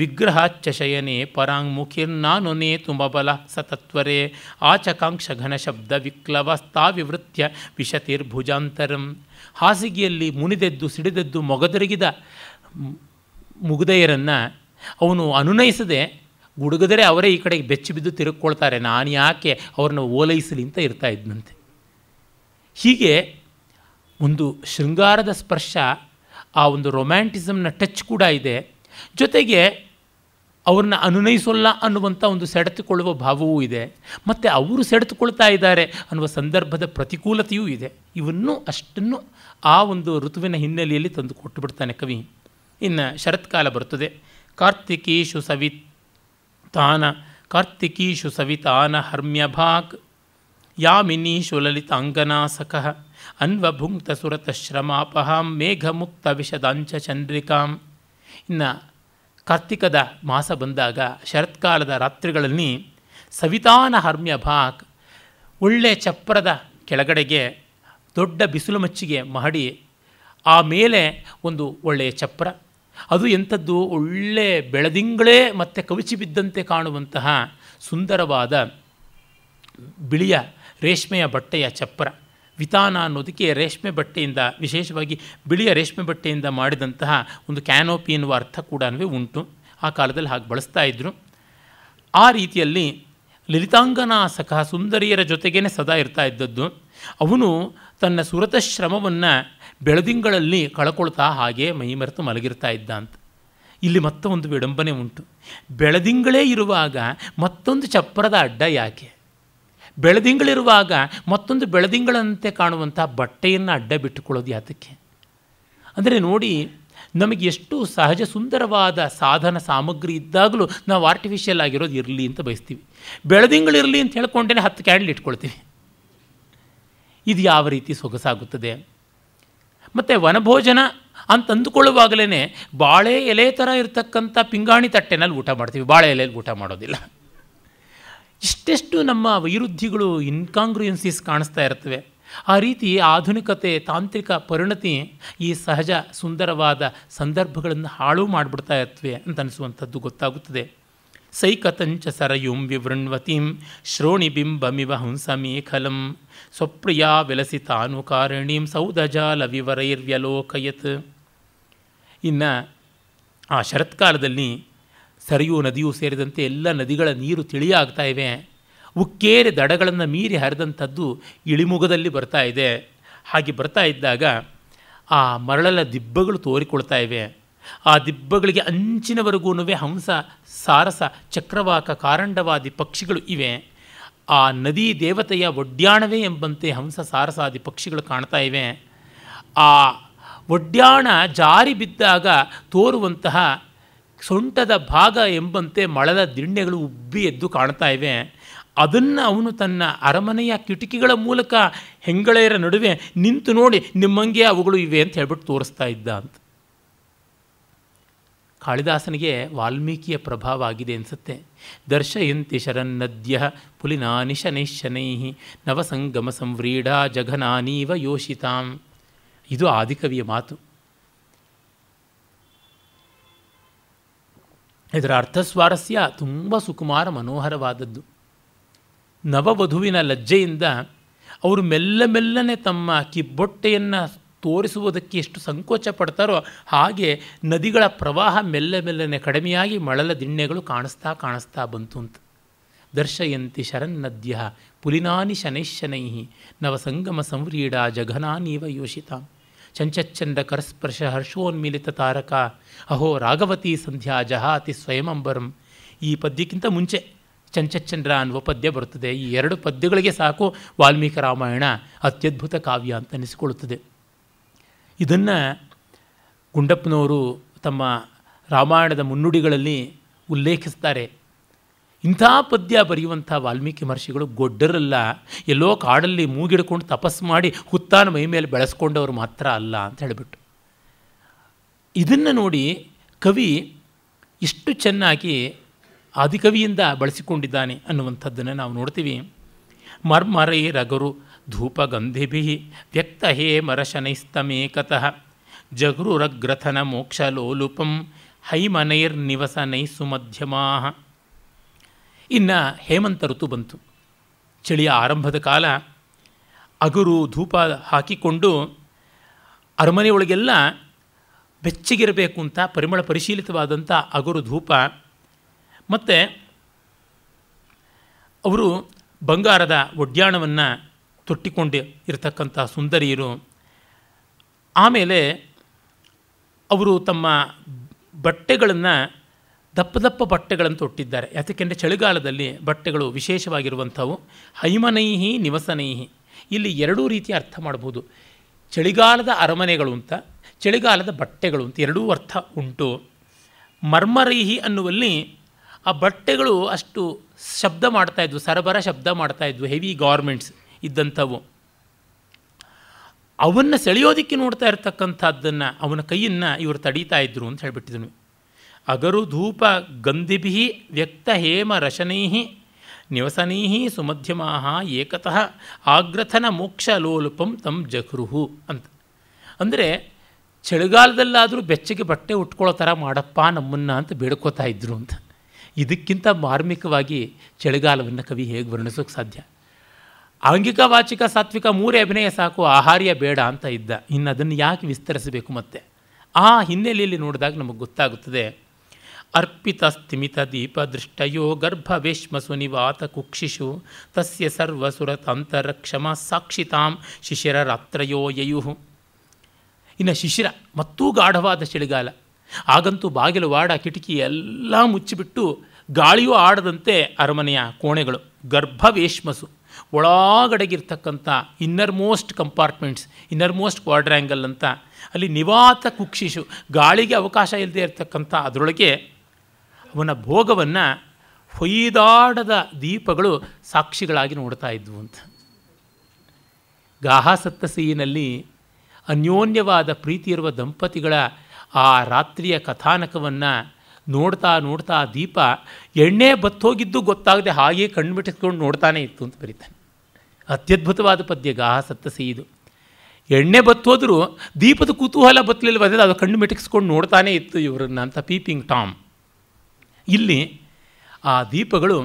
S1: ವಿಗ್ರಹಾಚ್ಚಶಯನೇ ಪರಾಂಗ್ಮುಖಿರ್ನಾನೊನೇ ತುಂಬಬಲ ಸತತ್ವರೇ ಆಚಕಾಂಕ್ಷ ಘನ ಶಬ್ದ ವಿಷತಿರ್ ಭುಜಾಂತರಂ ಹಾಸಿಗೆಯಲ್ಲಿ ಮುನಿದೆದ್ದು ಸಿಡಿದೆದ್ದು ಮೊಗದರಿಗಿದ ಮುಗುದೆಯರನ್ನು ಅವನು ಅನುನಯಿಸದೆ ಗುಡುಗದರೆ ಅವರೇ ಈ ಕಡೆಗೆ ಬೆಚ್ಚಿ ಬಿದ್ದು ತಿರುಗ್ಕೊಳ್ತಾರೆ ನಾನು ಯಾಕೆ ಅವ್ರನ್ನ ಓಲೈಸಲಿ ಅಂತ ಇರ್ತಾ ಇದ್ದಂತೆ ಹೀಗೆ ಒಂದು ಶೃಂಗಾರದ ಸ್ಪರ್ಶ ಆ ಒಂದು ರೊಮ್ಯಾಂಟಿಸಮ್ನ ಟಚ್ ಕೂಡ ಇದೆ ಜೊತೆಗೆ ಅವ್ರನ್ನ ಅನುನಯಿಸೋಲ್ಲ ಅನ್ನುವಂಥ ಒಂದು ಸೆಡೆತುಕೊಳ್ಳುವ ಭಾವವೂ ಇದೆ ಮತ್ತು ಅವರು ಸೆಡೆತುಕೊಳ್ತಾ ಇದ್ದಾರೆ ಅನ್ನುವ ಸಂದರ್ಭದ ಪ್ರತಿಕೂಲತೆಯೂ ಇದೆ ಇವನ್ನು ಅಷ್ಟನ್ನು ಆ ಒಂದು ಋತುವಿನ ಹಿನ್ನೆಲೆಯಲ್ಲಿ ತಂದು ಕೊಟ್ಟು ಬಿಡ್ತಾನೆ ಕವಿ ಇನ್ನು ಶರತ್ಕಾಲ ಬರ್ತದೆ ಕಾರ್ತಿಕೀಶು ತಾನ ಕಾರ್ತಿಕೀಶು ಸವಿತಾನ ಹರ್ಮ್ಯಭಾಕ್ ಯಾಮಿನೀಶು ಸುರತ ಶ್ರಮಾಪಹಂ ಮೇಘಮುಕ್ತ ವಿಷದಾಂಚ ಚಂದ್ರಿಕಾಂ ಇನ್ನು ಕಾರ್ತಿಕದ ಮಾಸ ಬಂದಾಗ ಶರತ್ಕಾಲದ ರಾತ್ರಿಗಳಲ್ಲಿ ಸವಿತಾನ ಹರ್ಮ್ಯ ಭಾಕ್ ಒಳ್ಳೆ ಚಪ್ರದ ಕೆಳಗಡೆಗೆ ದೊಡ್ಡ ಬಿಸಿಲು ಮಚ್ಚಿಗೆ ಮಾಡಿ ಆಮೇಲೆ ಒಂದು ಒಳ್ಳೆಯ ಚಪ್ರ ಅದು ಎಂಥದ್ದು ಒಳ್ಳೆ ಬೆಳದಿಂಗಳೇ ಮತ್ತು ಕವಚಿ ಬಿದ್ದಂತೆ ಕಾಣುವಂತಹ ಸುಂದರವಾದ ಬಿಳಿಯ ರೇಷ್ಮೆಯ ಬಟ್ಟೆಯ ಚಪ್ಪರ ವಿತಾನ ಅನ್ನೋದಕ್ಕೆ ರೇಷ್ಮೆ ಬಟ್ಟೆಯಿಂದ ವಿಶೇಷವಾಗಿ ಬಿಳಿಯ ರೇಷ್ಮೆ ಬಟ್ಟೆಯಿಂದ ಮಾಡಿದಂತಹ ಒಂದು ಕ್ಯಾನೋಪಿ ಎನ್ನುವ ಅರ್ಥ ಕೂಡ ಉಂಟು ಆ ಕಾಲದಲ್ಲಿ ಹಾಗೆ ಬಳಸ್ತಾ ಇದ್ದರು ಆ ರೀತಿಯಲ್ಲಿ ಲಲಿತಾಂಗನ ಸಖ ಸುಂದರಿಯರ ಜೊತೆಗೇ ಸದಾ ಇರ್ತಾ ಇದ್ದದ್ದು ಅವನು ತನ್ನ ಸುರತ ಶ್ರಮವನ್ನು ಬೆಳದಿಂಗಳಲ್ಲಿ ಕಳ್ಕೊಳ್ತಾ ಹಾಗೆ ಮೈ ಮರೆತು ಮಲಗಿರ್ತಾ ಇದ್ದ ಅಂತ ಇಲ್ಲಿ ಮತ್ತೊಂದು ವಿಡಂಬನೆ ಉಂಟು ಬೆಳದಿಂಗಳೇ ಇರುವಾಗ ಮತ್ತೊಂದು ಚಪ್ಪರದ ಅಡ್ಡ ಯಾಕೆ ಬೆಳದಿಂಗಳಿರುವಾಗ ಮತ್ತೊಂದು ಬೆಳದಿಂಗಳಂತೆ ಕಾಣುವಂಥ ಬಟ್ಟೆಯನ್ನು ಅಡ್ಡ ಬಿಟ್ಟುಕೊಳ್ಳೋದು ಯಾತಕ್ಕೆ ಅಂದರೆ ನೋಡಿ ನಮಗೆ ಎಷ್ಟು ಸಹಜ ಸುಂದರವಾದ ಸಾಧನ ಸಾಮಗ್ರಿ ಇದ್ದಾಗಲೂ ನಾವು ಆರ್ಟಿಫಿಷಿಯಲ್ ಆಗಿರೋದು ಇರಲಿ ಅಂತ ಬಯಸ್ತೀವಿ ಬೆಳದಿಂಗಳಿರಲಿ ಅಂತ ಹೇಳ್ಕೊಂಡೇ ಹತ್ತು ಕ್ಯಾಂಡಲ್ ಇಟ್ಕೊಳ್ತೀವಿ ಇದು ಯಾವ ರೀತಿ ಸೊಗಸಾಗುತ್ತದೆ ಮತ್ತು ವನಭೋಜನ ಅಂತ ಅಂದುಕೊಳ್ಳುವಾಗಲೇ ಬಾಳೆ ಎಲೆ ಥರ ಇರತಕ್ಕಂಥ ಪಿಂಗಾಣಿ ತಟ್ಟೆನಲ್ಲಿ ಊಟ ಮಾಡ್ತೀವಿ ಬಾಳೆ ಎಲೆಯಲ್ಲಿ ಊಟ ಮಾಡೋದಿಲ್ಲ ಇಷ್ಟೆಷ್ಟು ನಮ್ಮ ವೈರುದ್ಧಿಗಳು ಇನ್ಕಾಂಗ್ರುಯೆನ್ಸೀಸ್ ಕಾಣಿಸ್ತಾ ಇರ್ತವೆ ಆ ರೀತಿ ಆಧುನಿಕತೆ ತಾಂತ್ರಿಕ ಪರಿಣತಿ ಈ ಸಹಜ ಸುಂದರವಾದ ಸಂದರ್ಭಗಳನ್ನು ಹಾಳು ಮಾಡಿಬಿಡ್ತಾ ಇರ್ತವೆ ಅಂತ ಅನಿಸುವಂಥದ್ದು ಗೊತ್ತಾಗುತ್ತದೆ ಸೈಕತಂಚ ಸರಯುಂ ವಿವೃಣ್ವತಿಂ ಶ್ರೋಣಿಬಿಂಬಮಿವ ಹಂಸಮೇಖಲಂ ಸ್ವಪ್ರಿಯಾ ವಿಲಸಿತಾನುಕಾರಿಣೀಂ ಸೌದಜಾಲ ವಿವರೈರ್ವ್ಯಲೋಕಯತ್ ಇನ್ನು ಆ ಶರತ್ಕಾಲದಲ್ಲಿ ಸರಿಯು ನದಿಯೂ ಸೇರಿದಂತೆ ಎಲ್ಲ ನದಿಗಳ ನೀರು ತಿಳಿಯಾಗ್ತಾ ಇವೆ ಉಕ್ಕೇರಿ ದಡಗಳನ್ನು ಮೀರಿ ಹರಿದಂಥದ್ದು ಇಳಿಮುಗದಲ್ಲಿ ಬರ್ತಾ ಇದೆ ಹಾಗೆ ಬರ್ತಾ ಇದ್ದಾಗ ಆ ಮರಳಲ ದಿಬ್ಬಗಳು ತೋರಿಕೊಳ್ತಾ ಇವೆ ಆ ದಿಬ್ಬಗಳಿಗೆ ಅಂಚಿನವರೆಗೂ ಹಂಸ ಸಾರಸ ಚಕ್ರವಾಕ ಕಾರಂಡವಾದಿ ಪಕ್ಷಿಗಳು ಇವೆ ಆ ನದಿ ದೇವತೆಯ ಒಡ್ಯಾಣವೇ ಎಂಬಂತೆ ಹಂಸ ಸಾರಸಾದಿ ಪಕ್ಷಿಗಳು ಕಾಣ್ತಾ ಇವೆ ಆ ಒಡ್ಯಾಣ ಜಾರಿ ಬಿದ್ದಾಗ ತೋರುವಂತಹ ಸೊಂಟದ ಭಾಗ ಎಂಬಂತೆ ಮಳದ ದಿಣ್ಣೆಗಳು ಉಬ್ಬಿ ಎದ್ದು ಕಾಣ್ತಾ ಇವೆ ಅದನ್ನು ಅವನು ತನ್ನ ಅರಮನೆಯ ಕಿಟಕಿಗಳ ಮೂಲಕ ಹೆಂಗಳೆಯರ ನಡುವೆ ನಿಂತು ನೋಡಿ ನಿಮ್ಮಂಗೆ ಅವುಗಳು ಇವೆ ಅಂತ ಹೇಳ್ಬಿಟ್ಟು ತೋರಿಸ್ತಾ ಇದ್ದ ಅಂತ ಕಾಳಿದಾಸನಿಗೆ ವಾಲ್ಮೀಕಿಯ ಪ್ರಭಾವ ಆಗಿದೆ ಅನಿಸುತ್ತೆ ದರ್ಶಯಂತಿ ಶರನ್ನದ್ಯ ಪುಲಿನಾನಿಶನೈಶನೈ ನವಸಂಗಮ ಸಂವ್ರೀಡಾ ಜಘನಾನೀವ ಯೋಷಿತಾಂ ಇದು ಆದಿಕವಿಯ ಮಾತು ಇದರ ಅರ್ಥಸ್ವಾರಸ್ಯ ತುಂಬ ಸುಕುಮಾರ ಮನೋಹರವಾದದ್ದು ನವವಧುವಿನ ಲಜ್ಜೆಯಿಂದ ಅವರು ಮೆಲ್ಲ ಮೆಲ್ಲನೆ ತಮ್ಮ ಕಿಬ್ಬೊಟ್ಟೆಯನ್ನು ತೋರಿಸುವುದಕ್ಕೆ ಎಷ್ಟು ಸಂಕೋಚ ಪಡ್ತಾರೋ ಹಾಗೆ ನದಿಗಳ ಪ್ರವಾಹ ಮೆಲ್ಲ ಮೆಲ್ಲನೆ ಕಡಿಮೆಯಾಗಿ ಮಳಲ ದಿಣ್ಣೆಗಳು ಕಾಣಿಸ್ತಾ ಕಾಣಿಸ್ತಾ ಬಂತು ಅಂತ ದರ್ಶಯಂತಿ ಶರನ್ನದ್ಯ ಪುಲಿನಾನಿ ಶನೈಶನೈ ನವಸಂಗಮ ಸಂವ್ರೀಡಾ ಜಘನಾನೀವ ಯೋಷಿತಾಂ ಚಂಚಚ್ಚಂಡ ಕರಸ್ಪರ್ಶ ಹರ್ಷೋನ್ಮಿಲಿತ ತಾರಕ ಅಹೋ ರಾಘವತಿ ಸಂಧ್ಯಾ ಜಹಾತಿ ಅಂಬರಂ ಈ ಪದ್ಯಕ್ಕಿಂತ ಮುಂಚೆ ಚಂಚಚಂದ್ರ ಅನ್ನುವ ಪದ್ಯ ಬರುತ್ತದೆ ಈ ಎರಡು ಪದ್ಯಗಳಿಗೆ ಸಾಕು ವಾಲ್ಮೀಕಿ ರಾಮಾಯಣ ಅತ್ಯದ್ಭುತ ಕಾವ್ಯ ಅಂತ ಅನಿಸಿಕೊಳ್ಳುತ್ತದೆ ಇದನ್ನು ಗುಂಡಪ್ಪನವರು ತಮ್ಮ ರಾಮಾಯಣದ ಮುನ್ನುಡಿಗಳಲ್ಲಿ ಉಲ್ಲೇಖಿಸ್ತಾರೆ ಇಂಥ ಪದ್ಯ ಬರೆಯುವಂಥ ವಾಲ್ಮೀಕಿ ಮಹರ್ಷಿಗಳು ಗೊಡ್ಡರಲ್ಲ ಎಲ್ಲೋ ಕಾಡಲ್ಲಿ ಮೂಗಿಡ್ಕೊಂಡು ತಪಸ್ಸು ಮಾಡಿ ಹುತ್ತಾನ ಮೈ ಮೇಲೆ ಬೆಳೆಸ್ಕೊಂಡವರು ಮಾತ್ರ ಅಲ್ಲ ಅಂತ ಹೇಳಿಬಿಟ್ಟು ಇದನ್ನು ನೋಡಿ ಕವಿ ಇಷ್ಟು ಚೆನ್ನಾಗಿ ಆದಿಕವಿಯಿಂದ ಬಳಸಿಕೊಂಡಿದ್ದಾನೆ ಅನ್ನುವಂಥದ್ದನ್ನು ನಾವು ನೋಡ್ತೀವಿ ಮರ್ಮರೈ ರಗರು ಧೂಪಗಂಧಿಭಿ ಲೋಲುಪಂ ಹೈಮನೈರ್ ಮೋಕ್ಷಲೋಲುಪಂ ಹೈಮನೈರ್ನಿವಸನೈ ಮಧ್ಯಮ ಇನ್ನು ಹೇಮಂತ ಋತು ಬಂತು ಚಳಿಯ ಆರಂಭದ ಕಾಲ ಅಗುರು ಧೂಪ ಹಾಕಿಕೊಂಡು ಅರಮನೆಯೊಳಗೆಲ್ಲ ಬೆಚ್ಚಗಿರಬೇಕು ಅಂತ ಪರಿಮಳ ಪರಿಶೀಲಿತವಾದಂಥ ಅಗುರು ಧೂಪ ಮತ್ತು ಅವರು ಬಂಗಾರದ ಒಡ್ಯಾಣವನ್ನು ತೊಟ್ಟಿಕೊಂಡು ಇರತಕ್ಕಂಥ ಸುಂದರಿಯರು ಆಮೇಲೆ ಅವರು ತಮ್ಮ ಬಟ್ಟೆಗಳನ್ನು ದಪ್ಪ ದಪ್ಪ ಬಟ್ಟೆಗಳನ್ನು ತೊಟ್ಟಿದ್ದಾರೆ ಯಾಕೆಂದರೆ ಚಳಿಗಾಲದಲ್ಲಿ ಬಟ್ಟೆಗಳು ವಿಶೇಷವಾಗಿರುವಂಥವು ಹೈಮನೈಹಿ ನಿವಸನೈಹಿ ಇಲ್ಲಿ ಎರಡೂ ರೀತಿ ಅರ್ಥ ಮಾಡ್ಬೋದು ಚಳಿಗಾಲದ ಅರಮನೆಗಳು ಅಂತ ಚಳಿಗಾಲದ ಬಟ್ಟೆಗಳು ಅಂತ ಎರಡೂ ಅರ್ಥ ಉಂಟು ಮರ್ಮರೈಹಿ ಅನ್ನುವಲ್ಲಿ ಆ ಬಟ್ಟೆಗಳು ಅಷ್ಟು ಶಬ್ದ ಮಾಡ್ತಾಯಿದ್ವು ಸರಬರ ಶಬ್ದ ಮಾಡ್ತಾಯಿದ್ವು ಹೆವಿ ಗಾರ್ಮೆಂಟ್ಸ್ ಇದ್ದಂಥವು ಅವನ್ನು ಸೆಳೆಯೋದಕ್ಕೆ ನೋಡ್ತಾ ಇರ್ತಕ್ಕಂಥದ್ದನ್ನು ಅವನ ಕೈಯನ್ನು ಇವರು ತಡೀತಾ ಇದ್ರು ಅಂತ ಹೇಳಿಬಿಟ್ಟಿದನು ಅಗರು ಧೂಪ ಗಂಧಿಭಿ ವ್ಯಕ್ತ ಹೇಮ ರಶನೈ ನಿವಸನೈ ಸುಮಧ್ಯಮಾಹಾ ಏಕತಃ ಆಗ್ರಥನ ಮೋಕ್ಷ ಲೋಲುಪಂ ತಂ ಜಹ್ರುಹು ಅಂತ ಅಂದರೆ ಚಳಿಗಾಲದಲ್ಲಾದರೂ ಬೆಚ್ಚಗೆ ಬಟ್ಟೆ ಉಟ್ಕೊಳ್ಳೋ ಥರ ಮಾಡಪ್ಪ ನಮ್ಮನ್ನು ಅಂತ ಬೇಡ್ಕೋತಾ ಇದ್ರು ಅಂತ ಇದಕ್ಕಿಂತ ಮಾರ್ಮಿಕವಾಗಿ ಚಳಿಗಾಲವನ್ನು ಕವಿ ಹೇಗೆ ವರ್ಣಿಸೋಕೆ ಸಾಧ್ಯ ಆಂಗಿಕ ವಾಚಿಕ ಸಾತ್ವಿಕ ಮೂರೇ ಅಭಿನಯ ಸಾಕು ಆಹಾರ್ಯ ಬೇಡ ಅಂತ ಇದ್ದ ಇನ್ನು ಅದನ್ನು ಯಾಕೆ ವಿಸ್ತರಿಸಬೇಕು ಮತ್ತೆ ಆ ಹಿನ್ನೆಲೆಯಲ್ಲಿ ನೋಡಿದಾಗ ನಮಗೆ ಗೊತ್ತಾಗುತ್ತದೆ ಅರ್ಪಿತ ಸ್ಥಿಮಿತ ದೀಪ ದೃಷ್ಟಯೋ ಗರ್ಭ ಗರ್ಭವೇಶ್ಮಸು ನಿವಾತ ಕುಕ್ಷಿಶು ತಸ್ಯ ಅಂತರ ಕ್ಷಮ ಸಾಕ್ಷಿತಾಂ ಶಿಶಿರ ರಾತ್ರಯೋ ಯಯುಹು ಇನ್ನು ಶಿಶಿರ ಮತ್ತೂ ಗಾಢವಾದ ಚಳಿಗಾಲ ಆಗಂತೂ ಬಾಗಿಲು ವಾಡ ಕಿಟಕಿ ಎಲ್ಲ ಮುಚ್ಚಿಬಿಟ್ಟು ಗಾಳಿಯೂ ಆಡದಂತೆ ಅರಮನೆಯ ಕೋಣೆಗಳು ಗರ್ಭವೇಶ್ಮಸು ಒಳಗಡೆಗಿರ್ತಕ್ಕಂಥ innermost compartments innermost quadrangle ಅಂತ ಅಲ್ಲಿ ನಿವಾತ ಕುಕ್ಷಿಶು ಗಾಳಿಗೆ ಅವಕಾಶ ಇಲ್ಲದೆ ಇರತಕ್ಕಂಥ ಅದರೊಳಗೆ ಅವನ ಭೋಗವನ್ನು ಹೊಯ್ದಾಡದ ದೀಪಗಳು ಸಾಕ್ಷಿಗಳಾಗಿ ನೋಡ್ತಾ ಇದ್ವು ಅಂತ ಸೀನಲ್ಲಿ ಅನ್ಯೋನ್ಯವಾದ ಪ್ರೀತಿ ಇರುವ ದಂಪತಿಗಳ ಆ ರಾತ್ರಿಯ ಕಥಾನಕವನ್ನು ನೋಡ್ತಾ ನೋಡ್ತಾ ಆ ದೀಪ ಎಣ್ಣೆ ಬತ್ತೋಗಿದ್ದು ಗೊತ್ತಾಗದೆ ಕಣ್ಣು ಮಿಟಿಸ್ಕೊಂಡು ನೋಡ್ತಾನೆ ಇತ್ತು ಅಂತ ಬರೀತಾನೆ ಅತ್ಯದ್ಭುತವಾದ ಪದ್ಯ ಗಾಹ ಸತ್ತಸಿ ಇದು ಎಣ್ಣೆ ಬತ್ತೋದ್ರೂ ದೀಪದ ಕುತೂಹಲ ಬತ್ತಲಿಲ್ವದ ಅದು ಕಣ್ಣು ಮಿಟಕ್ಸ್ಕೊಂಡು ನೋಡ್ತಾನೆ ಇತ್ತು ಇವರನ್ನು ಅಂತ ಪೀಪಿಂಗ್ ಟಾಮ್ ಇಲ್ಲಿ ಆ ದೀಪಗಳು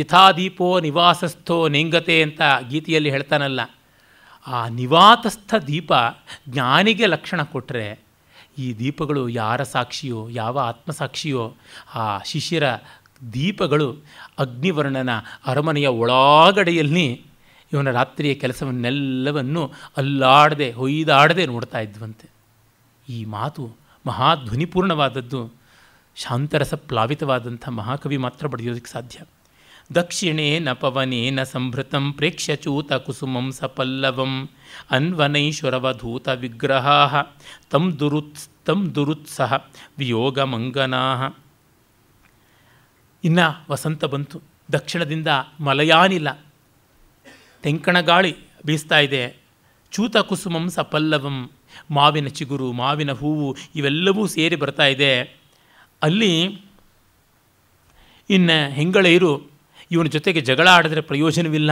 S1: ಯಥಾದೀಪೋ ನಿವಾಸಸ್ಥೋ ನಿಂಗತೆ ಅಂತ ಗೀತೆಯಲ್ಲಿ ಹೇಳ್ತಾನಲ್ಲ ಆ ನಿವಾತಸ್ಥ ದೀಪ ಜ್ಞಾನಿಗೆ ಲಕ್ಷಣ ಕೊಟ್ಟರೆ ಈ ದೀಪಗಳು ಯಾರ ಸಾಕ್ಷಿಯೋ ಯಾವ ಆತ್ಮಸಾಕ್ಷಿಯೋ ಆ ಶಿಷ್ಯರ ದೀಪಗಳು ಅಗ್ನಿವರ್ಣನ ಅರಮನೆಯ ಒಳಗಡೆಯಲ್ಲಿ ಇವನ ರಾತ್ರಿಯ ಕೆಲಸವನ್ನೆಲ್ಲವನ್ನು ಅಲ್ಲಾಡದೆ ಹೊಯ್ದಾಡದೆ ನೋಡ್ತಾ ಇದ್ವಂತೆ ಈ ಮಾತು ಮಹಾಧ್ವನಿಪೂರ್ಣವಾದದ್ದು ಶಾಂತರಸ ಪ್ಲಾವಿತವಾದಂಥ ಮಹಾಕವಿ ಮಾತ್ರ ಪಡೆಯೋದಕ್ಕೆ ಸಾಧ್ಯ ದಕ್ಷಿಣೇನ ಪವನೇನ ಸಂಭೃತಂ ಪ್ರೇಕ್ಷ್ಯಚೂತ ಕುಸುಮಂ ಸಪಲ್ಲವಂ ಅನ್ವನೈಶ್ವರವಧೂತ ವಿಗ್ರಹಾ ತಂ ದುರುತ್ ತಂ ದುರುತ್ಸಹ ಮಂಗನಾ ಇನ್ನು ವಸಂತ ಬಂತು ದಕ್ಷಿಣದಿಂದ ಮಲಯಾನಿಲ್ಲ ತೆಂಕಣ ಗಾಳಿ ಬೀಸ್ತಾ ಇದೆ ಚೂತ ಕುಸುಮಂ ಸಪಲ್ಲವಂ ಮಾವಿನ ಚಿಗುರು ಮಾವಿನ ಹೂವು ಇವೆಲ್ಲವೂ ಸೇರಿ ಬರ್ತಾ ಇದೆ ಅಲ್ಲಿ ಇನ್ನು ಹೆಂಗಳೆಯರು ಇವನ ಜೊತೆಗೆ ಜಗಳ ಆಡಿದ್ರೆ ಪ್ರಯೋಜನವಿಲ್ಲ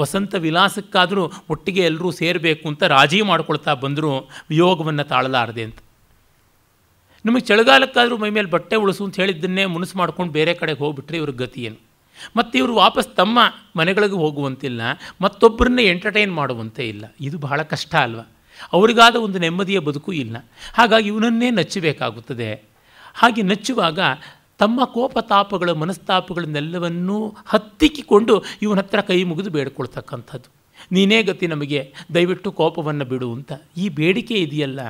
S1: ವಸಂತ ವಿಲಾಸಕ್ಕಾದರೂ ಒಟ್ಟಿಗೆ ಎಲ್ಲರೂ ಸೇರಬೇಕು ಅಂತ ರಾಜಿ ಮಾಡ್ಕೊಳ್ತಾ ಬಂದರೂ ವಿಯೋಗವನ್ನು ತಾಳಲಾರದೆ ಅಂತ ನಿಮಗೆ ಚಳಿಗಾಲಕ್ಕಾದರೂ ಮೈಮೇಲೆ ಬಟ್ಟೆ ಉಳಿಸು ಅಂತ ಹೇಳಿದ್ದನ್ನೇ ಮುನಸು ಮಾಡ್ಕೊಂಡು ಬೇರೆ ಕಡೆಗೆ ಹೋಗ್ಬಿಟ್ರೆ ಇವ್ರ ಗತಿಯೇನು ಮತ್ತು ಇವರು ವಾಪಸ್ ತಮ್ಮ ಮನೆಗಳಿಗೆ ಹೋಗುವಂತಿಲ್ಲ ಮತ್ತೊಬ್ಬರನ್ನ ಎಂಟರ್ಟೈನ್ ಮಾಡುವಂತೆ ಇಲ್ಲ ಇದು ಬಹಳ ಕಷ್ಟ ಅಲ್ವಾ ಅವರಿಗಾದ ಒಂದು ನೆಮ್ಮದಿಯ ಬದುಕು ಇಲ್ಲ ಹಾಗಾಗಿ ಇವನನ್ನೇ ನಚ್ಚಬೇಕಾಗುತ್ತದೆ ಹಾಗೆ ನಚ್ಚುವಾಗ ತಮ್ಮ ಕೋಪ ತಾಪಗಳು ಮನಸ್ತಾಪಗಳನ್ನೆಲ್ಲವನ್ನೂ ಹತ್ತಿಕ್ಕಿಕೊಂಡು ಇವನ ಹತ್ರ ಕೈ ಮುಗಿದು ಬೇಡ್ಕೊಳ್ತಕ್ಕಂಥದ್ದು ನೀನೇ ಗತಿ ನಮಗೆ ದಯವಿಟ್ಟು ಕೋಪವನ್ನು ಬಿಡು ಅಂತ ಈ ಬೇಡಿಕೆ ಇದೆಯಲ್ಲ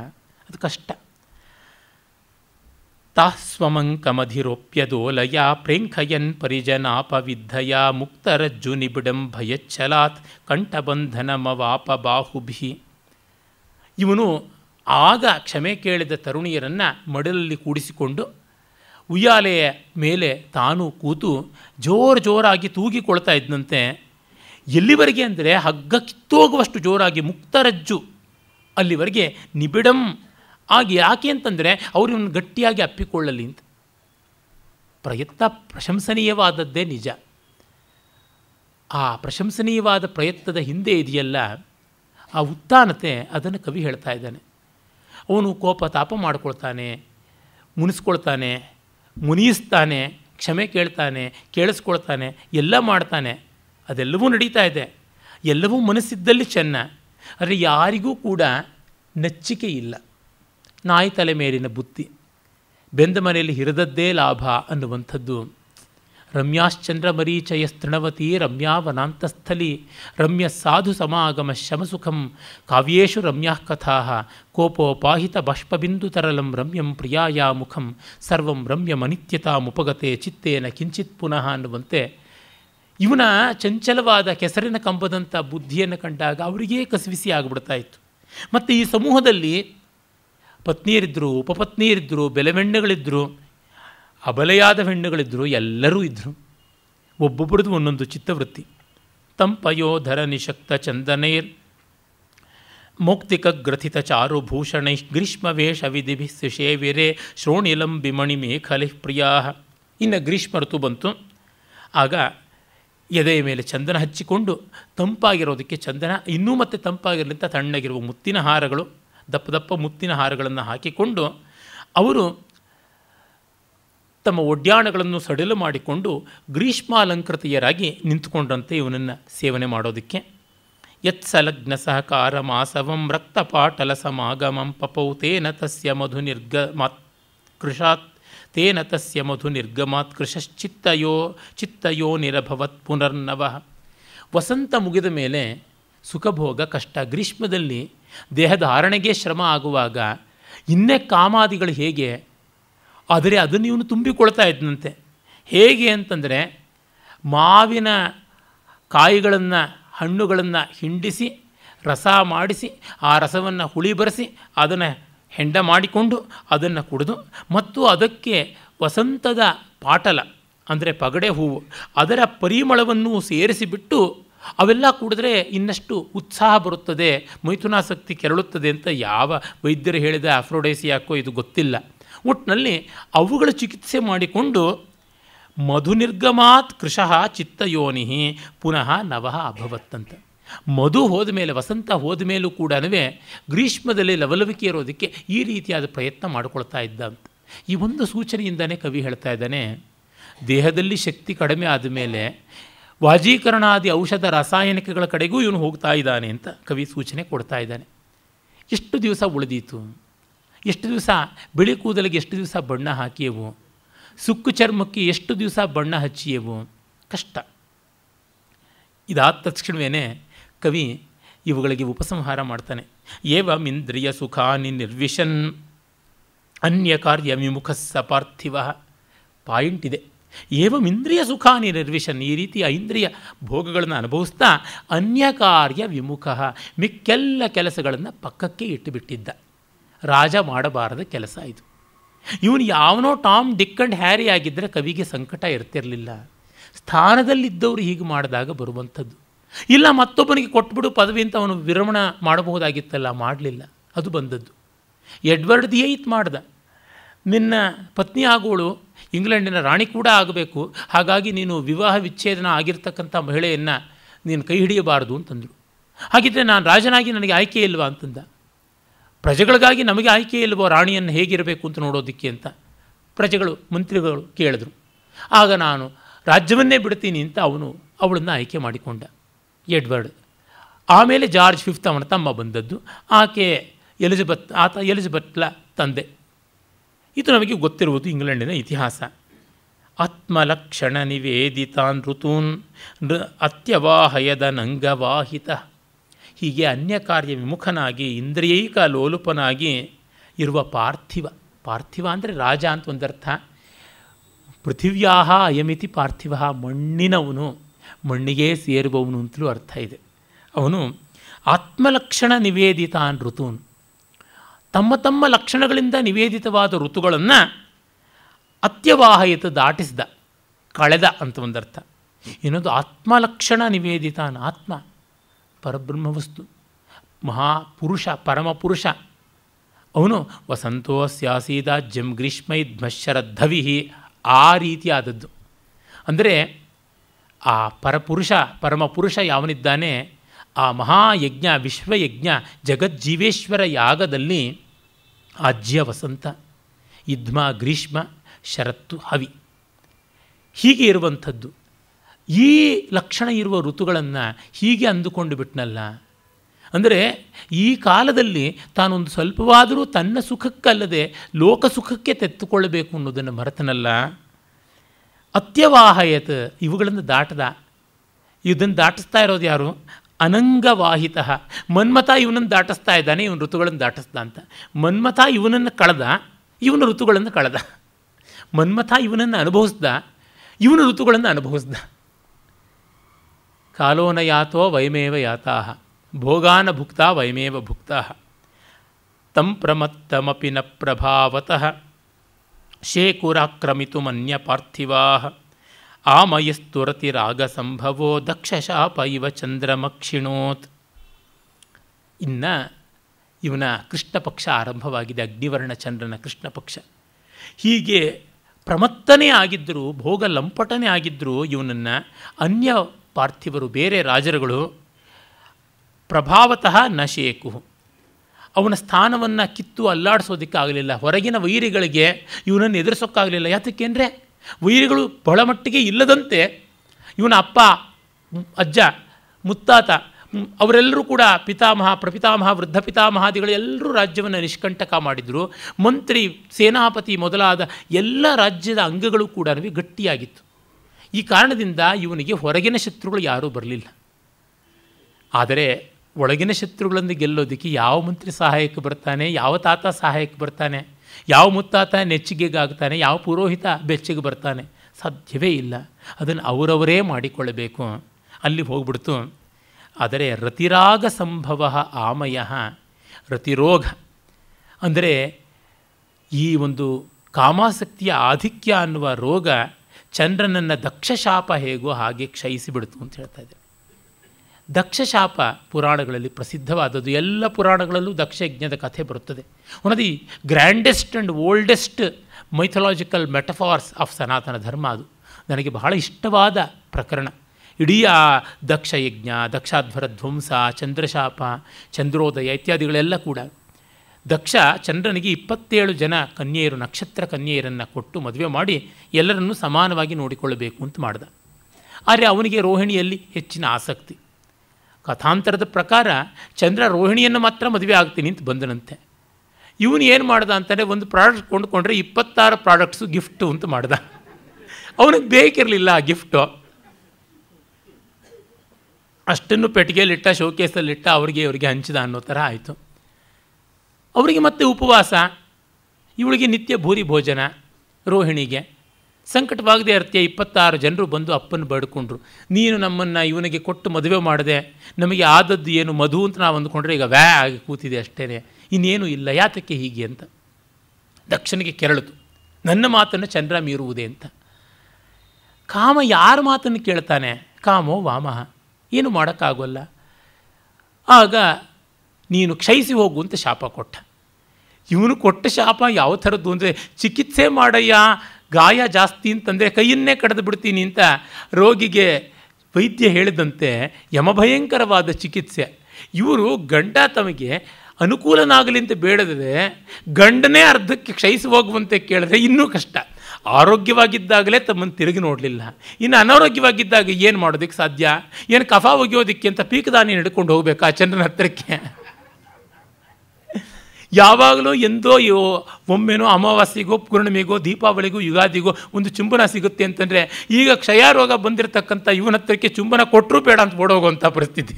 S1: ಅದು ಕಷ್ಟ ತಾಸ್ವಮಂಕಮಧಿರೋಪ್ಯ ದೋಲಯ ಪ್ರೇಂಖಯನ್ ಪರಿಜನಾಪವಿದ್ಧಯ ಮುಕ್ತರಜ್ಜು ನಿಬಿಡಂ ಕಂಠಬಂಧನ ಮವಾಪ ಬಾಹುಭಿ ಇವನು ಆಗ ಕ್ಷಮೆ ಕೇಳಿದ ತರುಣಿಯರನ್ನು ಮಡಲಲ್ಲಿ ಕೂಡಿಸಿಕೊಂಡು ಉಯ್ಯಾಲೆಯ ಮೇಲೆ ತಾನು ಕೂತು ಜೋರು ಜೋರಾಗಿ ತೂಗಿಕೊಳ್ತಾ ಇದ್ದಂತೆ ಎಲ್ಲಿವರೆಗೆ ಅಂದರೆ ಹಗ್ಗ ಕಿತ್ತೋಗುವಷ್ಟು ಜೋರಾಗಿ ಮುಕ್ತರಜ್ಜು ಅಲ್ಲಿವರೆಗೆ ನಿಬಿಡಂ ಆಗಿ ಯಾಕೆ ಅಂತಂದರೆ ಅವರು ಇವನು ಗಟ್ಟಿಯಾಗಿ ಅಪ್ಪಿಕೊಳ್ಳಲಿ ಅಂತ ಪ್ರಯತ್ನ ಪ್ರಶಂಸನೀಯವಾದದ್ದೇ ನಿಜ ಆ ಪ್ರಶಂಸನೀಯವಾದ ಪ್ರಯತ್ನದ ಹಿಂದೆ ಇದೆಯಲ್ಲ ಆ ಉತ್ತಾನತೆ ಅದನ್ನು ಕವಿ ಹೇಳ್ತಾ ಇದ್ದಾನೆ ಅವನು ಕೋಪ ತಾಪ ಮಾಡ್ಕೊಳ್ತಾನೆ ಮುನಿಸ್ಕೊಳ್ತಾನೆ ಮುನಿಯಿಸ್ತಾನೆ ಕ್ಷಮೆ ಕೇಳ್ತಾನೆ ಕೇಳಿಸ್ಕೊಳ್ತಾನೆ ಎಲ್ಲ ಮಾಡ್ತಾನೆ ಅದೆಲ್ಲವೂ ನಡೀತಾ ಇದೆ ಎಲ್ಲವೂ ಮನಸ್ಸಿದ್ದಲ್ಲಿ ಚೆನ್ನ ಆದರೆ ಯಾರಿಗೂ ಕೂಡ ನಚ್ಚಿಕೆ ಇಲ್ಲ ನಾಯಿ ತಲೆ ಮೇಲಿನ ಬುತ್ತಿ ಬೆಂದ ಮನೆಯಲ್ಲಿ ಹಿರಿದದ್ದೇ ಲಾಭ ಅನ್ನುವಂಥದ್ದು ರಮ್ಯಾಶ್ಚಂದ್ರ ಮರೀಚಯ ತೃಣವತಿ ರಮ್ಯಾ ವನಾಂತಸ್ಥಲಿ ರಮ್ಯ ಸಾಧು ಸಮಾಗಮ ಶಮಸುಖಂ ಕಾವ್ಯೇಶು ರಮ್ಯಾ ಕಥಾ ಕೋಪೋಪಾಹಿತ ತರಲಂ ರಮ್ಯಂ ಪ್ರಿಯಾಯ ಮುಖಂ ಸರ್ವಂ ರಮ್ಯಮನಿತ್ಯತಾಮುಪಗತೆ ಚಿತ್ತೇನ ಕಿಂಚಿತ್ ಪುನಃ ಅನ್ನುವಂತೆ ಇವನ ಚಂಚಲವಾದ ಕೆಸರಿನ ಕಂಬದಂಥ ಬುದ್ಧಿಯನ್ನು ಕಂಡಾಗ ಅವರಿಗೇ ಕಸಿವಿಸಿ ಆಗಿಬಿಡ್ತಾ ಇತ್ತು ಮತ್ತು ಈ ಸಮೂಹದಲ್ಲಿ ಪತ್ನಿಯರಿದ್ದರು ಉಪಪತ್ನಿಯರಿದ್ದರು ಬೆಲೆಮೆಣ್ಣೆಗಳಿದ್ದರು ಅಬಲೆಯಾದ ಹೆಣ್ಣುಗಳಿದ್ದರು ಎಲ್ಲರೂ ಇದ್ದರು ಒಬ್ಬೊಬ್ಬರದು ಒಂದೊಂದು ಚಿತ್ತವೃತ್ತಿ ತಂಪಯೋಧರ ನಿಶಕ್ತ ಚಂದನೇ ಮೌಕ್ತಿಕ ಗ್ರಥಿತ ಚಾರುಭೂಷಣೈ ಗ್ರೀಷ್ಮವೇಷ ವಿಧಿಭಿ ಶಿಷೇವಿರೆ ಶ್ರೋಣಿಲಂ ಬಿಮಣಿ ಮೇಖಲೆ ಪ್ರಿಯಾ ಇನ್ನು ಗ್ರೀಷ್ಮ ಋತು ಬಂತು ಆಗ ಎದೆಯ ಮೇಲೆ ಚಂದನ ಹಚ್ಚಿಕೊಂಡು ತಂಪಾಗಿರೋದಕ್ಕೆ ಚಂದನ ಇನ್ನೂ ಮತ್ತೆ ತಂಪಾಗಿರಲಿಂತ ತಣ್ಣಗಿರುವ ಮುತ್ತಿನ ಹಾರಗಳು ದಪ್ಪ ದಪ್ಪ ಮುತ್ತಿನ ಹಾರಗಳನ್ನು ಹಾಕಿಕೊಂಡು ಅವರು ತಮ್ಮ ಒಡ್ಯಾಣಗಳನ್ನು ಸಡಿಲು ಮಾಡಿಕೊಂಡು ಗ್ರೀಷ್ಮಾಲಂಕೃತಿಯರಾಗಿ ನಿಂತುಕೊಂಡಂತೆ ಇವನನ್ನು ಸೇವನೆ ಮಾಡೋದಕ್ಕೆ ಯತ್ಸಲಗ್ನ ಸಹಕಾರ ಮಾಸವಂ ರಕ್ತಪಾಟಲ ಸಮಾಗಮಂ ಪಪೌ ತೇನ ತಸ್ಯ ಮಧು ನಿರ್ಗ ಮಾತ್ ಕೃಷಾತ್ ತೇನ ತಸ್ಯ ಮಧು ನಿರ್ಗಮಾತ್ ಕೃಷಶ್ಚಿತ್ತಯೋ ಚಿತ್ತಯೋ ನಿರಭವತ್ ಪುನರ್ನವ ವಸಂತ ಮುಗಿದ ಮೇಲೆ ಸುಖಭೋಗ ಕಷ್ಟ ಗ್ರೀಷ್ಮದಲ್ಲಿ ದೇಹಧಾರಣೆಗೆ ಶ್ರಮ ಆಗುವಾಗ ಇನ್ನೇ ಕಾಮಾದಿಗಳು ಹೇಗೆ ಆದರೆ ಅದನ್ನು ಇವನು ತುಂಬಿಕೊಳ್ತಾ ಇದ್ದನಂತೆ ಹೇಗೆ ಅಂತಂದರೆ ಮಾವಿನ ಕಾಯಿಗಳನ್ನು ಹಣ್ಣುಗಳನ್ನು ಹಿಂಡಿಸಿ ರಸ ಮಾಡಿಸಿ ಆ ರಸವನ್ನು ಹುಳಿ ಬರೆಸಿ ಅದನ್ನು ಹೆಂಡ ಮಾಡಿಕೊಂಡು ಅದನ್ನು ಕುಡಿದು ಮತ್ತು ಅದಕ್ಕೆ ವಸಂತದ ಪಾಟಲ ಅಂದರೆ ಪಗಡೆ ಹೂವು ಅದರ ಪರಿಮಳವನ್ನು ಸೇರಿಸಿಬಿಟ್ಟು ಅವೆಲ್ಲ ಕುಡಿದ್ರೆ ಇನ್ನಷ್ಟು ಉತ್ಸಾಹ ಬರುತ್ತದೆ ಮೈಥುನಾಸಕ್ತಿ ಕೆರಳುತ್ತದೆ ಅಂತ ಯಾವ ವೈದ್ಯರು ಹೇಳಿದ ಆಫ್ರೋಡೈಸಿ ಯಾಕೋ ಇದು ಗೊತ್ತಿಲ್ಲ ಒಟ್ಟಿನಲ್ಲಿ ಅವುಗಳ ಚಿಕಿತ್ಸೆ ಮಾಡಿಕೊಂಡು ಮಧು ನಿರ್ಗಮಾತ್ ಕೃಶಃ ಚಿತ್ತಯೋನಿ ಪುನಃ ನವಃ ಅಭವತ್ತಂತ ಮಧು ಹೋದ ಮೇಲೆ ವಸಂತ ಹೋದ ಮೇಲೂ ಕೂಡ ಗ್ರೀಷ್ಮದಲ್ಲಿ ಲವಲವಿಕೆ ಇರೋದಕ್ಕೆ ಈ ರೀತಿಯಾದ ಪ್ರಯತ್ನ ಮಾಡಿಕೊಳ್ತಾ ಇದ್ದ ಅಂತ ಈ ಒಂದು ಸೂಚನೆಯಿಂದನೇ ಕವಿ ಹೇಳ್ತಾ ಇದ್ದಾನೆ ದೇಹದಲ್ಲಿ ಶಕ್ತಿ ಕಡಿಮೆ ಮೇಲೆ ವಾಜೀಕರಣಾದಿ ಔಷಧ ರಾಸಾಯನಿಕಗಳ ಕಡೆಗೂ ಇವನು ಹೋಗ್ತಾ ಇದ್ದಾನೆ ಅಂತ ಕವಿ ಸೂಚನೆ ಕೊಡ್ತಾ ಇದ್ದಾನೆ ಎಷ್ಟು ದಿವಸ ಉಳಿದೀತು ಎಷ್ಟು ದಿವಸ ಬಿಳಿ ಕೂದಲಿಗೆ ಎಷ್ಟು ದಿವಸ ಬಣ್ಣ ಹಾಕಿಯವು ಸುಕ್ಕು ಚರ್ಮಕ್ಕೆ ಎಷ್ಟು ದಿವಸ ಬಣ್ಣ ಹಚ್ಚಿಯೆವು ಕಷ್ಟ ಇದಾದ ತಕ್ಷಣವೇ ಕವಿ ಇವುಗಳಿಗೆ ಉಪಸಂಹಾರ ಮಾಡ್ತಾನೆ ಇಂದ್ರಿಯ ಸುಖಾನಿ ನಿರ್ವಿಶನ್ ಅನ್ಯ ಕಾರ್ಯ ವಿಮುಖ ಸ ಪಾರ್ಥಿವ ಪಾಯಿಂಟ್ ಇದೆ ಇಂದ್ರಿಯ ಸುಖಾನಿ ನಿರ್ವಿಷನ್ ಈ ರೀತಿ ಐಂದ್ರಿಯ ಭೋಗಗಳನ್ನು ಅನುಭವಿಸ್ತಾ ಅನ್ಯ ಕಾರ್ಯ ವಿಮುಖ ಮಿಕ್ಕೆಲ್ಲ ಕೆಲಸಗಳನ್ನು ಪಕ್ಕಕ್ಕೆ ಇಟ್ಟುಬಿಟ್ಟಿದ್ದ ರಾಜ ಮಾಡಬಾರದ ಕೆಲಸ ಇದು ಇವನು ಯಾವನೋ ಟಾಮ್ ಡಿಕ್ ಅಂಡ್ ಹ್ಯಾರಿ ಆಗಿದ್ದರೆ ಕವಿಗೆ ಸಂಕಟ ಇರ್ತಿರಲಿಲ್ಲ ಸ್ಥಾನದಲ್ಲಿದ್ದವರು ಹೀಗೆ ಮಾಡಿದಾಗ ಬರುವಂಥದ್ದು ಇಲ್ಲ ಮತ್ತೊಬ್ಬನಿಗೆ ಕೊಟ್ಬಿಡು ಪದವಿ ಅಂತ ಅವನು ವಿರಮಣ ಮಾಡಬಹುದಾಗಿತ್ತಲ್ಲ ಮಾಡಲಿಲ್ಲ ಅದು ಬಂದದ್ದು ಎಡ್ವರ್ಡ್ ದಿ ಏತ್ ಮಾಡ್ದ ನಿನ್ನ ಪತ್ನಿ ಆಗೋಳು ಇಂಗ್ಲೆಂಡಿನ ರಾಣಿ ಕೂಡ ಆಗಬೇಕು ಹಾಗಾಗಿ ನೀನು ವಿವಾಹ ವಿಚ್ಛೇದನ ಆಗಿರ್ತಕ್ಕಂಥ ಮಹಿಳೆಯನ್ನು ನೀನು ಕೈ ಹಿಡಿಯಬಾರದು ಅಂತಂದಳು ಹಾಗಿದ್ದರೆ ನಾನು ರಾಜನಾಗಿ ನನಗೆ ಆಯ್ಕೆ ಇಲ್ವಾ ಅಂತಂದ ಪ್ರಜೆಗಳಿಗಾಗಿ ನಮಗೆ ಆಯ್ಕೆ ಇಲ್ಲವೋ ರಾಣಿಯನ್ನು ಹೇಗಿರಬೇಕು ಅಂತ ನೋಡೋದಕ್ಕೆ ಅಂತ ಪ್ರಜೆಗಳು ಮಂತ್ರಿಗಳು ಕೇಳಿದ್ರು ಆಗ ನಾನು ರಾಜ್ಯವನ್ನೇ ಬಿಡ್ತೀನಿ ಅಂತ ಅವನು ಅವಳನ್ನು ಆಯ್ಕೆ ಮಾಡಿಕೊಂಡ ಎಡ್ವರ್ಡ್ ಆಮೇಲೆ ಜಾರ್ಜ್ ಫಿಫ್ತ್ ಅವನ ತಮ್ಮ ಬಂದದ್ದು ಆಕೆ ಎಲಿಜಬೆತ್ ಆತ ಎಲಿಜಬೆತ್ಲ ತಂದೆ ಇದು ನಮಗೆ ಗೊತ್ತಿರುವುದು ಇಂಗ್ಲೆಂಡಿನ ಇತಿಹಾಸ ಆತ್ಮಲಕ್ಷಣ ನಿವೇದಿತಾನ್ ಋತೂನ್ ಅತ್ಯವಾಹಯದ ನಂಗವಾಹಿತ ಹೀಗೆ ಅನ್ಯ ಕಾರ್ಯ ವಿಮುಖನಾಗಿ ಇಂದ್ರಿಯೈಕ ಲೋಲುಪನಾಗಿ ಇರುವ ಪಾರ್ಥಿವ ಪಾರ್ಥಿವ ಅಂದರೆ ರಾಜ ಅಂತ ಒಂದರ್ಥ ಪೃಥಿವ್ಯಾಹ ಅಯಮಿತಿ ಪಾರ್ಥಿವ ಮಣ್ಣಿನವನು ಮಣ್ಣಿಗೆ ಸೇರುವವನು ಅಂತಲೂ ಅರ್ಥ ಇದೆ ಅವನು ಆತ್ಮಲಕ್ಷಣ ನಿವೇದಿತಾನ್ ಋತುವನು ತಮ್ಮ ತಮ್ಮ ಲಕ್ಷಣಗಳಿಂದ ನಿವೇದಿತವಾದ ಋತುಗಳನ್ನು ಅತ್ಯವಾಹಯತ ದಾಟಿಸಿದ ಕಳೆದ ಅಂತ ಒಂದರ್ಥ ಇನ್ನೊಂದು ಆತ್ಮಲಕ್ಷಣ ನಿವೇದಿತಾನ್ ಆತ್ಮ ಪರಬ್ರಹ್ಮ ವಸ್ತು ಮಹಾಪುರುಷ ಪರಮಪುರುಷ ಅವನು ವಸಂತೋ ಸ್ಯಾಸೀದ ಜಂ ಗ್ರೀಷ್ಮೈ ಧ್ಮಶರದ್ಧವಿ ಆ ರೀತಿಯಾದದ್ದು ಅಂದರೆ ಆ ಪರಪುರುಷ ಪರಮಪುರುಷ ಯಾವನಿದ್ದಾನೆ ಆ ಮಹಾಯಜ್ಞ ವಿಶ್ವಯಜ್ಞ ಜಗಜ್ಜೀವೇಶ್ವರ ಯಾಗದಲ್ಲಿ ಆಜ್ಯ ವಸಂತ ಇದ್ಮ ಗ್ರೀಷ್ಮ ಶರತ್ತು ಹವಿ ಹೀಗೆ ಇರುವಂಥದ್ದು ಈ ಲಕ್ಷಣ ಇರುವ ಋತುಗಳನ್ನು ಹೀಗೆ ಅಂದುಕೊಂಡು ಬಿಟ್ನಲ್ಲ ಅಂದರೆ ಈ ಕಾಲದಲ್ಲಿ ತಾನೊಂದು ಸ್ವಲ್ಪವಾದರೂ ತನ್ನ ಸುಖಕ್ಕಲ್ಲದೆ ಲೋಕ ಸುಖಕ್ಕೆ ತೆತ್ತುಕೊಳ್ಳಬೇಕು ಅನ್ನೋದನ್ನು ಮರೆತನಲ್ಲ ಅತ್ಯವಾಹಯತ್ ಇವುಗಳನ್ನು ದಾಟದ ಇದನ್ನು ದಾಟಿಸ್ತಾ ಇರೋದು ಯಾರು ಅನಂಗವಾಹಿತ ಮನ್ಮಥ ಇವನನ್ನು ದಾಟಿಸ್ತಾ ಇದ್ದಾನೆ ಇವನು ಋತುಗಳನ್ನು ದಾಟಿಸ್ದ ಅಂತ ಮನ್ಮಥ ಇವನನ್ನು ಕಳೆದ ಇವನ ಋತುಗಳನ್ನು ಕಳೆದ ಮನ್ಮಥ ಇವನನ್ನು ಅನುಭವಿಸ್ದ ಇವನ ಋತುಗಳನ್ನು ಅನುಭವಿಸ್ದ ಕಾಲೋನ ಯಾತೋ ವೈಮೇವ ಯಾತಾ ಭೋಗಾನ ಭುಕ್ತ ವೈಮೇವ ಭುಕ್ತ ತಂ ಪ್ರಮತ್ತಮಿ ನ ಪ್ರಭಾವತಃ ಶೇಕುರಾಕ್ರಮಿತು ಮನ್ಯ ಪಾರ್ಥಿವಾ ಆಮಯಸ್ತುರತಿ ರಾಗ ಸಂಭವೋ ದಕ್ಷಶಾಪ ಇವ ಚಂದ್ರಮಕ್ಷಿಣೋತ್ ಇನ್ನು ಇವನ ಕೃಷ್ಣಪಕ್ಷ ಆರಂಭವಾಗಿದೆ ಅಗ್ನಿವರ್ಣ ಚಂದ್ರನ ಕೃಷ್ಣ ಹೀಗೆ ಪ್ರಮತ್ತನೇ ಆಗಿದ್ದರೂ ಭೋಗ ಲಂಪಟನೇ ಆಗಿದ್ದರೂ ಇವನನ್ನು ಅನ್ಯ ಪಾರ್ಥಿವರು ಬೇರೆ ರಾಜರುಗಳು ಪ್ರಭಾವತಃ ನಶೇಕು ಅವನ ಸ್ಥಾನವನ್ನು ಕಿತ್ತು ಅಲ್ಲಾಡಿಸೋದಕ್ಕಾಗಲಿಲ್ಲ ಹೊರಗಿನ ವೈರಿಗಳಿಗೆ ಇವನನ್ನು ಎದುರಿಸೋಕ್ಕಾಗಲಿಲ್ಲ ಯಾತಕ್ಕೆಂದರೆ ವೈರಿಗಳು ಬಹಳ ಮಟ್ಟಿಗೆ ಇಲ್ಲದಂತೆ ಇವನ ಅಪ್ಪ ಅಜ್ಜ ಮುತ್ತಾತ ಅವರೆಲ್ಲರೂ ಕೂಡ ಪಿತಾಮಹ ಪ್ರಪಿತಾಮಹ ವೃದ್ಧ ಪಿತಾಮಹಾದಿಗಳು ಎಲ್ಲರೂ ರಾಜ್ಯವನ್ನು ನಿಷ್ಕಂಟಕ ಮಾಡಿದರು ಮಂತ್ರಿ ಸೇನಾಪತಿ ಮೊದಲಾದ ಎಲ್ಲ ರಾಜ್ಯದ ಅಂಗಗಳು ಕೂಡ ಗಟ್ಟಿಯಾಗಿತ್ತು ಈ ಕಾರಣದಿಂದ ಇವನಿಗೆ ಹೊರಗಿನ ಶತ್ರುಗಳು ಯಾರೂ ಬರಲಿಲ್ಲ ಆದರೆ ಒಳಗಿನ ಶತ್ರುಗಳನ್ನು ಗೆಲ್ಲೋದಕ್ಕೆ ಯಾವ ಮಂತ್ರಿ ಸಹಾಯಕ್ಕೆ ಬರ್ತಾನೆ ಯಾವ ತಾತ ಸಹಾಯಕ್ಕೆ ಬರ್ತಾನೆ ಯಾವ ಮುತ್ತಾತ ನೆಚ್ಚಿಗೆಗಾಗ್ತಾನೆ ಯಾವ ಪುರೋಹಿತ ಬೆಚ್ಚಿಗೆ ಬರ್ತಾನೆ ಸಾಧ್ಯವೇ ಇಲ್ಲ ಅದನ್ನು ಅವರವರೇ ಮಾಡಿಕೊಳ್ಳಬೇಕು ಅಲ್ಲಿ ಹೋಗ್ಬಿಡ್ತು ಆದರೆ ರತಿರಾಗ ಸಂಭವ ಆಮಯ ರತಿರೋಗ ಅಂದರೆ ಈ ಒಂದು ಕಾಮಾಸಕ್ತಿಯ ಆಧಿಕ್ಯ ಅನ್ನುವ ರೋಗ ಚಂದ್ರನನ್ನು ದಕ್ಷಶಾಪ ಹೇಗೋ ಹಾಗೆ ಕ್ಷಯಿಸಿಬಿಡ್ತು ಅಂತ ಹೇಳ್ತಾ ಇದ್ದಾರೆ ದಕ್ಷಶಾಪ ಪುರಾಣಗಳಲ್ಲಿ ಪ್ರಸಿದ್ಧವಾದದ್ದು ಎಲ್ಲ ಪುರಾಣಗಳಲ್ಲೂ ದಕ್ಷಯಜ್ಞದ ಕಥೆ ಬರುತ್ತದೆ one of the grandest and oldest mythological metaphors of Sanatana Dharma ಅದು ನನಗೆ ಬಹಳ ಇಷ್ಟವಾದ ಪ್ರಕರಣ ಇಡೀ ಆ ದಕ್ಷಯಜ್ಞ ದಕ್ಷಾಧ್ವರ ಧ್ವಂಸ ಚಂದ್ರಶಾಪ ಚಂದ್ರೋದಯ ಇತ್ಯಾದಿಗಳೆಲ್ಲ ಕೂಡ ದಕ್ಷ ಚಂದ್ರನಿಗೆ ಇಪ್ಪತ್ತೇಳು ಜನ ಕನ್ಯೆಯರು ನಕ್ಷತ್ರ ಕನ್ಯೆಯರನ್ನು ಕೊಟ್ಟು ಮದುವೆ ಮಾಡಿ ಎಲ್ಲರನ್ನೂ ಸಮಾನವಾಗಿ ನೋಡಿಕೊಳ್ಳಬೇಕು ಅಂತ ಮಾಡ್ದ ಆದರೆ ಅವನಿಗೆ ರೋಹಿಣಿಯಲ್ಲಿ ಹೆಚ್ಚಿನ ಆಸಕ್ತಿ ಕಥಾಂತರದ ಪ್ರಕಾರ ಚಂದ್ರ ರೋಹಿಣಿಯನ್ನು ಮಾತ್ರ ಮದುವೆ ಆಗ್ತೀನಿ ಅಂತ ಬಂದನಂತೆ ಇವನು ಏನು ಮಾಡ್ದ ಅಂತಂದರೆ ಒಂದು ಪ್ರಾಡಕ್ಟ್ ಕೊಂಡುಕೊಂಡ್ರೆ ಇಪ್ಪತ್ತಾರು ಪ್ರಾಡಕ್ಟ್ಸು ಗಿಫ್ಟು ಅಂತ ಮಾಡ್ದ ಅವನಿಗೆ ಬೇಕಿರಲಿಲ್ಲ ಆ ಗಿಫ್ಟು ಅಷ್ಟನ್ನು ಪೆಟ್ಟಿಗೆಯಲ್ಲಿಟ್ಟ ಶೋಕೇಸಲ್ಲಿಟ್ಟ ಅವರಿಗೆ ಅವರಿಗೆ ಹಂಚಿದ ಅನ್ನೋ ಥರ ಆಯಿತು ಅವರಿಗೆ ಮತ್ತೆ ಉಪವಾಸ ಇವಳಿಗೆ ನಿತ್ಯ ಭೂರಿ ಭೋಜನ ರೋಹಿಣಿಗೆ ಸಂಕಟವಾಗದೆ ಅರ್ಥ ಇಪ್ಪತ್ತಾರು ಜನರು ಬಂದು ಅಪ್ಪನ ಬಡ್ಕೊಂಡ್ರು ನೀನು ನಮ್ಮನ್ನು ಇವನಿಗೆ ಕೊಟ್ಟು ಮದುವೆ ಮಾಡಿದೆ ನಮಗೆ ಆದದ್ದು ಏನು ಮಧು ಅಂತ ನಾವು ಅಂದ್ಕೊಂಡ್ರೆ ಈಗ ವ್ಯಾ ಆಗಿ ಕೂತಿದೆ ಅಷ್ಟೇ ಇನ್ನೇನು ಇಲ್ಲ ಯಾತಕ್ಕೆ ಹೀಗೆ ಅಂತ ದಕ್ಷನಿಗೆ ಕೆರಳಿತು ನನ್ನ ಮಾತನ್ನು ಚಂದ್ರ ಮೀರುವುದೇ ಅಂತ ಕಾಮ ಯಾರ ಮಾತನ್ನು ಕೇಳ್ತಾನೆ ಕಾಮೋ ವಾಮಹ ಏನು ಮಾಡೋಕ್ಕಾಗೋಲ್ಲ ಆಗ ನೀನು ಕ್ಷಯಿಸಿ ಹೋಗು ಅಂತ ಶಾಪ ಕೊಟ್ಟ ಇವನು ಕೊಟ್ಟ ಶಾಪ ಯಾವ ಥರದ್ದು ಅಂದರೆ ಚಿಕಿತ್ಸೆ ಮಾಡಯ್ಯ ಗಾಯ ಜಾಸ್ತಿ ಅಂತಂದರೆ ಕೈಯನ್ನೇ ಕಡಿದು ಬಿಡ್ತೀನಿ ಅಂತ ರೋಗಿಗೆ ವೈದ್ಯ ಹೇಳಿದಂತೆ ಯಮಭಯಂಕರವಾದ ಚಿಕಿತ್ಸೆ ಇವರು ಗಂಡ ತಮಗೆ ಅನುಕೂಲನಾಗಲಿ ಅಂತ ಬೇಡದ್ರೆ ಗಂಡನೇ ಅರ್ಧಕ್ಕೆ ಕ್ಷಯಿಸಿ ಹೋಗುವಂತೆ ಕೇಳಿದ್ರೆ ಇನ್ನೂ ಕಷ್ಟ ಆರೋಗ್ಯವಾಗಿದ್ದಾಗಲೇ ತಮ್ಮನ್ನು ತಿರುಗಿ ನೋಡಲಿಲ್ಲ ಇನ್ನು ಅನಾರೋಗ್ಯವಾಗಿದ್ದಾಗ ಏನು ಮಾಡೋದಕ್ಕೆ ಸಾಧ್ಯ ಏನು ಕಫ ಒಗೆಯೋದಕ್ಕೆ ಅಂತ ಪೀಕದಾನಿ ಹಿಡ್ಕೊಂಡು ಹೋಗಬೇಕು ಆ ಚಂದ್ರನ ಹತ್ತಿರಕ್ಕೆ ಯಾವಾಗಲೂ ಎಂದೋ ಒಮ್ಮೆನೋ ಅಮಾವಾಸ್ಯೆಗೋ ಪೂರ್ಣಿಮೆಗೋ ದೀಪಾವಳಿಗೋ ಯುಗಾದಿಗೋ ಒಂದು ಚುಂಬನ ಸಿಗುತ್ತೆ ಅಂತಂದರೆ ಈಗ ಕ್ಷಯಾರೋಗ ಬಂದಿರತಕ್ಕಂಥ ಇವನ ಹತ್ರಕ್ಕೆ ಚುಂಬನ ಕೊಟ್ಟರೂ ಬೇಡ ಅಂತ ಓಡೋಗುವಂಥ ಪರಿಸ್ಥಿತಿ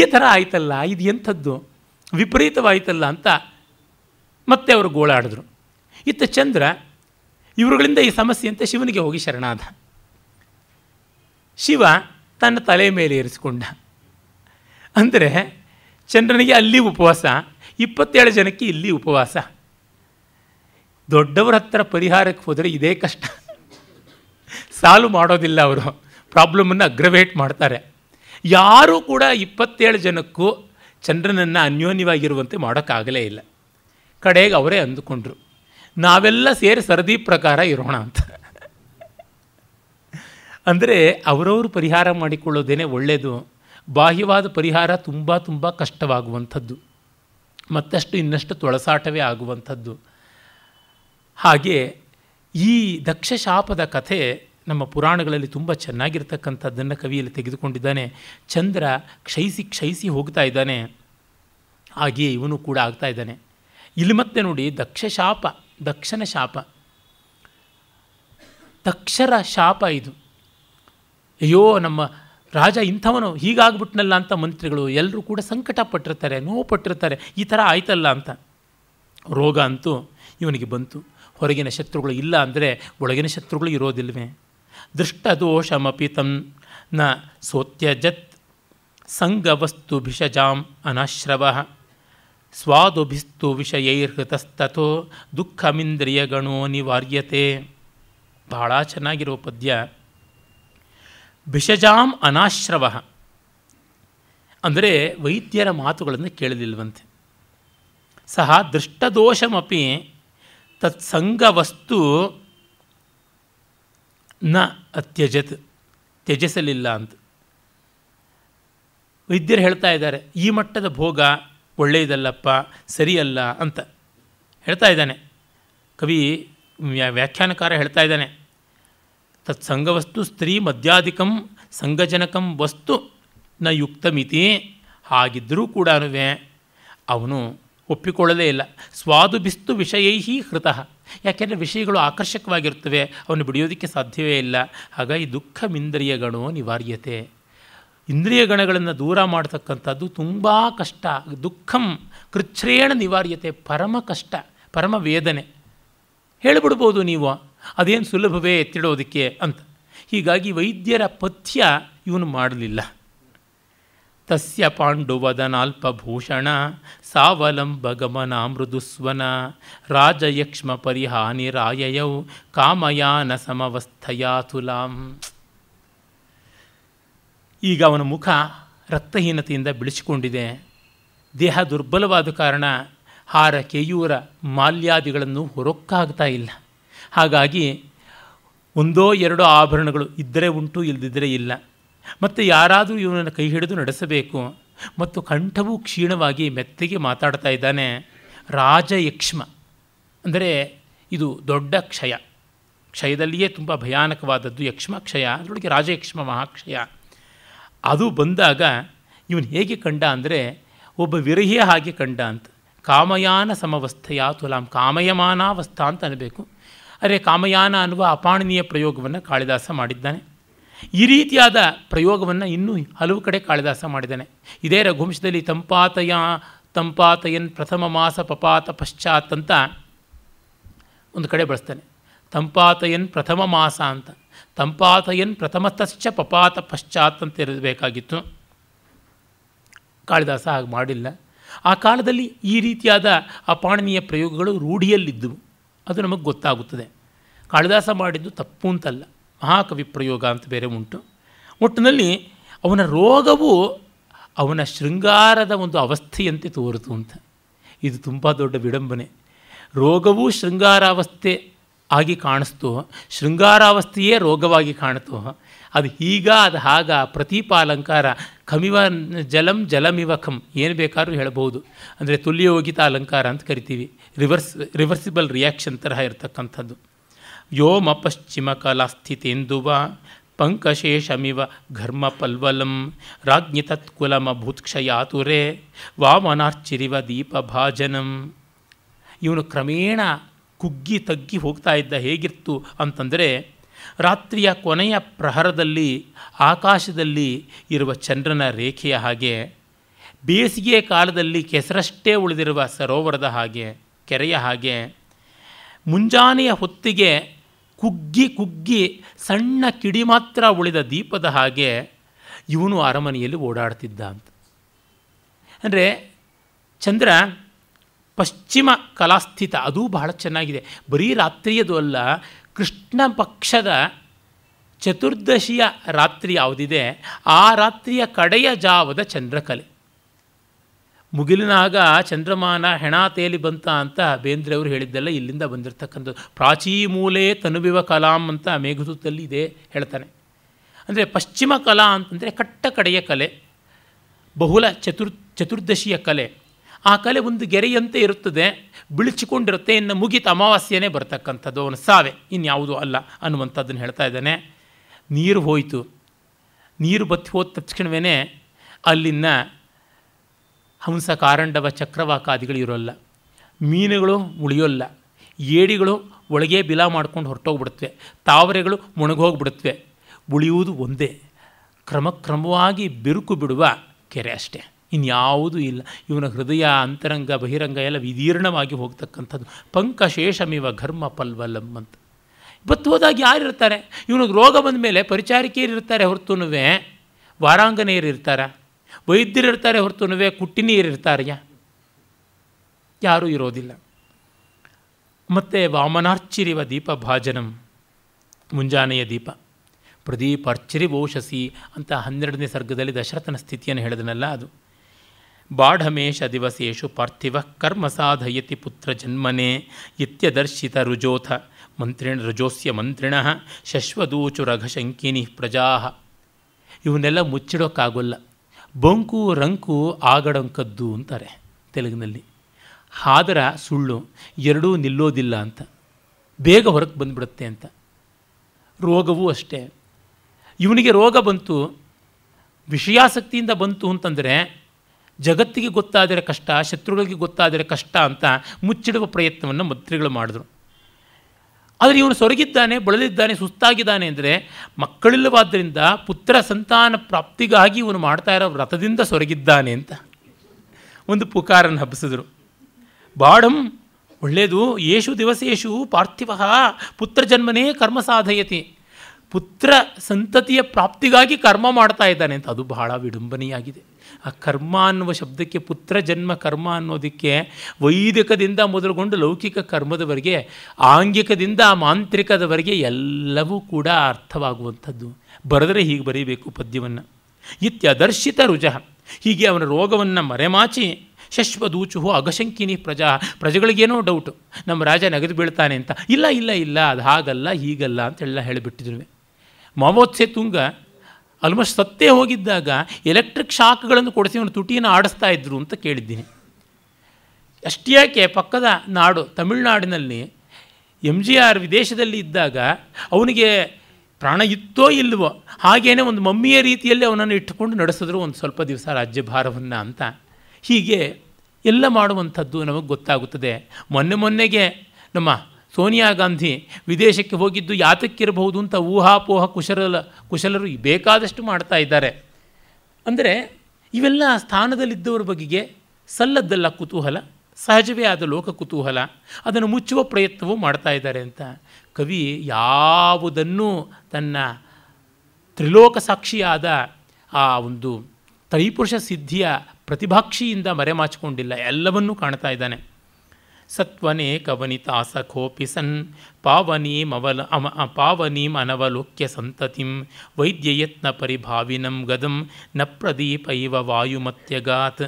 S1: ಈ ಥರ ಆಯ್ತಲ್ಲ ಇದು ಎಂಥದ್ದು ವಿಪರೀತವಾಯಿತಲ್ಲ ಅಂತ ಮತ್ತೆ ಅವರು ಗೋಳಾಡಿದ್ರು ಇತ್ತ ಚಂದ್ರ ಇವರುಗಳಿಂದ ಈ ಸಮಸ್ಯೆಯಂತೆ ಶಿವನಿಗೆ ಹೋಗಿ ಶರಣಾದ ಶಿವ ತನ್ನ ತಲೆ ಮೇಲೆ ಇರಿಸಿಕೊಂಡ ಅಂದರೆ ಚಂದ್ರನಿಗೆ ಅಲ್ಲಿ ಉಪವಾಸ ಇಪ್ಪತ್ತೇಳು ಜನಕ್ಕೆ ಇಲ್ಲಿ ಉಪವಾಸ ದೊಡ್ಡವ್ರ ಹತ್ರ ಪರಿಹಾರಕ್ಕೆ ಹೋದರೆ ಇದೇ ಕಷ್ಟ ಸಾಲ್ವ್ ಮಾಡೋದಿಲ್ಲ ಅವರು ಪ್ರಾಬ್ಲಮನ್ನು ಅಗ್ರವೇಟ್ ಮಾಡ್ತಾರೆ ಯಾರೂ ಕೂಡ ಇಪ್ಪತ್ತೇಳು ಜನಕ್ಕೂ ಚಂದ್ರನನ್ನು ಅನ್ಯೋನ್ಯವಾಗಿರುವಂತೆ ಮಾಡೋಕ್ಕಾಗಲೇ ಇಲ್ಲ ಕಡೆಗೆ ಅವರೇ ಅಂದುಕೊಂಡ್ರು ನಾವೆಲ್ಲ ಸೇರಿ ಸರದಿ ಪ್ರಕಾರ ಇರೋಣ ಅಂತ ಅಂದರೆ ಅವರವರು ಪರಿಹಾರ ಮಾಡಿಕೊಳ್ಳೋದೇನೆ ಒಳ್ಳೆಯದು ಬಾಹ್ಯವಾದ ಪರಿಹಾರ ತುಂಬ ತುಂಬ ಕಷ್ಟವಾಗುವಂಥದ್ದು ಮತ್ತಷ್ಟು ಇನ್ನಷ್ಟು ತೊಳಸಾಟವೇ ಆಗುವಂಥದ್ದು ಹಾಗೆ ಈ ದಕ್ಷಶಾಪದ ಕಥೆ ನಮ್ಮ ಪುರಾಣಗಳಲ್ಲಿ ತುಂಬ ಚೆನ್ನಾಗಿರ್ತಕ್ಕಂಥದ್ದನ್ನು ಕವಿಯಲ್ಲಿ ತೆಗೆದುಕೊಂಡಿದ್ದಾನೆ ಚಂದ್ರ ಕ್ಷಯಿಸಿ ಕ್ಷಯಿಸಿ ಹೋಗ್ತಾ ಇದ್ದಾನೆ ಹಾಗೆಯೇ ಇವನು ಕೂಡ ಆಗ್ತಾ ಇದ್ದಾನೆ ಇಲ್ಲಿ ಮತ್ತೆ ನೋಡಿ ದಕ್ಷಶಾಪ ದಕ್ಷನ ಶಾಪ ತಕ್ಷರ ಶಾಪ ಇದು ಅಯ್ಯೋ ನಮ್ಮ ರಾಜ ಇಂಥವನು ಹೀಗಾಗ್ಬಿಟ್ನಲ್ಲ ಅಂತ ಮಂತ್ರಿಗಳು ಎಲ್ಲರೂ ಕೂಡ ಸಂಕಟ ಪಟ್ಟಿರ್ತಾರೆ ನೋವು ಪಟ್ಟಿರ್ತಾರೆ ಈ ಥರ ಆಯ್ತಲ್ಲ ಅಂತ ರೋಗ ಅಂತೂ ಇವನಿಗೆ ಬಂತು ಹೊರಗಿನ ಶತ್ರುಗಳು ಇಲ್ಲ ಅಂದರೆ ಒಳಗಿನ ಶತ್ರುಗಳು ಇರೋದಿಲ್ವೇ ದೃಷ್ಟ ತಂ ನ ಸೋತ್ಯಜತ್ ಸಂಗವಸ್ತು ಭಿಷಜಾಂ ಅನಾಶ್ರವ ಸ್ವಾದುಭಿಸ್ತು ವಿಷಯೈರ್ಹೃತಸ್ತಥೋ ದುಃಖಮಿಂದ್ರಿಯಗಣೋ ನಿವಾರ್ಯತೆ ಭಾಳ ಚೆನ್ನಾಗಿರೋ ಪದ್ಯ ಭಿಷಜಾಂ ಅನಾಶ್ರವ ಅಂದರೆ ವೈದ್ಯರ ಮಾತುಗಳನ್ನು ಕೇಳಲಿಲ್ವಂತೆ ಸಹ ದೃಷ್ಟದೋಷಮಪಿ ತತ್ಸಂಗವಸ್ತು ನ ತ್ಯಜತ್ ತ್ಯಜಿಸಲಿಲ್ಲ ಅಂತ ವೈದ್ಯರು ಹೇಳ್ತಾ ಇದ್ದಾರೆ ಈ ಮಟ್ಟದ ಭೋಗ ಒಳ್ಳೆಯದಲ್ಲಪ್ಪ ಸರಿಯಲ್ಲ ಅಂತ ಹೇಳ್ತಾ ಇದ್ದಾನೆ ಕವಿ ವ್ಯಾಖ್ಯಾನಕಾರ ಹೇಳ್ತಾ ಇದ್ದಾನೆ ತತ್ಸಂಗವಸ್ತು ಸ್ತ್ರೀ ಮದ್ಯಾಧಿಕಂ ಸಂಘಜನಕಂ ವಸ್ತು ನ ಯುಕ್ತಮಿತಿ ಹಾಗಿದ್ದರೂ ಕೂಡ ಅವನು ಒಪ್ಪಿಕೊಳ್ಳಲೇ ಇಲ್ಲ ಸ್ವಾದು ಬಿಸ್ತು ವಿಷಯೈಹಿ ಹೃತ ಯಾಕೆಂದರೆ ವಿಷಯಗಳು ಆಕರ್ಷಕವಾಗಿರ್ತವೆ ಅವನು ಬಿಡಿಯೋದಕ್ಕೆ ಸಾಧ್ಯವೇ ಇಲ್ಲ ಹಾಗಾಗಿ ದುಃಖ ಗಣೋ ನಿವಾರ್ಯತೆ ಇಂದ್ರಿಯ ಗಣಗಳನ್ನು ದೂರ ಮಾಡತಕ್ಕಂಥದ್ದು ತುಂಬ ಕಷ್ಟ ದುಃಖಂ ಕೃಚ್ಛ್ರೇಣ ನಿವಾರ್ಯತೆ ಪರಮ ಕಷ್ಟ ಪರಮ ವೇದನೆ ಹೇಳಿಬಿಡ್ಬೋದು ನೀವು ಅದೇನು ಸುಲಭವೇ ಎತ್ತಿಡೋದಕ್ಕೆ ಅಂತ ಹೀಗಾಗಿ ವೈದ್ಯರ ಪಥ್ಯ ಇವನು ಮಾಡಲಿಲ್ಲ ತಸ್ಯ ಪಾಂಡುವದನಾಲ್ಪಭೂಷಣ ಸಾವಲಂಬ ಗಮನ ಮೃದುಸ್ವನ ರಾಜಯಕ್ಷ್ಮ ಪರಿಹಾನಿ ರಾಯಯೌ ಕಾಮಯಾನ ಸಮವಸ್ಥಯಾತುಲಾಂ ಈಗ ಅವನ ಮುಖ ರಕ್ತಹೀನತೆಯಿಂದ ಬಿಳಿಸಿಕೊಂಡಿದೆ ದೇಹ ದುರ್ಬಲವಾದ ಕಾರಣ ಹಾರ ಕೇಯೂರ ಮಾಲ್ಯಾದಿಗಳನ್ನು ಹೊರೊಕ್ಕಾಗ್ತಾ ಇಲ್ಲ ಹಾಗಾಗಿ ಒಂದೋ ಎರಡೋ ಆಭರಣಗಳು ಇದ್ದರೆ ಉಂಟು ಇಲ್ಲದಿದ್ದರೆ ಇಲ್ಲ ಮತ್ತು ಯಾರಾದರೂ ಇವನನ್ನು ಕೈ ಹಿಡಿದು ನಡೆಸಬೇಕು ಮತ್ತು ಕಂಠವು ಕ್ಷೀಣವಾಗಿ ಮೆತ್ತಗೆ ಮಾತಾಡ್ತಾ ಇದ್ದಾನೆ ರಾಜಯಕ್ಷ್ಮ ಅಂದರೆ ಇದು ದೊಡ್ಡ ಕ್ಷಯ ಕ್ಷಯದಲ್ಲಿಯೇ ತುಂಬ ಭಯಾನಕವಾದದ್ದು ಯಕ್ಷ್ಮ ಕ್ಷಯ ಅದರೊಳಗೆ ರಾಜಯಕ್ಷ್ಮ ಮಹಾಕ್ಷಯ ಅದು ಬಂದಾಗ ಇವನು ಹೇಗೆ ಕಂಡ ಅಂದರೆ ಒಬ್ಬ ವಿರಹಿಯ ಹಾಗೆ ಕಂಡ ಅಂತ ಕಾಮಯಾನ ಸಮವಸ್ಥೆಯ ತುಲಾಂ ಕಾಮಯಮಾನಾವಸ್ಥಾ ಅಂತ ಅನ್ನಬೇಕು ಅರೆ ಕಾಮಯಾನ ಅನ್ನುವ ಅಪಾಣನೀಯ ಪ್ರಯೋಗವನ್ನು ಕಾಳಿದಾಸ ಮಾಡಿದ್ದಾನೆ ಈ ರೀತಿಯಾದ ಪ್ರಯೋಗವನ್ನು ಇನ್ನೂ ಹಲವು ಕಡೆ ಕಾಳಿದಾಸ ಮಾಡಿದ್ದಾನೆ ಇದೇ ರಘುವಂಶದಲ್ಲಿ ತಂಪಾತಯ ತಂಪಾತಯನ್ ಪ್ರಥಮ ಮಾಸ ಪಪಾತ ಪಶ್ಚಾತ್ ಅಂತ ಒಂದು ಕಡೆ ಬಳಸ್ತಾನೆ ತಂಪಾತಯನ್ ಪ್ರಥಮ ಮಾಸ ಅಂತ ತಂಪಾತಯನ್ ಪ್ರಥಮತಶ್ಚ ಪಪಾತ ಪಶ್ಚಾತ್ ಅಂತ ಇರಬೇಕಾಗಿತ್ತು ಕಾಳಿದಾಸ ಹಾಗೆ ಮಾಡಿಲ್ಲ ಆ ಕಾಲದಲ್ಲಿ ಈ ರೀತಿಯಾದ ಅಪಾಣನೀಯ ಪ್ರಯೋಗಗಳು ರೂಢಿಯಲ್ಲಿದ್ದವು ಅದು ನಮಗೆ ಗೊತ್ತಾಗುತ್ತದೆ ಕಾಳಿದಾಸ ಮಾಡಿದ್ದು ತಪ್ಪು ಅಂತಲ್ಲ ಮಹಾಕವಿ ಪ್ರಯೋಗ ಅಂತ ಬೇರೆ ಉಂಟು ಒಟ್ಟಿನಲ್ಲಿ ಅವನ ರೋಗವು ಅವನ ಶೃಂಗಾರದ ಒಂದು ಅವಸ್ಥೆಯಂತೆ ತೋರಿತು ಅಂತ ಇದು ತುಂಬ ದೊಡ್ಡ ವಿಡಂಬನೆ ರೋಗವೂ ಶೃಂಗಾರಾವಸ್ಥೆ ಆಗಿ ಕಾಣಿಸ್ತು ಶೃಂಗಾರಾವಸ್ಥೆಯೇ ರೋಗವಾಗಿ ಕಾಣ್ತು ಅದು ಹೀಗ ಅದು ಹಾಗ ಪ್ರತೀಪ ಖಮಿವ ಜಲಂ ಜಲಮಿವ ಖಮ್ ಏನು ಬೇಕಾದ್ರೂ ಹೇಳಬಹುದು ಅಂದರೆ ತುಲ್ಯೋಗಿತ ಅಲಂಕಾರ ಅಂತ ಕರಿತೀವಿ ರಿವರ್ಸ್ ರಿವರ್ಸಿಬಲ್ ರಿಯಾಕ್ಷನ್ ತರಹ ಇರತಕ್ಕಂಥದ್ದು ಯೋಮ ಪಶ್ಚಿಮ ಕಲಾ ಪಂಕಶೇಷಮಿವ ಘರ್ಮ ಪಲ್ವಲಂ ರಾಜ್ಞಿ ತತ್ಕುಲಮ ಭೂತ್ಕ್ಷಯಾತುರೆ ವಾಮನಾರ್ಚಿರಿವ ದೀಪ ಭಾಜನಂ ಇವನು ಕ್ರಮೇಣ ಕುಗ್ಗಿ ತಗ್ಗಿ ಹೋಗ್ತಾ ಇದ್ದ ಹೇಗಿತ್ತು ಅಂತಂದರೆ ರಾತ್ರಿಯ ಕೊನೆಯ ಪ್ರಹರದಲ್ಲಿ ಆಕಾಶದಲ್ಲಿ ಇರುವ ಚಂದ್ರನ ರೇಖೆಯ ಹಾಗೆ ಬೇಸಿಗೆ ಕಾಲದಲ್ಲಿ ಕೆಸರಷ್ಟೇ ಉಳಿದಿರುವ ಸರೋವರದ ಹಾಗೆ ಕೆರೆಯ ಹಾಗೆ ಮುಂಜಾನೆಯ ಹೊತ್ತಿಗೆ ಕುಗ್ಗಿ ಕುಗ್ಗಿ ಸಣ್ಣ ಕಿಡಿ ಮಾತ್ರ ಉಳಿದ ದೀಪದ ಹಾಗೆ ಇವನು ಅರಮನೆಯಲ್ಲಿ ಓಡಾಡ್ತಿದ್ದ ಅಂತ ಅಂದರೆ ಚಂದ್ರ ಪಶ್ಚಿಮ ಕಲಾಸ್ಥಿತ ಅದು ಬಹಳ ಚೆನ್ನಾಗಿದೆ ಬರೀ ರಾತ್ರಿಯದು ಅಲ್ಲ ಕೃಷ್ಣ ಪಕ್ಷದ ಚತುರ್ದಶಿಯ ರಾತ್ರಿ ಯಾವುದಿದೆ ಆ ರಾತ್ರಿಯ ಕಡೆಯ ಜಾವದ ಚಂದ್ರಕಲೆ ಮುಗಿಲಿನಾಗ ಚಂದ್ರಮಾನ ಹೆಣ ತೇಲಿ ಬಂತ ಅಂತ ಬೇಂದ್ರೆಯವರು ಹೇಳಿದ್ದೆಲ್ಲ ಇಲ್ಲಿಂದ ಬಂದಿರತಕ್ಕಂಥದ್ದು ಪ್ರಾಚೀ ಮೂಲೆ ತನುಬಿವ ಕಲಾಂ ಅಂತ ಮೇಘದೂತಲ್ಲಿ ಇದೆ ಹೇಳ್ತಾನೆ ಅಂದರೆ ಪಶ್ಚಿಮ ಕಲಾ ಅಂತಂದರೆ ಕಟ್ಟ ಕಡೆಯ ಕಲೆ ಬಹುಲ ಚತುರ್ ಚತುರ್ದಶಿಯ ಕಲೆ ಆ ಕಲೆ ಒಂದು ಗೆರೆಯಂತೆ ಇರುತ್ತದೆ ಬಿಳಿಚಿಕೊಂಡಿರುತ್ತೆ ಇನ್ನು ಮುಗಿತ ಅಮಾವಾಸ್ಯೆನೇ ಬರ್ತಕ್ಕಂಥದ್ದು ಅವನ ಸಾವೆ ಇನ್ಯಾವುದೂ ಅಲ್ಲ ಅನ್ನುವಂಥದ್ದನ್ನು ಹೇಳ್ತಾ ಇದ್ದಾನೆ ನೀರು ಹೋಯಿತು ನೀರು ಬತ್ತಿ ಹೋದ ತಕ್ಷಣವೇ ಅಲ್ಲಿನ ಹಂಸ ಕಾರಂಡವ ಚಕ್ರವಾಕಾದಿಗಳು ಇರೋಲ್ಲ ಮೀನುಗಳು ಉಳಿಯೋಲ್ಲ ಏಡಿಗಳು ಒಳಗೆ ಬಿಲ ಮಾಡ್ಕೊಂಡು ಹೊರಟೋಗ್ಬಿಡುತ್ತವೆ ತಾವರೆಗಳು ಮುಣಗೋಗ್ಬಿಡುತ್ತವೆ ಉಳಿಯುವುದು ಒಂದೇ ಕ್ರಮಕ್ರಮವಾಗಿ ಬಿರುಕು ಬಿಡುವ ಕೆರೆ ಅಷ್ಟೇ ಇನ್ಯಾವುದೂ ಇಲ್ಲ ಇವನ ಹೃದಯ ಅಂತರಂಗ ಬಹಿರಂಗ ಎಲ್ಲ ವಿದೀರ್ಣವಾಗಿ ಹೋಗ್ತಕ್ಕಂಥದ್ದು ಪಂಕಶೇಷಮಿವ ಘರ್ಮ ಪಲ್ವಲಂ ಅಂತ ಇವತ್ತು ಹೋದಾಗ ಯಾರಿರ್ತಾರೆ ಇವನಿಗೆ ರೋಗ ಬಂದ ಮೇಲೆ ಪರಿಚಾರಿಕೆಯರು ಇರ್ತಾರೆ ಹೊರತುನುವೆ ವಾರಾಂಗನೆಯರು ಇರ್ತಾರೆ ವೈದ್ಯರು ಇರ್ತಾರೆ ಹೊರತುನುವೆ ಕುಟ್ಟಿನಿಯರು ಯಾರೂ ಇರೋದಿಲ್ಲ ಮತ್ತು ವಾಮನಾರ್ಚಿರಿವ ದೀಪ ಭಾಜನಂ ಮುಂಜಾನೆಯ ದೀಪ ಪ್ರದೀಪ ಅರ್ಚರಿ ಅಂತ ಹನ್ನೆರಡನೇ ಸರ್ಗದಲ್ಲಿ ದಶರಥನ ಸ್ಥಿತಿಯನ್ನು ಹೇಳಿದನಲ್ಲ ಅದು ಬಾಢಮೇಶ ದಿವಸೇಶು ಪಾರ್ಥಿವ ಕರ್ಮ ಸಾಧಯತಿ ಪುತ್ರ ಜನ್ಮನೆ ಇತ್ಯದರ್ಶಿತ ರುಜೋಥ ಮಂತ್ರಿಣ ರಜೋಸ್ಯ ಮಂತ್ರಿಣ ರಘಶಂಕಿನಿ ಪ್ರಜಾ ಇವನ್ನೆಲ್ಲ ಮುಚ್ಚಿಡೋಕ್ಕಾಗೋಲ್ಲ ಬೊಂಕು ರಂಕು ಆಗಡಂಕದ್ದು ಅಂತಾರೆ ತೆಲುಗಿನಲ್ಲಿ ಹಾದರ ಸುಳ್ಳು ಎರಡೂ ನಿಲ್ಲೋದಿಲ್ಲ ಅಂತ ಬೇಗ ಹೊರಗೆ ಬಂದುಬಿಡುತ್ತೆ ಅಂತ ರೋಗವೂ ಅಷ್ಟೇ ಇವನಿಗೆ ರೋಗ ಬಂತು ವಿಷಯಾಸಕ್ತಿಯಿಂದ ಬಂತು ಅಂತಂದರೆ ಜಗತ್ತಿಗೆ ಗೊತ್ತಾದರೆ ಕಷ್ಟ ಶತ್ರುಗಳಿಗೆ ಗೊತ್ತಾದರೆ ಕಷ್ಟ ಅಂತ ಮುಚ್ಚಿಡುವ ಪ್ರಯತ್ನವನ್ನು ಮಂತ್ರಿಗಳು ಮಾಡಿದ್ರು ಆದರೆ ಇವನು ಸೊರಗಿದ್ದಾನೆ ಬಳಲಿದ್ದಾನೆ ಸುಸ್ತಾಗಿದ್ದಾನೆ ಅಂದರೆ ಮಕ್ಕಳಿಲ್ಲವಾದ್ದರಿಂದ ಪುತ್ರ ಸಂತಾನ ಪ್ರಾಪ್ತಿಗಾಗಿ ಇವನು ಮಾಡ್ತಾ ಇರೋ ವ್ರತದಿಂದ ಸೊರಗಿದ್ದಾನೆ ಅಂತ ಒಂದು ಪುಕಾರನ್ನು ಹಬ್ಬಿಸಿದ್ರು ಬಾಡಂ ಒಳ್ಳೆಯದು ಯೇಷು ದಿವಸೇಶು ಪಾರ್ಥಿವ ಪುತ್ರ ಜನ್ಮನೇ ಕರ್ಮ ಸಾಧಯತಿ ಪುತ್ರ ಸಂತತಿಯ ಪ್ರಾಪ್ತಿಗಾಗಿ ಕರ್ಮ ಮಾಡ್ತಾ ಇದ್ದಾನೆ ಅಂತ ಅದು ಬಹಳ ವಿಡಂಬನೆಯಾಗಿದೆ ಆ ಕರ್ಮ ಅನ್ನುವ ಶಬ್ದಕ್ಕೆ ಪುತ್ರ ಜನ್ಮ ಕರ್ಮ ಅನ್ನೋದಕ್ಕೆ ವೈದಿಕದಿಂದ ಮೊದಲುಗೊಂಡು ಲೌಕಿಕ ಕರ್ಮದವರೆಗೆ ಆಂಗಿಕದಿಂದ ಮಾಂತ್ರಿಕದವರೆಗೆ ಎಲ್ಲವೂ ಕೂಡ ಅರ್ಥವಾಗುವಂಥದ್ದು ಬರೆದರೆ ಹೀಗೆ ಬರೀಬೇಕು ಪದ್ಯವನ್ನು ಇತ್ಯದರ್ಶಿತ ರುಜಃ ಹೀಗೆ ಅವನ ರೋಗವನ್ನು ಮರೆಮಾಚಿ ಶಶ್ವದೂಚುಹು ಅಗಶಂಕಿನಿ ಪ್ರಜಾ ಪ್ರಜೆಗಳಿಗೇನೋ ಡೌಟು ನಮ್ಮ ರಾಜ ನಗದು ಬೀಳ್ತಾನೆ ಅಂತ ಇಲ್ಲ ಇಲ್ಲ ಇಲ್ಲ ಅದು ಹಾಗಲ್ಲ ಹೀಗಲ್ಲ ಅಂತೆಲ್ಲ ಹೇಳಿಬಿಟ್ಟಿದ್ರು ಮಾವೋತ್ಸೆ ತುಂಗ ಆಲ್ಮೋಸ್ಟ್ ಸತ್ತೇ ಹೋಗಿದ್ದಾಗ ಎಲೆಕ್ಟ್ರಿಕ್ ಶಾಕ್ಗಳನ್ನು ಕೊಡಿಸಿ ಅವನು ತುಟಿಯನ್ನು ಆಡಿಸ್ತಾ ಇದ್ರು ಅಂತ ಕೇಳಿದ್ದೀನಿ ಅಷ್ಟೇಕೆ ಪಕ್ಕದ ನಾಡು ತಮಿಳುನಾಡಿನಲ್ಲಿ ಎಮ್ ಜಿ ಆರ್ ವಿದೇಶದಲ್ಲಿ ಇದ್ದಾಗ ಅವನಿಗೆ ಪ್ರಾಣ ಇತ್ತೋ ಇಲ್ಲವೋ ಹಾಗೇನೆ ಒಂದು ಮಮ್ಮಿಯ ರೀತಿಯಲ್ಲಿ ಅವನನ್ನು ಇಟ್ಟುಕೊಂಡು ನಡೆಸಿದ್ರು ಒಂದು ಸ್ವಲ್ಪ ದಿವಸ ಭಾರವನ್ನು ಅಂತ ಹೀಗೆ ಎಲ್ಲ ಮಾಡುವಂಥದ್ದು ನಮಗೆ ಗೊತ್ತಾಗುತ್ತದೆ ಮೊನ್ನೆ ಮೊನ್ನೆಗೆ ನಮ್ಮ ಸೋನಿಯಾ ಗಾಂಧಿ ವಿದೇಶಕ್ಕೆ ಹೋಗಿದ್ದು ಯಾತಕ್ಕಿರಬಹುದು ಅಂತ ಊಹಾಪೋಹ ಕುಶಲ ಕುಶಲರು ಬೇಕಾದಷ್ಟು ಮಾಡ್ತಾ ಇದ್ದಾರೆ ಅಂದರೆ ಇವೆಲ್ಲ ಸ್ಥಾನದಲ್ಲಿದ್ದವರ ಬಗೆಗೆ ಸಲ್ಲದ್ದಲ್ಲ ಕುತೂಹಲ ಸಹಜವೇ ಆದ ಲೋಕ ಕುತೂಹಲ ಅದನ್ನು ಮುಚ್ಚುವ ಪ್ರಯತ್ನವೂ ಮಾಡ್ತಾ ಇದ್ದಾರೆ ಅಂತ ಕವಿ ಯಾವುದನ್ನೂ ತನ್ನ ತ್ರಿಲೋಕ ಸಾಕ್ಷಿಯಾದ ಆ ಒಂದು ತ್ರೈಪುರುಷ ಸಿದ್ಧಿಯ ಪ್ರತಿಭಾಕ್ಷಿಯಿಂದ ಮರೆಮಾಚಿಕೊಂಡಿಲ್ಲ ಎಲ್ಲವನ್ನೂ ಕಾಣ್ತಾ ಇದ್ದಾನೆ ಸತ್ವನೇ ಕವನಿತಾಸ ಸನ್ ಪಾವನೀಮವಲ ಅಮ ಪಾವನೀಂ ಅನವಲೋಕ್ಯ ಸಂತತಿಂ ವೈದ್ಯಯತ್ನ ಪರಿಭಾವಿನಂ ಗದಂ ನ ಪ್ರದೀಪ ಇವ ವಾಯುಮತ್ಯಗಾತ್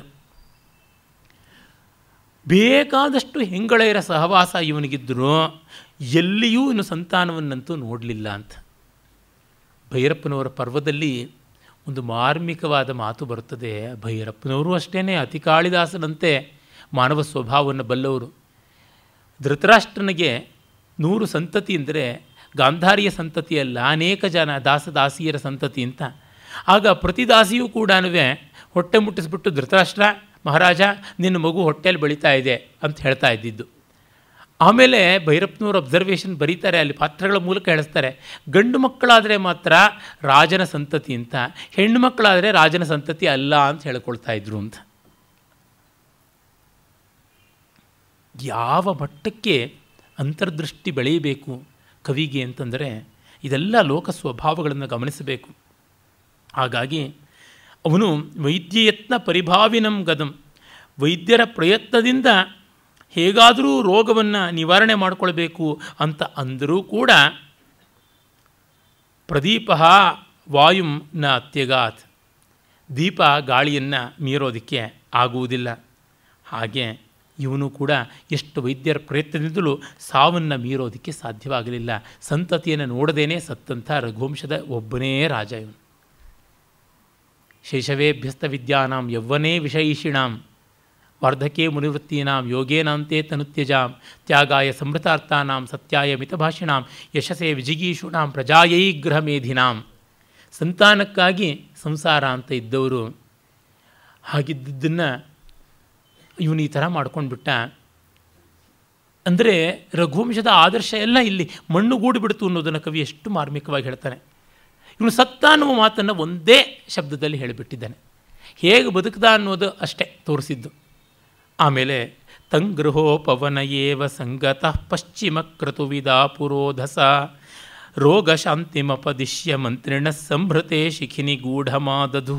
S1: ಬೇಕಾದಷ್ಟು ಹೆಂಗಳೆಯರ ಸಹವಾಸ ಇವನಿಗಿದ್ರು ಎಲ್ಲಿಯೂ ಇನ್ನು ಸಂತಾನವನ್ನಂತೂ ನೋಡಲಿಲ್ಲ ಅಂತ ಭೈರಪ್ಪನವರ ಪರ್ವದಲ್ಲಿ ಒಂದು ಮಾರ್ಮಿಕವಾದ ಮಾತು ಬರುತ್ತದೆ ಭೈರಪ್ಪನವರು ಅಷ್ಟೇ ಅತಿ ಕಾಳಿದಾಸನಂತೆ ಮಾನವ ಸ್ವಭಾವವನ್ನು ಬಲ್ಲವರು ಧೃತರಾಷ್ಟ್ರನಿಗೆ ನೂರು ಸಂತತಿ ಅಂದರೆ ಗಾಂಧಾರಿಯ ಸಂತತಿಯಲ್ಲ ಅನೇಕ ಜನ ದಾಸದಾಸಿಯರ ಸಂತತಿ ಅಂತ ಆಗ ಪ್ರತಿ ದಾಸಿಯೂ ಕೂಡ ಹೊಟ್ಟೆ ಮುಟ್ಟಿಸ್ಬಿಟ್ಟು ಧೃತರಾಷ್ಟ್ರ ಮಹಾರಾಜ ನಿನ್ನ ಮಗು ಹೊಟ್ಟೆಯಲ್ಲಿ ಬೆಳೀತಾ ಇದೆ ಅಂತ ಹೇಳ್ತಾ ಇದ್ದಿದ್ದು ಆಮೇಲೆ ಭೈರಪ್ಪನವರು ಅಬ್ಸರ್ವೇಷನ್ ಬರೀತಾರೆ ಅಲ್ಲಿ ಪಾತ್ರಗಳ ಮೂಲಕ ಹೇಳಿಸ್ತಾರೆ ಗಂಡು ಮಕ್ಕಳಾದರೆ ಮಾತ್ರ ರಾಜನ ಸಂತತಿ ಅಂತ ಹೆಣ್ಣು ಮಕ್ಕಳಾದರೆ ರಾಜನ ಸಂತತಿ ಅಲ್ಲ ಅಂತ ಹೇಳ್ಕೊಳ್ತಾ ಇದ್ರು ಅಂತ ಯಾವ ಮಟ್ಟಕ್ಕೆ ಅಂತರ್ದೃಷ್ಟಿ ಬೆಳೆಯಬೇಕು ಕವಿಗೆ ಅಂತಂದರೆ ಇದೆಲ್ಲ ಲೋಕ ಸ್ವಭಾವಗಳನ್ನು ಗಮನಿಸಬೇಕು ಹಾಗಾಗಿ ಅವನು ವೈದ್ಯಯತ್ನ ಪರಿಭಾವಿನಂ ಗದಂ ವೈದ್ಯರ ಪ್ರಯತ್ನದಿಂದ ಹೇಗಾದರೂ ರೋಗವನ್ನು ನಿವಾರಣೆ ಮಾಡಿಕೊಳ್ಬೇಕು ಅಂತ ಅಂದರೂ ಕೂಡ ಪ್ರದೀಪ ವಾಯುಂ ನ ಅತ್ಯಗಾತ್ ದೀಪ ಗಾಳಿಯನ್ನು ಮೀರೋದಕ್ಕೆ ಆಗುವುದಿಲ್ಲ ಹಾಗೆ ಇವನು ಕೂಡ ಎಷ್ಟು ವೈದ್ಯರ ಪ್ರಯತ್ನದಿಂದಲೂ ಸಾವನ್ನು ಮೀರೋದಕ್ಕೆ ಸಾಧ್ಯವಾಗಲಿಲ್ಲ ಸಂತತಿಯನ್ನು ನೋಡದೇನೆ ಸತ್ತಂಥ ರಘುವಂಶದ ಒಬ್ಬನೇ ರಾಜ ಇವನು ಶೇಷವೇಭ್ಯಸ್ತ ವಿದ್ಯಾನಾಂ ಯೌವನೇ ವಿಷಯಿಷಿಣಾಂ ವರ್ಧಕೇ ಮುನಿವೃತ್ತೀನಾಂ ಯೋಗೇನಾಂತೆ ತನುತ್ಯಜಾಂ ತ್ಯಾಗಾಯ ಸಮೃತಾರ್ಥಾನಾಂ ಸತ್ಯಾಯ ಮಿತಭಾಷಿಣಾಂ ಯಶಸೇ ವಿಜಿಗೀಷುಣಾಂ ಪ್ರಜಾಯೈ ಮೇಧಿನಾಂ ಸಂತಾನಕ್ಕಾಗಿ ಸಂಸಾರ ಅಂತ ಇದ್ದವರು ಹಾಗಿದ್ದುದನ್ನು ಇವನು ಈ ಥರ ಮಾಡ್ಕೊಂಡ್ಬಿಟ್ಟ ಅಂದರೆ ರಘುವಂಶದ ಆದರ್ಶ ಎಲ್ಲ ಇಲ್ಲಿ ಮಣ್ಣುಗೂಡಿಬಿಡ್ತು ಅನ್ನೋದನ್ನು ಕವಿ ಎಷ್ಟು ಮಾರ್ಮಿಕವಾಗಿ ಹೇಳ್ತಾನೆ ಇವನು ಸತ್ತ ಅನ್ನುವ ಮಾತನ್ನು ಒಂದೇ ಶಬ್ದದಲ್ಲಿ ಹೇಳಿಬಿಟ್ಟಿದ್ದಾನೆ ಹೇಗೆ ಬದುಕದ ಅನ್ನೋದು ಅಷ್ಟೇ ತೋರಿಸಿದ್ದು ಆಮೇಲೆ ತಂಗೃಹೋ ಪವನ ಏವ ಸಂಗತಃ ಪಶ್ಚಿಮ ಕೃತುವಿದಾ ಪುರೋಧಸ ರೋಗಶಾಂತಿಮಪದಿಶ್ಯ ಮಂತ್ರಿಣ ಸಂಭೃತೆ ಶಿಖಿನಿ ಗೂಢಮಾದಧು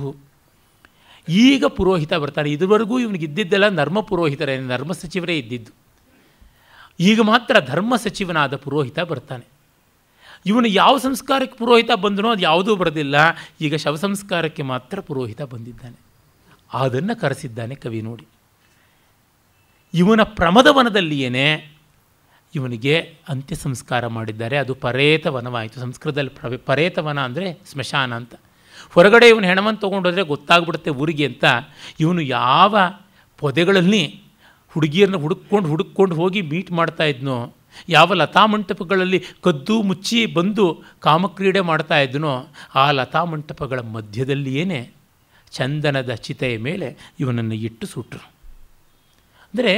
S1: ಈಗ ಪುರೋಹಿತ ಬರ್ತಾನೆ ಇದುವರೆಗೂ ಇವನಿಗೆ ಇದ್ದಿದ್ದೆಲ್ಲ ನರ್ಮ ಪುರೋಹಿತರೇ ನರ್ಮ ಸಚಿವರೇ ಇದ್ದಿದ್ದು ಈಗ ಮಾತ್ರ ಧರ್ಮ ಸಚಿವನಾದ ಪುರೋಹಿತ ಬರ್ತಾನೆ ಇವನು ಯಾವ ಸಂಸ್ಕಾರಕ್ಕೆ ಪುರೋಹಿತ ಬಂದನೋ ಅದು ಯಾವುದೂ ಬರೋದಿಲ್ಲ ಈಗ ಶವ ಸಂಸ್ಕಾರಕ್ಕೆ ಮಾತ್ರ ಪುರೋಹಿತ ಬಂದಿದ್ದಾನೆ ಅದನ್ನು ಕರೆಸಿದ್ದಾನೆ ಕವಿ ನೋಡಿ ಇವನ ಪ್ರಮದವನದಲ್ಲಿಯೇ ಇವನಿಗೆ ಅಂತ್ಯ ಸಂಸ್ಕಾರ ಮಾಡಿದ್ದಾರೆ ಅದು ಪರೇತವನವಾಯಿತು ಸಂಸ್ಕೃತದಲ್ಲಿ ಪ್ರ ಪರೇತವನ ಅಂದರೆ ಸ್ಮಶಾನ ಅಂತ ಹೊರಗಡೆ ಇವನು ಹೆಣಮನ್ ತೊಗೊಂಡೋದ್ರೆ ಗೊತ್ತಾಗ್ಬಿಡುತ್ತೆ ಊರಿಗೆ ಅಂತ ಇವನು ಯಾವ ಪೊದೆಗಳಲ್ಲಿ ಹುಡುಗಿಯರನ್ನ ಹುಡುಕ್ಕೊಂಡು ಹುಡುಕ್ಕೊಂಡು ಹೋಗಿ ಮೀಟ್ ಮಾಡ್ತಾ ಇದ್ನೋ ಯಾವ ಲತಾ ಮಂಟಪಗಳಲ್ಲಿ ಕದ್ದು ಮುಚ್ಚಿ ಬಂದು ಕಾಮಕ್ರೀಡೆ ಮಾಡ್ತಾ ಇದ್ನೋ ಆ ಲತಾ ಮಂಟಪಗಳ ಮಧ್ಯದಲ್ಲಿಯೇ ಚಂದನದ ಚಿತೆಯ ಮೇಲೆ ಇವನನ್ನು ಇಟ್ಟು ಸುಟ್ಟರು ಅಂದರೆ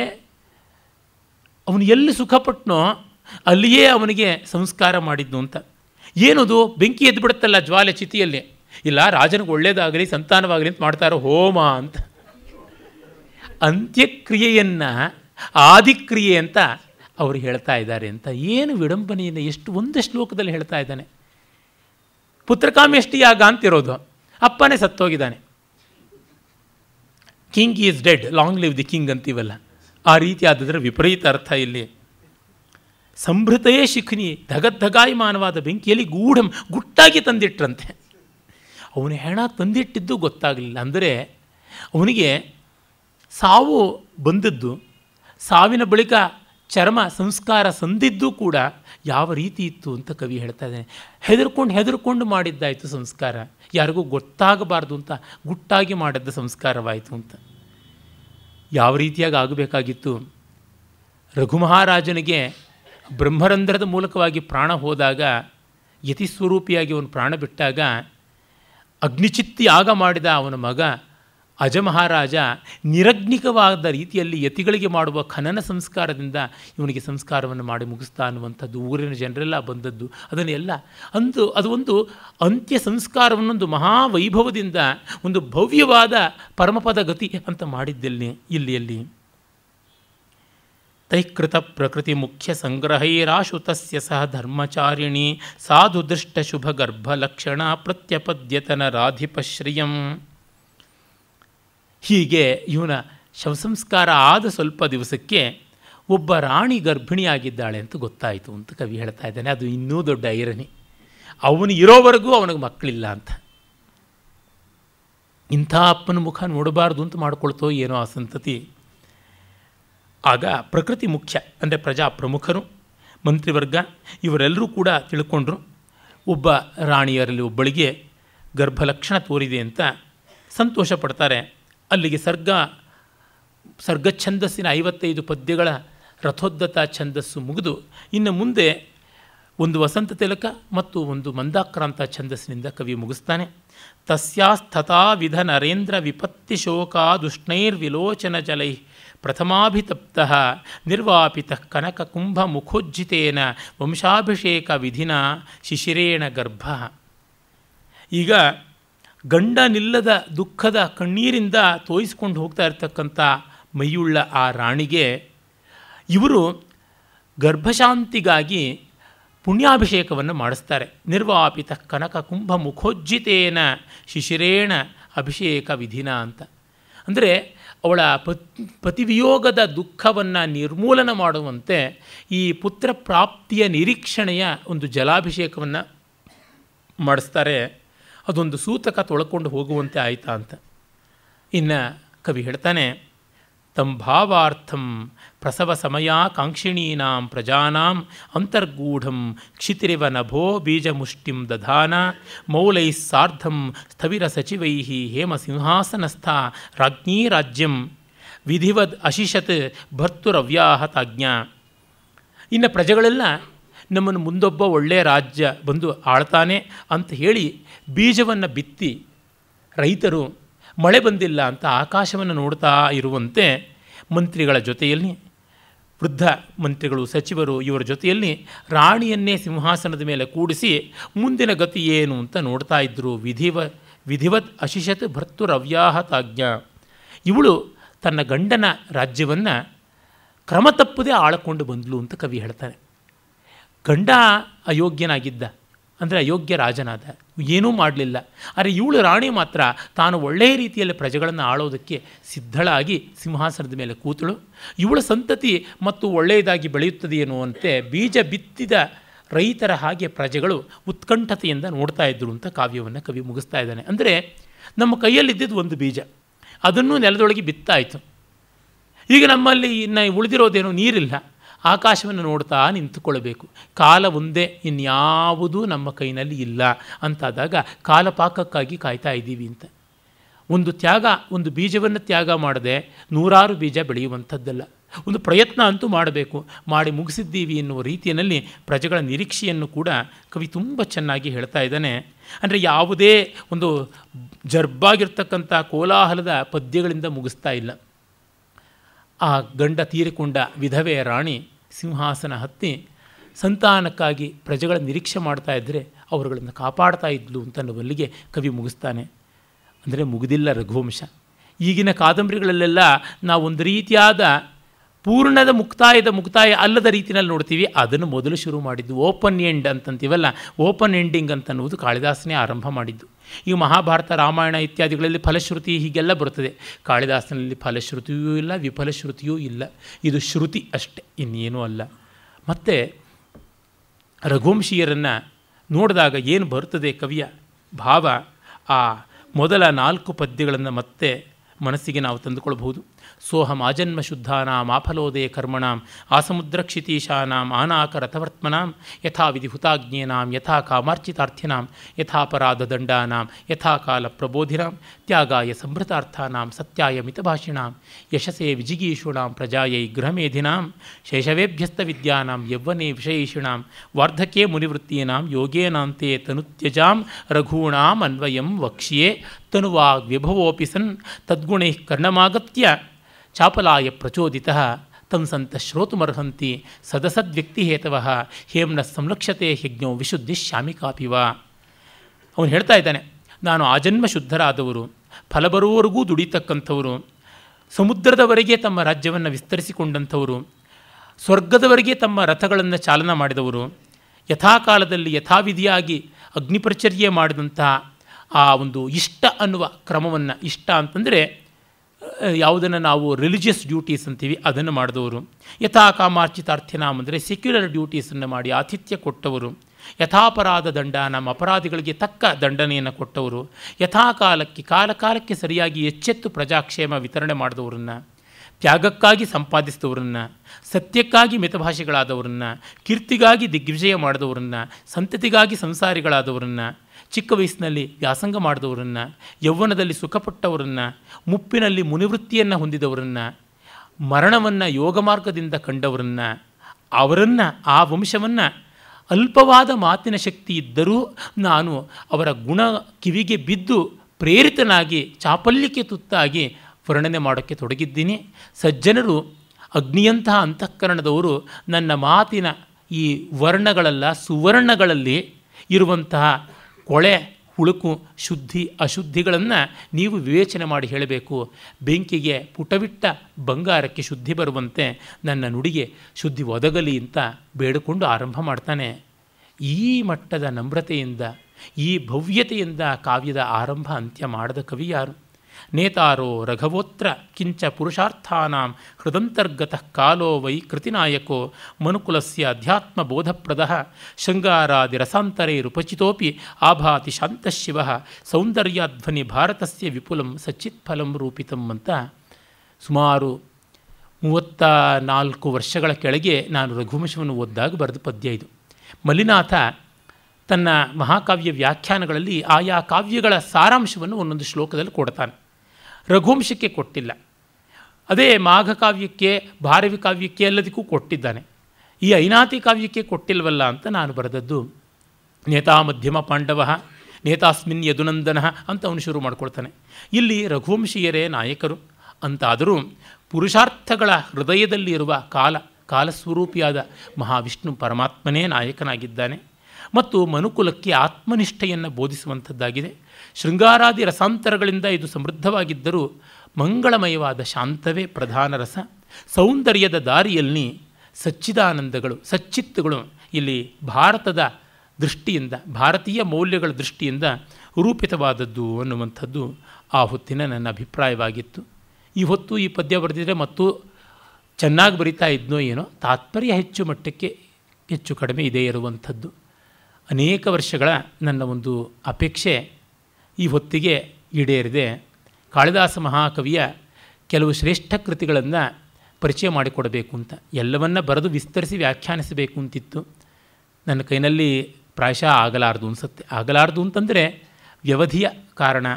S1: ಅವನು ಎಲ್ಲಿ ಸುಖಪಟ್ಟನೋ ಅಲ್ಲಿಯೇ ಅವನಿಗೆ ಸಂಸ್ಕಾರ ಮಾಡಿದ್ನು ಅಂತ ಏನದು ಬೆಂಕಿ ಎದ್ದುಬಿಡುತ್ತಲ್ಲ ಜ್ವಾಲೆ ಚಿತಿಯಲ್ಲಿ ಇಲ್ಲ ರಾಜನಿಗೆ ಒಳ್ಳೇದಾಗಲಿ ಸಂತಾನವಾಗಲಿ ಅಂತ ಮಾಡ್ತಾರೋ ಹೋಮ ಅಂತ ಅಂತ್ಯಕ್ರಿಯೆಯನ್ನು ಆದಿಕ್ರಿಯೆ ಅಂತ ಅವರು ಹೇಳ್ತಾ ಇದ್ದಾರೆ ಅಂತ ಏನು ವಿಡಂಬನೆಯನ್ನು ಎಷ್ಟು ಒಂದು ಶ್ಲೋಕದಲ್ಲಿ ಹೇಳ್ತಾ ಇದ್ದಾನೆ ಪುತ್ರಕಾಮೆಷ್ಟಿ ಯಾಗ ಅಂತಿರೋದು ಅಪ್ಪನೇ ಸತ್ತೋಗಿದ್ದಾನೆ king is dead long live the king ಅಂತೀವಲ್ಲ ಆ ರೀತಿ ಆದದ್ರ ವಿಪರೀತ ಅರ್ಥ ಇಲ್ಲಿ ಸಂಭೃತಯೇ ಶಿಖಿನಿ ಮಾನವಾದ ಬೆಂಕಿಯಲ್ಲಿ ಗೂಢಂ ಗುಟ್ಟಾಗಿ ತಂದಿಟ್ರಂತೆ ಅವನು ಹೆಣ ತಂದಿಟ್ಟಿದ್ದು ಗೊತ್ತಾಗಲಿಲ್ಲ ಅಂದರೆ ಅವನಿಗೆ ಸಾವು ಬಂದದ್ದು ಸಾವಿನ ಬಳಿಕ ಚರ್ಮ ಸಂಸ್ಕಾರ ಸಂದಿದ್ದು ಕೂಡ ಯಾವ ರೀತಿ ಇತ್ತು ಅಂತ ಕವಿ ಹೇಳ್ತಾ ಇದ್ದಾನೆ ಹೆದರ್ಕೊಂಡು ಹೆದರ್ಕೊಂಡು ಮಾಡಿದ್ದಾಯಿತು ಸಂಸ್ಕಾರ ಯಾರಿಗೂ ಗೊತ್ತಾಗಬಾರ್ದು ಅಂತ ಗುಟ್ಟಾಗಿ ಮಾಡಿದ್ದ ಸಂಸ್ಕಾರವಾಯಿತು ಅಂತ ಯಾವ ರೀತಿಯಾಗಿ ಆಗಬೇಕಾಗಿತ್ತು ರಘುಮಹಾರಾಜನಿಗೆ ಬ್ರಹ್ಮರಂಧ್ರದ ಮೂಲಕವಾಗಿ ಪ್ರಾಣ ಹೋದಾಗ ಯತಿಸ್ವರೂಪಿಯಾಗಿ ಅವನು ಪ್ರಾಣ ಬಿಟ್ಟಾಗ ಅಗ್ನಿಚಿತ್ತಿ ಆಗ ಮಾಡಿದ ಅವನ ಮಗ ಅಜಮಹಾರಾಜ ನಿರಗ್ನಿಕವಾದ ರೀತಿಯಲ್ಲಿ ಯತಿಗಳಿಗೆ ಮಾಡುವ ಖನನ ಸಂಸ್ಕಾರದಿಂದ ಇವನಿಗೆ ಸಂಸ್ಕಾರವನ್ನು ಮಾಡಿ ಮುಗಿಸ್ತಾ ಅನ್ನುವಂಥದ್ದು ಊರಿನ ಜನರೆಲ್ಲ ಬಂದದ್ದು ಅದನ್ನೆಲ್ಲ ಅಂದು ಅದು ಒಂದು ಅಂತ್ಯ ಸಂಸ್ಕಾರವನ್ನೊಂದು ಮಹಾವೈಭವದಿಂದ ಒಂದು ಭವ್ಯವಾದ ಪರಮಪದ ಗತಿ ಅಂತ ಮಾಡಿದ್ದಲ್ಲಿ ಇಲ್ಲಿಯಲ್ಲಿ ತೈಕೃತ ಪ್ರಕೃತಿ ಮುಖ್ಯ ಸಂಗ್ರಹೈರಾಶು ತಸ್ಯ ಸಹ ಧರ್ಮಚಾರಿಣಿ ಸಾಧು ದೃಷ್ಟ ಶುಭ ಗರ್ಭಲಕ್ಷಣ ಪ್ರತ್ಯಪದ್ಯತನ ರಾಧಿಪಶ್ರಿಯಂ ಹೀಗೆ ಇವನ ಶವಸಂಸ್ಕಾರ ಆದ ಸ್ವಲ್ಪ ದಿವಸಕ್ಕೆ ಒಬ್ಬ ರಾಣಿ ಗರ್ಭಿಣಿಯಾಗಿದ್ದಾಳೆ ಅಂತ ಗೊತ್ತಾಯಿತು ಅಂತ ಕವಿ ಹೇಳ್ತಾ ಇದ್ದಾನೆ ಅದು ಇನ್ನೂ ದೊಡ್ಡ ಐರಣಿ ಅವನು ಇರೋವರೆಗೂ ಅವನಿಗೆ ಮಕ್ಕಳಿಲ್ಲ ಅಂತ ಇಂಥ ಅಪ್ಪನ ಮುಖ ನೋಡಬಾರ್ದು ಅಂತ ಮಾಡ್ಕೊಳ್ತೋ ಏನೋ ಆ ಸಂತತಿ ಆಗ ಪ್ರಕೃತಿ ಮುಖ್ಯ ಅಂದರೆ ಪ್ರಜಾ ಪ್ರಮುಖರು ಮಂತ್ರಿವರ್ಗ ಇವರೆಲ್ಲರೂ ಕೂಡ ತಿಳ್ಕೊಂಡ್ರು ಒಬ್ಬ ರಾಣಿಯರಲ್ಲಿ ಒಬ್ಬಳಿಗೆ ಗರ್ಭಲಕ್ಷಣ ತೋರಿದೆ ಅಂತ ಸಂತೋಷ ಪಡ್ತಾರೆ ಅಲ್ಲಿಗೆ ಸರ್ಗ ಸರ್ಗ ಛಂದಸ್ಸಿನ ಐವತ್ತೈದು ಪದ್ಯಗಳ ರಥೋದ್ಧತ ಛಂದಸ್ಸು ಮುಗಿದು ಇನ್ನು ಮುಂದೆ ಒಂದು ವಸಂತ ತಿಲಕ ಮತ್ತು ಒಂದು ಮಂದಾಕ್ರಾಂತ ಛಂದಸ್ಸಿನಿಂದ ಕವಿ ಮುಗಿಸ್ತಾನೆ ತಸ್ಯಾಸ್ತಥಾ ವಿಧ ನರೇಂದ್ರ ವಿಪತ್ತಿ ಶೋಕಾದುಷ್ಣೈರ್ವಿಲೋಚನ ಜಲೈ ಪ್ರಥಮಾಭಿತಪ್ತ ನಿರ್ವಾಪಿತ ಕನಕ ಕುಂಭ ಮುಖೋಜ್ಜಿತೇನ ವಂಶಾಭಿಷೇಕ ವಿಧಿನ ಶಿಶಿರೇಣ ಗರ್ಭ ಈಗ ಗಂಡನಿಲ್ಲದ ದುಃಖದ ಕಣ್ಣೀರಿಂದ ತೋಯಿಸ್ಕೊಂಡು ಹೋಗ್ತಾ ಇರ್ತಕ್ಕಂಥ ಮೈಯುಳ್ಳ ಆ ರಾಣಿಗೆ ಇವರು ಗರ್ಭಶಾಂತಿಗಾಗಿ ಪುಣ್ಯಾಭಿಷೇಕವನ್ನು ಮಾಡಿಸ್ತಾರೆ ನಿರ್ವಾಪಿತ ಕನಕ ಕುಂಭ ಮುಖೋಜ್ಜಿತೇನ ಶಿಶಿರೇಣ ಅಭಿಷೇಕ ವಿಧಿನ ಅಂತ ಅಂದರೆ ಅವಳ ಪತ್ ಪತಿವಿಯೋಗದ ದುಃಖವನ್ನು ನಿರ್ಮೂಲನ ಮಾಡುವಂತೆ ಈ ಪುತ್ರ ಪ್ರಾಪ್ತಿಯ ನಿರೀಕ್ಷಣೆಯ ಒಂದು ಜಲಾಭಿಷೇಕವನ್ನು ಮಾಡಿಸ್ತಾರೆ ಅದೊಂದು ಸೂತಕ ತೊಳ್ಕೊಂಡು ಹೋಗುವಂತೆ ಆಯಿತಾ ಅಂತ ಇನ್ನು ಕವಿ ಹೇಳ್ತಾನೆ ತಂ ಭಾವಾರ್ಥಂ ಪ್ರಸವ ಕಾಂಕ್ಷಿಣೀನಾಂ ಪ್ರಜಾನಾಂ ಅಂತರ್ಗೂಢಂ ಕ್ಷಿತಿರಿವ ನಭೋ ಬೀಜಮುಷ್ಟಿಂ ದಧಾನ ಮೌಲೈ ಸಾರ್ಧಂ ಸ್ಥವಿರ ಸಚಿವೈ ಸಿಂಹಾಸನಸ್ಥ ರಾಜ್ಞೀ ರಾಜ್ಯಂ ವಿಧಿವದ್ ಅಶಿಷತ್ ಭರ್ತುರವ್ಯಾಹತಾಜ್ಞ ಇನ್ನು ಪ್ರಜೆಗಳೆಲ್ಲ ನಮ್ಮನ್ನು ಮುಂದೊಬ್ಬ ಒಳ್ಳೆಯ ರಾಜ್ಯ ಬಂದು ಆಳ್ತಾನೆ ಅಂತ ಹೇಳಿ ಬೀಜವನ್ನು ಬಿತ್ತಿ ರೈತರು ಮಳೆ ಬಂದಿಲ್ಲ ಅಂತ ಆಕಾಶವನ್ನು ನೋಡ್ತಾ ಇರುವಂತೆ ಮಂತ್ರಿಗಳ ಜೊತೆಯಲ್ಲಿ ವೃದ್ಧ ಮಂತ್ರಿಗಳು ಸಚಿವರು ಇವರ ಜೊತೆಯಲ್ಲಿ ರಾಣಿಯನ್ನೇ ಸಿಂಹಾಸನದ ಮೇಲೆ ಕೂಡಿಸಿ ಮುಂದಿನ ಗತಿ ಏನು ಅಂತ ನೋಡ್ತಾ ಇದ್ದರು ವಿಧಿವ ವಿಧಿವತ್ ಅಶಿಷತ್ ರವ್ಯಾಹ ತಾಜ್ಞ ಇವಳು ತನ್ನ ಗಂಡನ ರಾಜ್ಯವನ್ನು ಕ್ರಮ ತಪ್ಪದೇ ಆಳಕೊಂಡು ಬಂದಳು ಅಂತ ಕವಿ ಹೇಳ್ತಾನೆ ಗಂಡ ಅಯೋಗ್ಯನಾಗಿದ್ದ ಅಂದರೆ ಅಯೋಗ್ಯ ರಾಜನಾದ ಏನೂ ಮಾಡಲಿಲ್ಲ ಆದರೆ ಇವಳು ರಾಣಿ ಮಾತ್ರ ತಾನು ಒಳ್ಳೆಯ ರೀತಿಯಲ್ಲಿ ಪ್ರಜೆಗಳನ್ನು ಆಳೋದಕ್ಕೆ ಸಿದ್ಧಳಾಗಿ ಸಿಂಹಾಸನದ ಮೇಲೆ ಕೂತಳು ಇವಳ ಸಂತತಿ ಮತ್ತು ಒಳ್ಳೆಯದಾಗಿ ಬೆಳೆಯುತ್ತದೆ ಅಂತೆ ಬೀಜ ಬಿತ್ತಿದ ರೈತರ ಹಾಗೆ ಪ್ರಜೆಗಳು ಉತ್ಕಂಠತೆಯಿಂದ ನೋಡ್ತಾ ಇದ್ದರು ಅಂತ ಕಾವ್ಯವನ್ನು ಕವಿ ಮುಗಿಸ್ತಾ ಇದ್ದಾನೆ ಅಂದರೆ ನಮ್ಮ ಕೈಯಲ್ಲಿದ್ದಿದ್ದು ಒಂದು ಬೀಜ ಅದನ್ನು ನೆಲದೊಳಗೆ ಬಿತ್ತಾಯಿತು ಈಗ ನಮ್ಮಲ್ಲಿ ಇನ್ನು ಉಳಿದಿರೋದೇನು ನೀರಿಲ್ಲ ಆಕಾಶವನ್ನು ನೋಡ್ತಾ ನಿಂತುಕೊಳ್ಬೇಕು ಕಾಲ ಒಂದೇ ಇನ್ಯಾವುದೂ ನಮ್ಮ ಕೈನಲ್ಲಿ ಇಲ್ಲ ಅಂತಾದಾಗ ಕಾಲಪಾಕಕ್ಕಾಗಿ ಕಾಯ್ತಾ ಇದ್ದೀವಿ ಅಂತ ಒಂದು ತ್ಯಾಗ ಒಂದು ಬೀಜವನ್ನು ತ್ಯಾಗ ಮಾಡದೆ ನೂರಾರು ಬೀಜ ಬೆಳೆಯುವಂಥದ್ದಲ್ಲ ಒಂದು ಪ್ರಯತ್ನ ಅಂತೂ ಮಾಡಬೇಕು ಮಾಡಿ ಮುಗಿಸಿದ್ದೀವಿ ಎನ್ನುವ ರೀತಿಯಲ್ಲಿ ಪ್ರಜೆಗಳ ನಿರೀಕ್ಷೆಯನ್ನು ಕೂಡ ಕವಿ ತುಂಬ ಚೆನ್ನಾಗಿ ಹೇಳ್ತಾ ಇದ್ದಾನೆ ಅಂದರೆ ಯಾವುದೇ ಒಂದು ಜರ್ಬಾಗಿರ್ತಕ್ಕಂಥ ಕೋಲಾಹಲದ ಪದ್ಯಗಳಿಂದ ಮುಗಿಸ್ತಾ ಇಲ್ಲ ಆ ಗಂಡ ತೀರಿಕೊಂಡ ವಿಧವೆಯ ರಾಣಿ ಸಿಂಹಾಸನ ಹತ್ತಿ ಸಂತಾನಕ್ಕಾಗಿ ಪ್ರಜೆಗಳ ನಿರೀಕ್ಷೆ ಮಾಡ್ತಾ ಇದ್ದರೆ ಅವರುಗಳನ್ನು ಕಾಪಾಡ್ತಾ ಇದ್ಲು ಅಂತನ್ನುವಲ್ಲಿಗೆ ಕವಿ ಮುಗಿಸ್ತಾನೆ ಅಂದರೆ ಮುಗಿದಿಲ್ಲ ರಘುವಂಶ ಈಗಿನ ಕಾದಂಬರಿಗಳಲ್ಲೆಲ್ಲ ನಾವೊಂದು ರೀತಿಯಾದ ಪೂರ್ಣದ ಮುಕ್ತಾಯದ ಮುಕ್ತಾಯ ಅಲ್ಲದ ರೀತಿಯಲ್ಲಿ ನೋಡ್ತೀವಿ ಅದನ್ನು ಮೊದಲು ಶುರು ಮಾಡಿದ್ದು ಓಪನ್ ಎಂಡ್ ಅಂತಂತೀವಲ್ಲ ಓಪನ್ ಎಂಡಿಂಗ್ ಅಂತ ಅನ್ನುವುದು ಕಾಳಿದಾಸನೇ ಆರಂಭ ಮಾಡಿದ್ದು ಈ ಮಹಾಭಾರತ ರಾಮಾಯಣ ಇತ್ಯಾದಿಗಳಲ್ಲಿ ಫಲಶ್ರುತಿ ಹೀಗೆಲ್ಲ ಬರುತ್ತದೆ ಕಾಳಿದಾಸನಲ್ಲಿ ಫಲಶ್ರುತಿಯೂ ಇಲ್ಲ ವಿಫಲಶ್ರುತಿಯೂ ಇಲ್ಲ ಇದು ಶ್ರುತಿ ಅಷ್ಟೆ ಇನ್ನೇನೂ ಅಲ್ಲ ಮತ್ತು ರಘುವಂಶೀಯರನ್ನು ನೋಡಿದಾಗ ಏನು ಬರುತ್ತದೆ ಕವಿಯ ಭಾವ ಆ ಮೊದಲ ನಾಲ್ಕು ಪದ್ಯಗಳನ್ನು ಮತ್ತೆ ಮನಸ್ಸಿಗೆ ನಾವು ತಂದುಕೊಳ್ಬಹುದು ಸೋಹಂ ಆಜನ್ಮ ಶುದ್ಧಾನಾಂ ಆಫಲೋದಯ ಕರ್ಮಣಾಂ ಆಸಮುದ್ರ ಕ್ಷಿತೀಶಾನಾಂ ಆನಾಕರಥವರ್ತ್ಮನಾಂ ಯಥಾ ವಿಧಿ ಹುತಾಜ್ಞೇನಾಂ ಯಥಾ ಕಾಮಾರ್ಚಿತಾರ್ಥಿನಾಂ ಯಥಾಪರಾಧ ದಂಡಾನಾಂ ಯಥಾ ಕಾಲ ಪ್ರಬೋಧಿನಾಂ ತ್ಯಾಗಾಯ ಸಂಭೃತಾರ್ಥಾನಾಂ ಸತ್ಯಾಯ ಮಿತಭಾಷಿಣಾಂ ಯಶಸೇ ವಿಜಿಗೀಷುಣಾಂ ಪ್ರಜಾಯೈ ಗೃಹಮೇಧಿನಾಂ ಶೇಷವೇಭ್ಯಸ್ತ ವಿದ್ಯಾನಾಂ ಯೌವನೆ ವಿಷಯೀಷಿಣಾಂ ವಾರ್ಧಕ್ಯೇ ಮುನಿವೃತ್ತೀನಾಂ ಯೋಗೇನಾಂತೆ ತನುತ್ಯಜಾಂ ರಘೂಣಾಂ ಅನ್ವಯಂ ವಕ್ಷ್ಯೆ ತನುವಾ ವಿಭವೋಪಿ ಸನ್ ತದ್ಗುಣೈ ಕರ್ಣಮಾಗತ್ಯ ಚಾಪಲಾಯ ಪ್ರಚೋದಿತ ತಂಸಂತ ಶ್ರೋತುಮರ್ಹಂತಿ ಹೇತವ ಹೇಮ್ನ ಸಂಲಕ್ಷತೆ ಯಜ್ಞೋ ವಿಶುದ್ಧಿ ಕಾಪಿವ ಅವನು ಹೇಳ್ತಾ ಇದ್ದಾನೆ ನಾನು ಆಜನ್ಮ ಶುದ್ಧರಾದವರು ಫಲಬರುವವರೆಗೂ ದುಡಿತಕ್ಕಂಥವರು ಸಮುದ್ರದವರೆಗೆ ತಮ್ಮ ರಾಜ್ಯವನ್ನು ವಿಸ್ತರಿಸಿಕೊಂಡಂಥವರು ಸ್ವರ್ಗದವರೆಗೆ ತಮ್ಮ ರಥಗಳನ್ನು ಚಾಲನ ಮಾಡಿದವರು ಯಥಾಕಾಲದಲ್ಲಿ ಯಥಾವಿಧಿಯಾಗಿ ಅಗ್ನಿಪ್ರಚರ್ಯೆ ಮಾಡಿದಂಥ ಆ ಒಂದು ಇಷ್ಟ ಅನ್ನುವ ಕ್ರಮವನ್ನು ಇಷ್ಟ ಅಂತಂದರೆ ಯಾವುದನ್ನು ನಾವು ರಿಲಿಜಿಯಸ್ ಡ್ಯೂಟೀಸ್ ಅಂತೀವಿ ಅದನ್ನು ಮಾಡಿದವರು ಯಥಾ ಕಾಮಾರ್ಚಿತಾರ್ಥ್ಯನಾಮ್ ಅಂದರೆ ಸೆಕ್ಯುಲರ್ ಡ್ಯೂಟೀಸನ್ನು ಮಾಡಿ ಆತಿಥ್ಯ ಕೊಟ್ಟವರು ಯಥಾಪರಾಧ ದಂಡ ನಮ್ಮ ಅಪರಾಧಿಗಳಿಗೆ ತಕ್ಕ ದಂಡನೆಯನ್ನು ಕೊಟ್ಟವರು ಯಥಾಕಾಲಕ್ಕೆ ಕಾಲಕಾಲಕ್ಕೆ ಸರಿಯಾಗಿ ಎಚ್ಚೆತ್ತು ಪ್ರಜಾಕ್ಷೇಮ ವಿತರಣೆ ಮಾಡಿದವರನ್ನು ತ್ಯಾಗಕ್ಕಾಗಿ ಸಂಪಾದಿಸಿದವರನ್ನು ಸತ್ಯಕ್ಕಾಗಿ ಮಿತಭಾಷೆಗಳಾದವರನ್ನು ಕೀರ್ತಿಗಾಗಿ ದಿಗ್ವಿಜಯ ಮಾಡಿದವರನ್ನು ಸಂತತಿಗಾಗಿ ಸಂಸಾರಿಗಳಾದವರನ್ನು ಚಿಕ್ಕ ವಯಸ್ಸಿನಲ್ಲಿ ವ್ಯಾಸಂಗ ಮಾಡಿದವರನ್ನು ಯೌವನದಲ್ಲಿ ಸುಖಪಟ್ಟವರನ್ನು ಮುಪ್ಪಿನಲ್ಲಿ ಮುನಿವೃತ್ತಿಯನ್ನು ಹೊಂದಿದವರನ್ನು ಮರಣವನ್ನು ಯೋಗ ಮಾರ್ಗದಿಂದ ಕಂಡವರನ್ನು ಅವರನ್ನು ಆ ವಂಶವನ್ನು ಅಲ್ಪವಾದ ಮಾತಿನ ಶಕ್ತಿ ಇದ್ದರೂ ನಾನು ಅವರ ಗುಣ ಕಿವಿಗೆ ಬಿದ್ದು ಪ್ರೇರಿತನಾಗಿ ಚಾಪಲ್ಯಕ್ಕೆ ತುತ್ತಾಗಿ ವರ್ಣನೆ ಮಾಡೋಕ್ಕೆ ತೊಡಗಿದ್ದೀನಿ ಸಜ್ಜನರು ಅಗ್ನಿಯಂತಹ ಅಂತಃಕರಣದವರು ನನ್ನ ಮಾತಿನ ಈ ವರ್ಣಗಳಲ್ಲ ಸುವರ್ಣಗಳಲ್ಲಿ ಇರುವಂತಹ ಕೊಳೆ ಹುಳುಕು ಶುದ್ಧಿ ಅಶುದ್ಧಿಗಳನ್ನು ನೀವು ವಿವೇಚನೆ ಮಾಡಿ ಹೇಳಬೇಕು ಬೆಂಕಿಗೆ ಪುಟವಿಟ್ಟ ಬಂಗಾರಕ್ಕೆ ಶುದ್ಧಿ ಬರುವಂತೆ ನನ್ನ ನುಡಿಗೆ ಶುದ್ಧಿ ಒದಗಲಿ ಅಂತ ಬೇಡಿಕೊಂಡು ಆರಂಭ ಮಾಡ್ತಾನೆ ಈ ಮಟ್ಟದ ನಮ್ರತೆಯಿಂದ ಈ ಭವ್ಯತೆಯಿಂದ ಕಾವ್ಯದ ಆರಂಭ ಅಂತ್ಯ ಮಾಡದ ಕವಿ ಯಾರು ನೇತಾರೋ ರಘವೋತ್ರ ಕಿಂಚ ಪುರುಷಾರ್ಥಾನಾಂ ಹೃದಂತರ್ಗತಃ ಕಾಲೋ ವೈ ಕೃತಿನಾಯಕೋ ಮನುಕುಲಸ್ಯ ಅಧ್ಯಾತ್ಮಬೋಧಪ್ರದ ಶೃಂಗಾರಾದಿರಸಾಂತರೈರುಪಚಿತೋಪಿ ಆಭಾತಿ ಶಾಂತಶಿವ ಸೌಂದರ್ಯಾಧ್ವನಿ ಭಾರತಸ್ಯ ವಿಪುಲಂ ಸಚ್ಚಿತ್ಫಲಂ ರೂಪಿತಂ ಅಂತ ಸುಮಾರು ಮೂವತ್ತ ನಾಲ್ಕು ವರ್ಷಗಳ ಕೆಳಗೆ ನಾನು ರಘುವಂಶವನ್ನು ಓದ್ದಾಗ ಬರೆದ ಪದ್ಯ ಇದು ಮಲ್ಲಿನಾಥ ತನ್ನ ಮಹಾಕಾವ್ಯ ವ್ಯಾಖ್ಯಾನಗಳಲ್ಲಿ ಆಯಾ ಕಾವ್ಯಗಳ ಸಾರಾಂಶವನ್ನು ಒಂದೊಂದು ಶ್ಲೋಕದಲ್ಲಿ ಕೊಡ್ತಾನೆ ರಘುವಂಶಕ್ಕೆ ಕೊಟ್ಟಿಲ್ಲ ಅದೇ ಮಾಘಕಾವ್ಯಕ್ಕೆ ಭಾರವಿ ಕಾವ್ಯಕ್ಕೆ ಎಲ್ಲದಕ್ಕೂ ಕೊಟ್ಟಿದ್ದಾನೆ ಈ ಐನಾತಿ ಕಾವ್ಯಕ್ಕೆ ಕೊಟ್ಟಿಲ್ವಲ್ಲ ಅಂತ ನಾನು ಬರೆದದ್ದು ನೇತಾ ಮಧ್ಯಮ ಪಾಂಡವ ನೇತಾಸ್ಮಿನ್ ಯದುನಂದನ ಅಂತ ಅವನು ಶುರು ಮಾಡ್ಕೊಳ್ತಾನೆ ಇಲ್ಲಿ ರಘುವಂಶೀಯರೇ ನಾಯಕರು ಅಂತಾದರೂ ಪುರುಷಾರ್ಥಗಳ ಹೃದಯದಲ್ಲಿರುವ ಕಾಲ ಕಾಲಸ್ವರೂಪಿಯಾದ ಮಹಾವಿಷ್ಣು ಪರಮಾತ್ಮನೇ ನಾಯಕನಾಗಿದ್ದಾನೆ ಮತ್ತು ಮನುಕುಲಕ್ಕೆ ಆತ್ಮನಿಷ್ಠೆಯನ್ನು ಬೋಧಿಸುವಂಥದ್ದಾಗಿದೆ ಶೃಂಗಾರಾದಿ ರಸಾಂತರಗಳಿಂದ ಇದು ಸಮೃದ್ಧವಾಗಿದ್ದರೂ ಮಂಗಳಮಯವಾದ ಶಾಂತವೇ ಪ್ರಧಾನ ರಸ ಸೌಂದರ್ಯದ ದಾರಿಯಲ್ಲಿ ಸಚ್ಚಿದಾನಂದಗಳು ಸಚ್ಚಿತ್ತುಗಳು ಇಲ್ಲಿ ಭಾರತದ ದೃಷ್ಟಿಯಿಂದ ಭಾರತೀಯ ಮೌಲ್ಯಗಳ ದೃಷ್ಟಿಯಿಂದ ರೂಪಿತವಾದದ್ದು ಅನ್ನುವಂಥದ್ದು ಆ ಹೊತ್ತಿನ ನನ್ನ ಅಭಿಪ್ರಾಯವಾಗಿತ್ತು ಈ ಹೊತ್ತು ಈ ಪದ್ಯ ಬರೆದಿದ್ದರೆ ಮತ್ತು ಚೆನ್ನಾಗಿ ಬರಿತಾ ಇದ್ನೋ ಏನೋ ತಾತ್ಪರ್ಯ ಹೆಚ್ಚು ಮಟ್ಟಕ್ಕೆ ಹೆಚ್ಚು ಕಡಿಮೆ ಇದೇ ಇರುವಂಥದ್ದು ಅನೇಕ ವರ್ಷಗಳ ನನ್ನ ಒಂದು ಅಪೇಕ್ಷೆ ಈ ಹೊತ್ತಿಗೆ ಈಡೇರಿದೆ ಕಾಳಿದಾಸ ಮಹಾಕವಿಯ ಕೆಲವು ಶ್ರೇಷ್ಠ ಕೃತಿಗಳನ್ನು ಪರಿಚಯ ಮಾಡಿಕೊಡಬೇಕು ಅಂತ ಎಲ್ಲವನ್ನ ಬರೆದು ವಿಸ್ತರಿಸಿ ವ್ಯಾಖ್ಯಾನಿಸಬೇಕು ಅಂತಿತ್ತು ನನ್ನ ಕೈನಲ್ಲಿ ಪ್ರಾಯಶಃ ಆಗಲಾರದು ಅನಿಸುತ್ತೆ ಆಗಲಾರದು ಅಂತಂದರೆ ವ್ಯವಧಿಯ ಕಾರಣ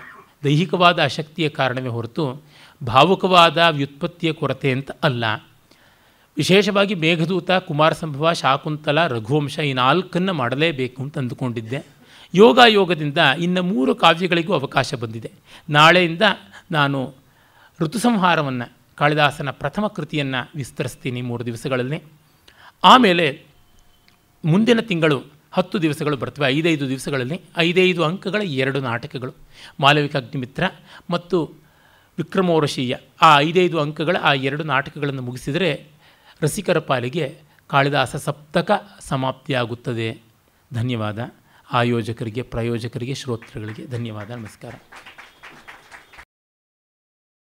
S1: ದೈಹಿಕವಾದ ಅಶಕ್ತಿಯ ಕಾರಣವೇ ಹೊರತು ಭಾವುಕವಾದ ವ್ಯುತ್ಪತ್ತಿಯ ಕೊರತೆ ಅಂತ ಅಲ್ಲ ವಿಶೇಷವಾಗಿ ಮೇಘದೂತ ಕುಮಾರ ಸಂಭವ ಶಾಕುಂತಲ ರಘುವಂಶ ಈ ನಾಲ್ಕನ್ನು ಮಾಡಲೇಬೇಕು ಅಂತ ಅಂದುಕೊಂಡಿದ್ದೆ ಯೋಗ ಯೋಗದಿಂದ ಇನ್ನು ಮೂರು ಕಾವ್ಯಗಳಿಗೂ ಅವಕಾಶ ಬಂದಿದೆ ನಾಳೆಯಿಂದ ನಾನು ಋತುಸಂಹಾರವನ್ನು ಕಾಳಿದಾಸನ ಪ್ರಥಮ ಕೃತಿಯನ್ನು ವಿಸ್ತರಿಸ್ತೀನಿ ಮೂರು ದಿವಸಗಳಲ್ಲಿ ಆಮೇಲೆ ಮುಂದಿನ ತಿಂಗಳು ಹತ್ತು ದಿವಸಗಳು ಬರ್ತವೆ ಐದೈದು ದಿವಸಗಳಲ್ಲಿ ಐದೈದು ಅಂಕಗಳ ಎರಡು ನಾಟಕಗಳು ಅಗ್ನಿಮಿತ್ರ ಮತ್ತು ವಿಕ್ರಮೋರಶೀಯ ಆ ಐದೈದು ಅಂಕಗಳ ಆ ಎರಡು ನಾಟಕಗಳನ್ನು ಮುಗಿಸಿದರೆ ರಸಿಕರ ಪಾಲಿಗೆ ಕಾಳಿದಾಸ ಸಪ್ತಕ ಸಮಾಪ್ತಿಯಾಗುತ್ತದೆ ಧನ್ಯವಾದ ಆಯೋಜಕರಿಗೆ ಪ್ರಾಯೋಜಕರಿಗೆ ಶ್ರೋತೃಗಳಿಗೆ ಧನ್ಯವಾದ ನಮಸ್ಕಾರ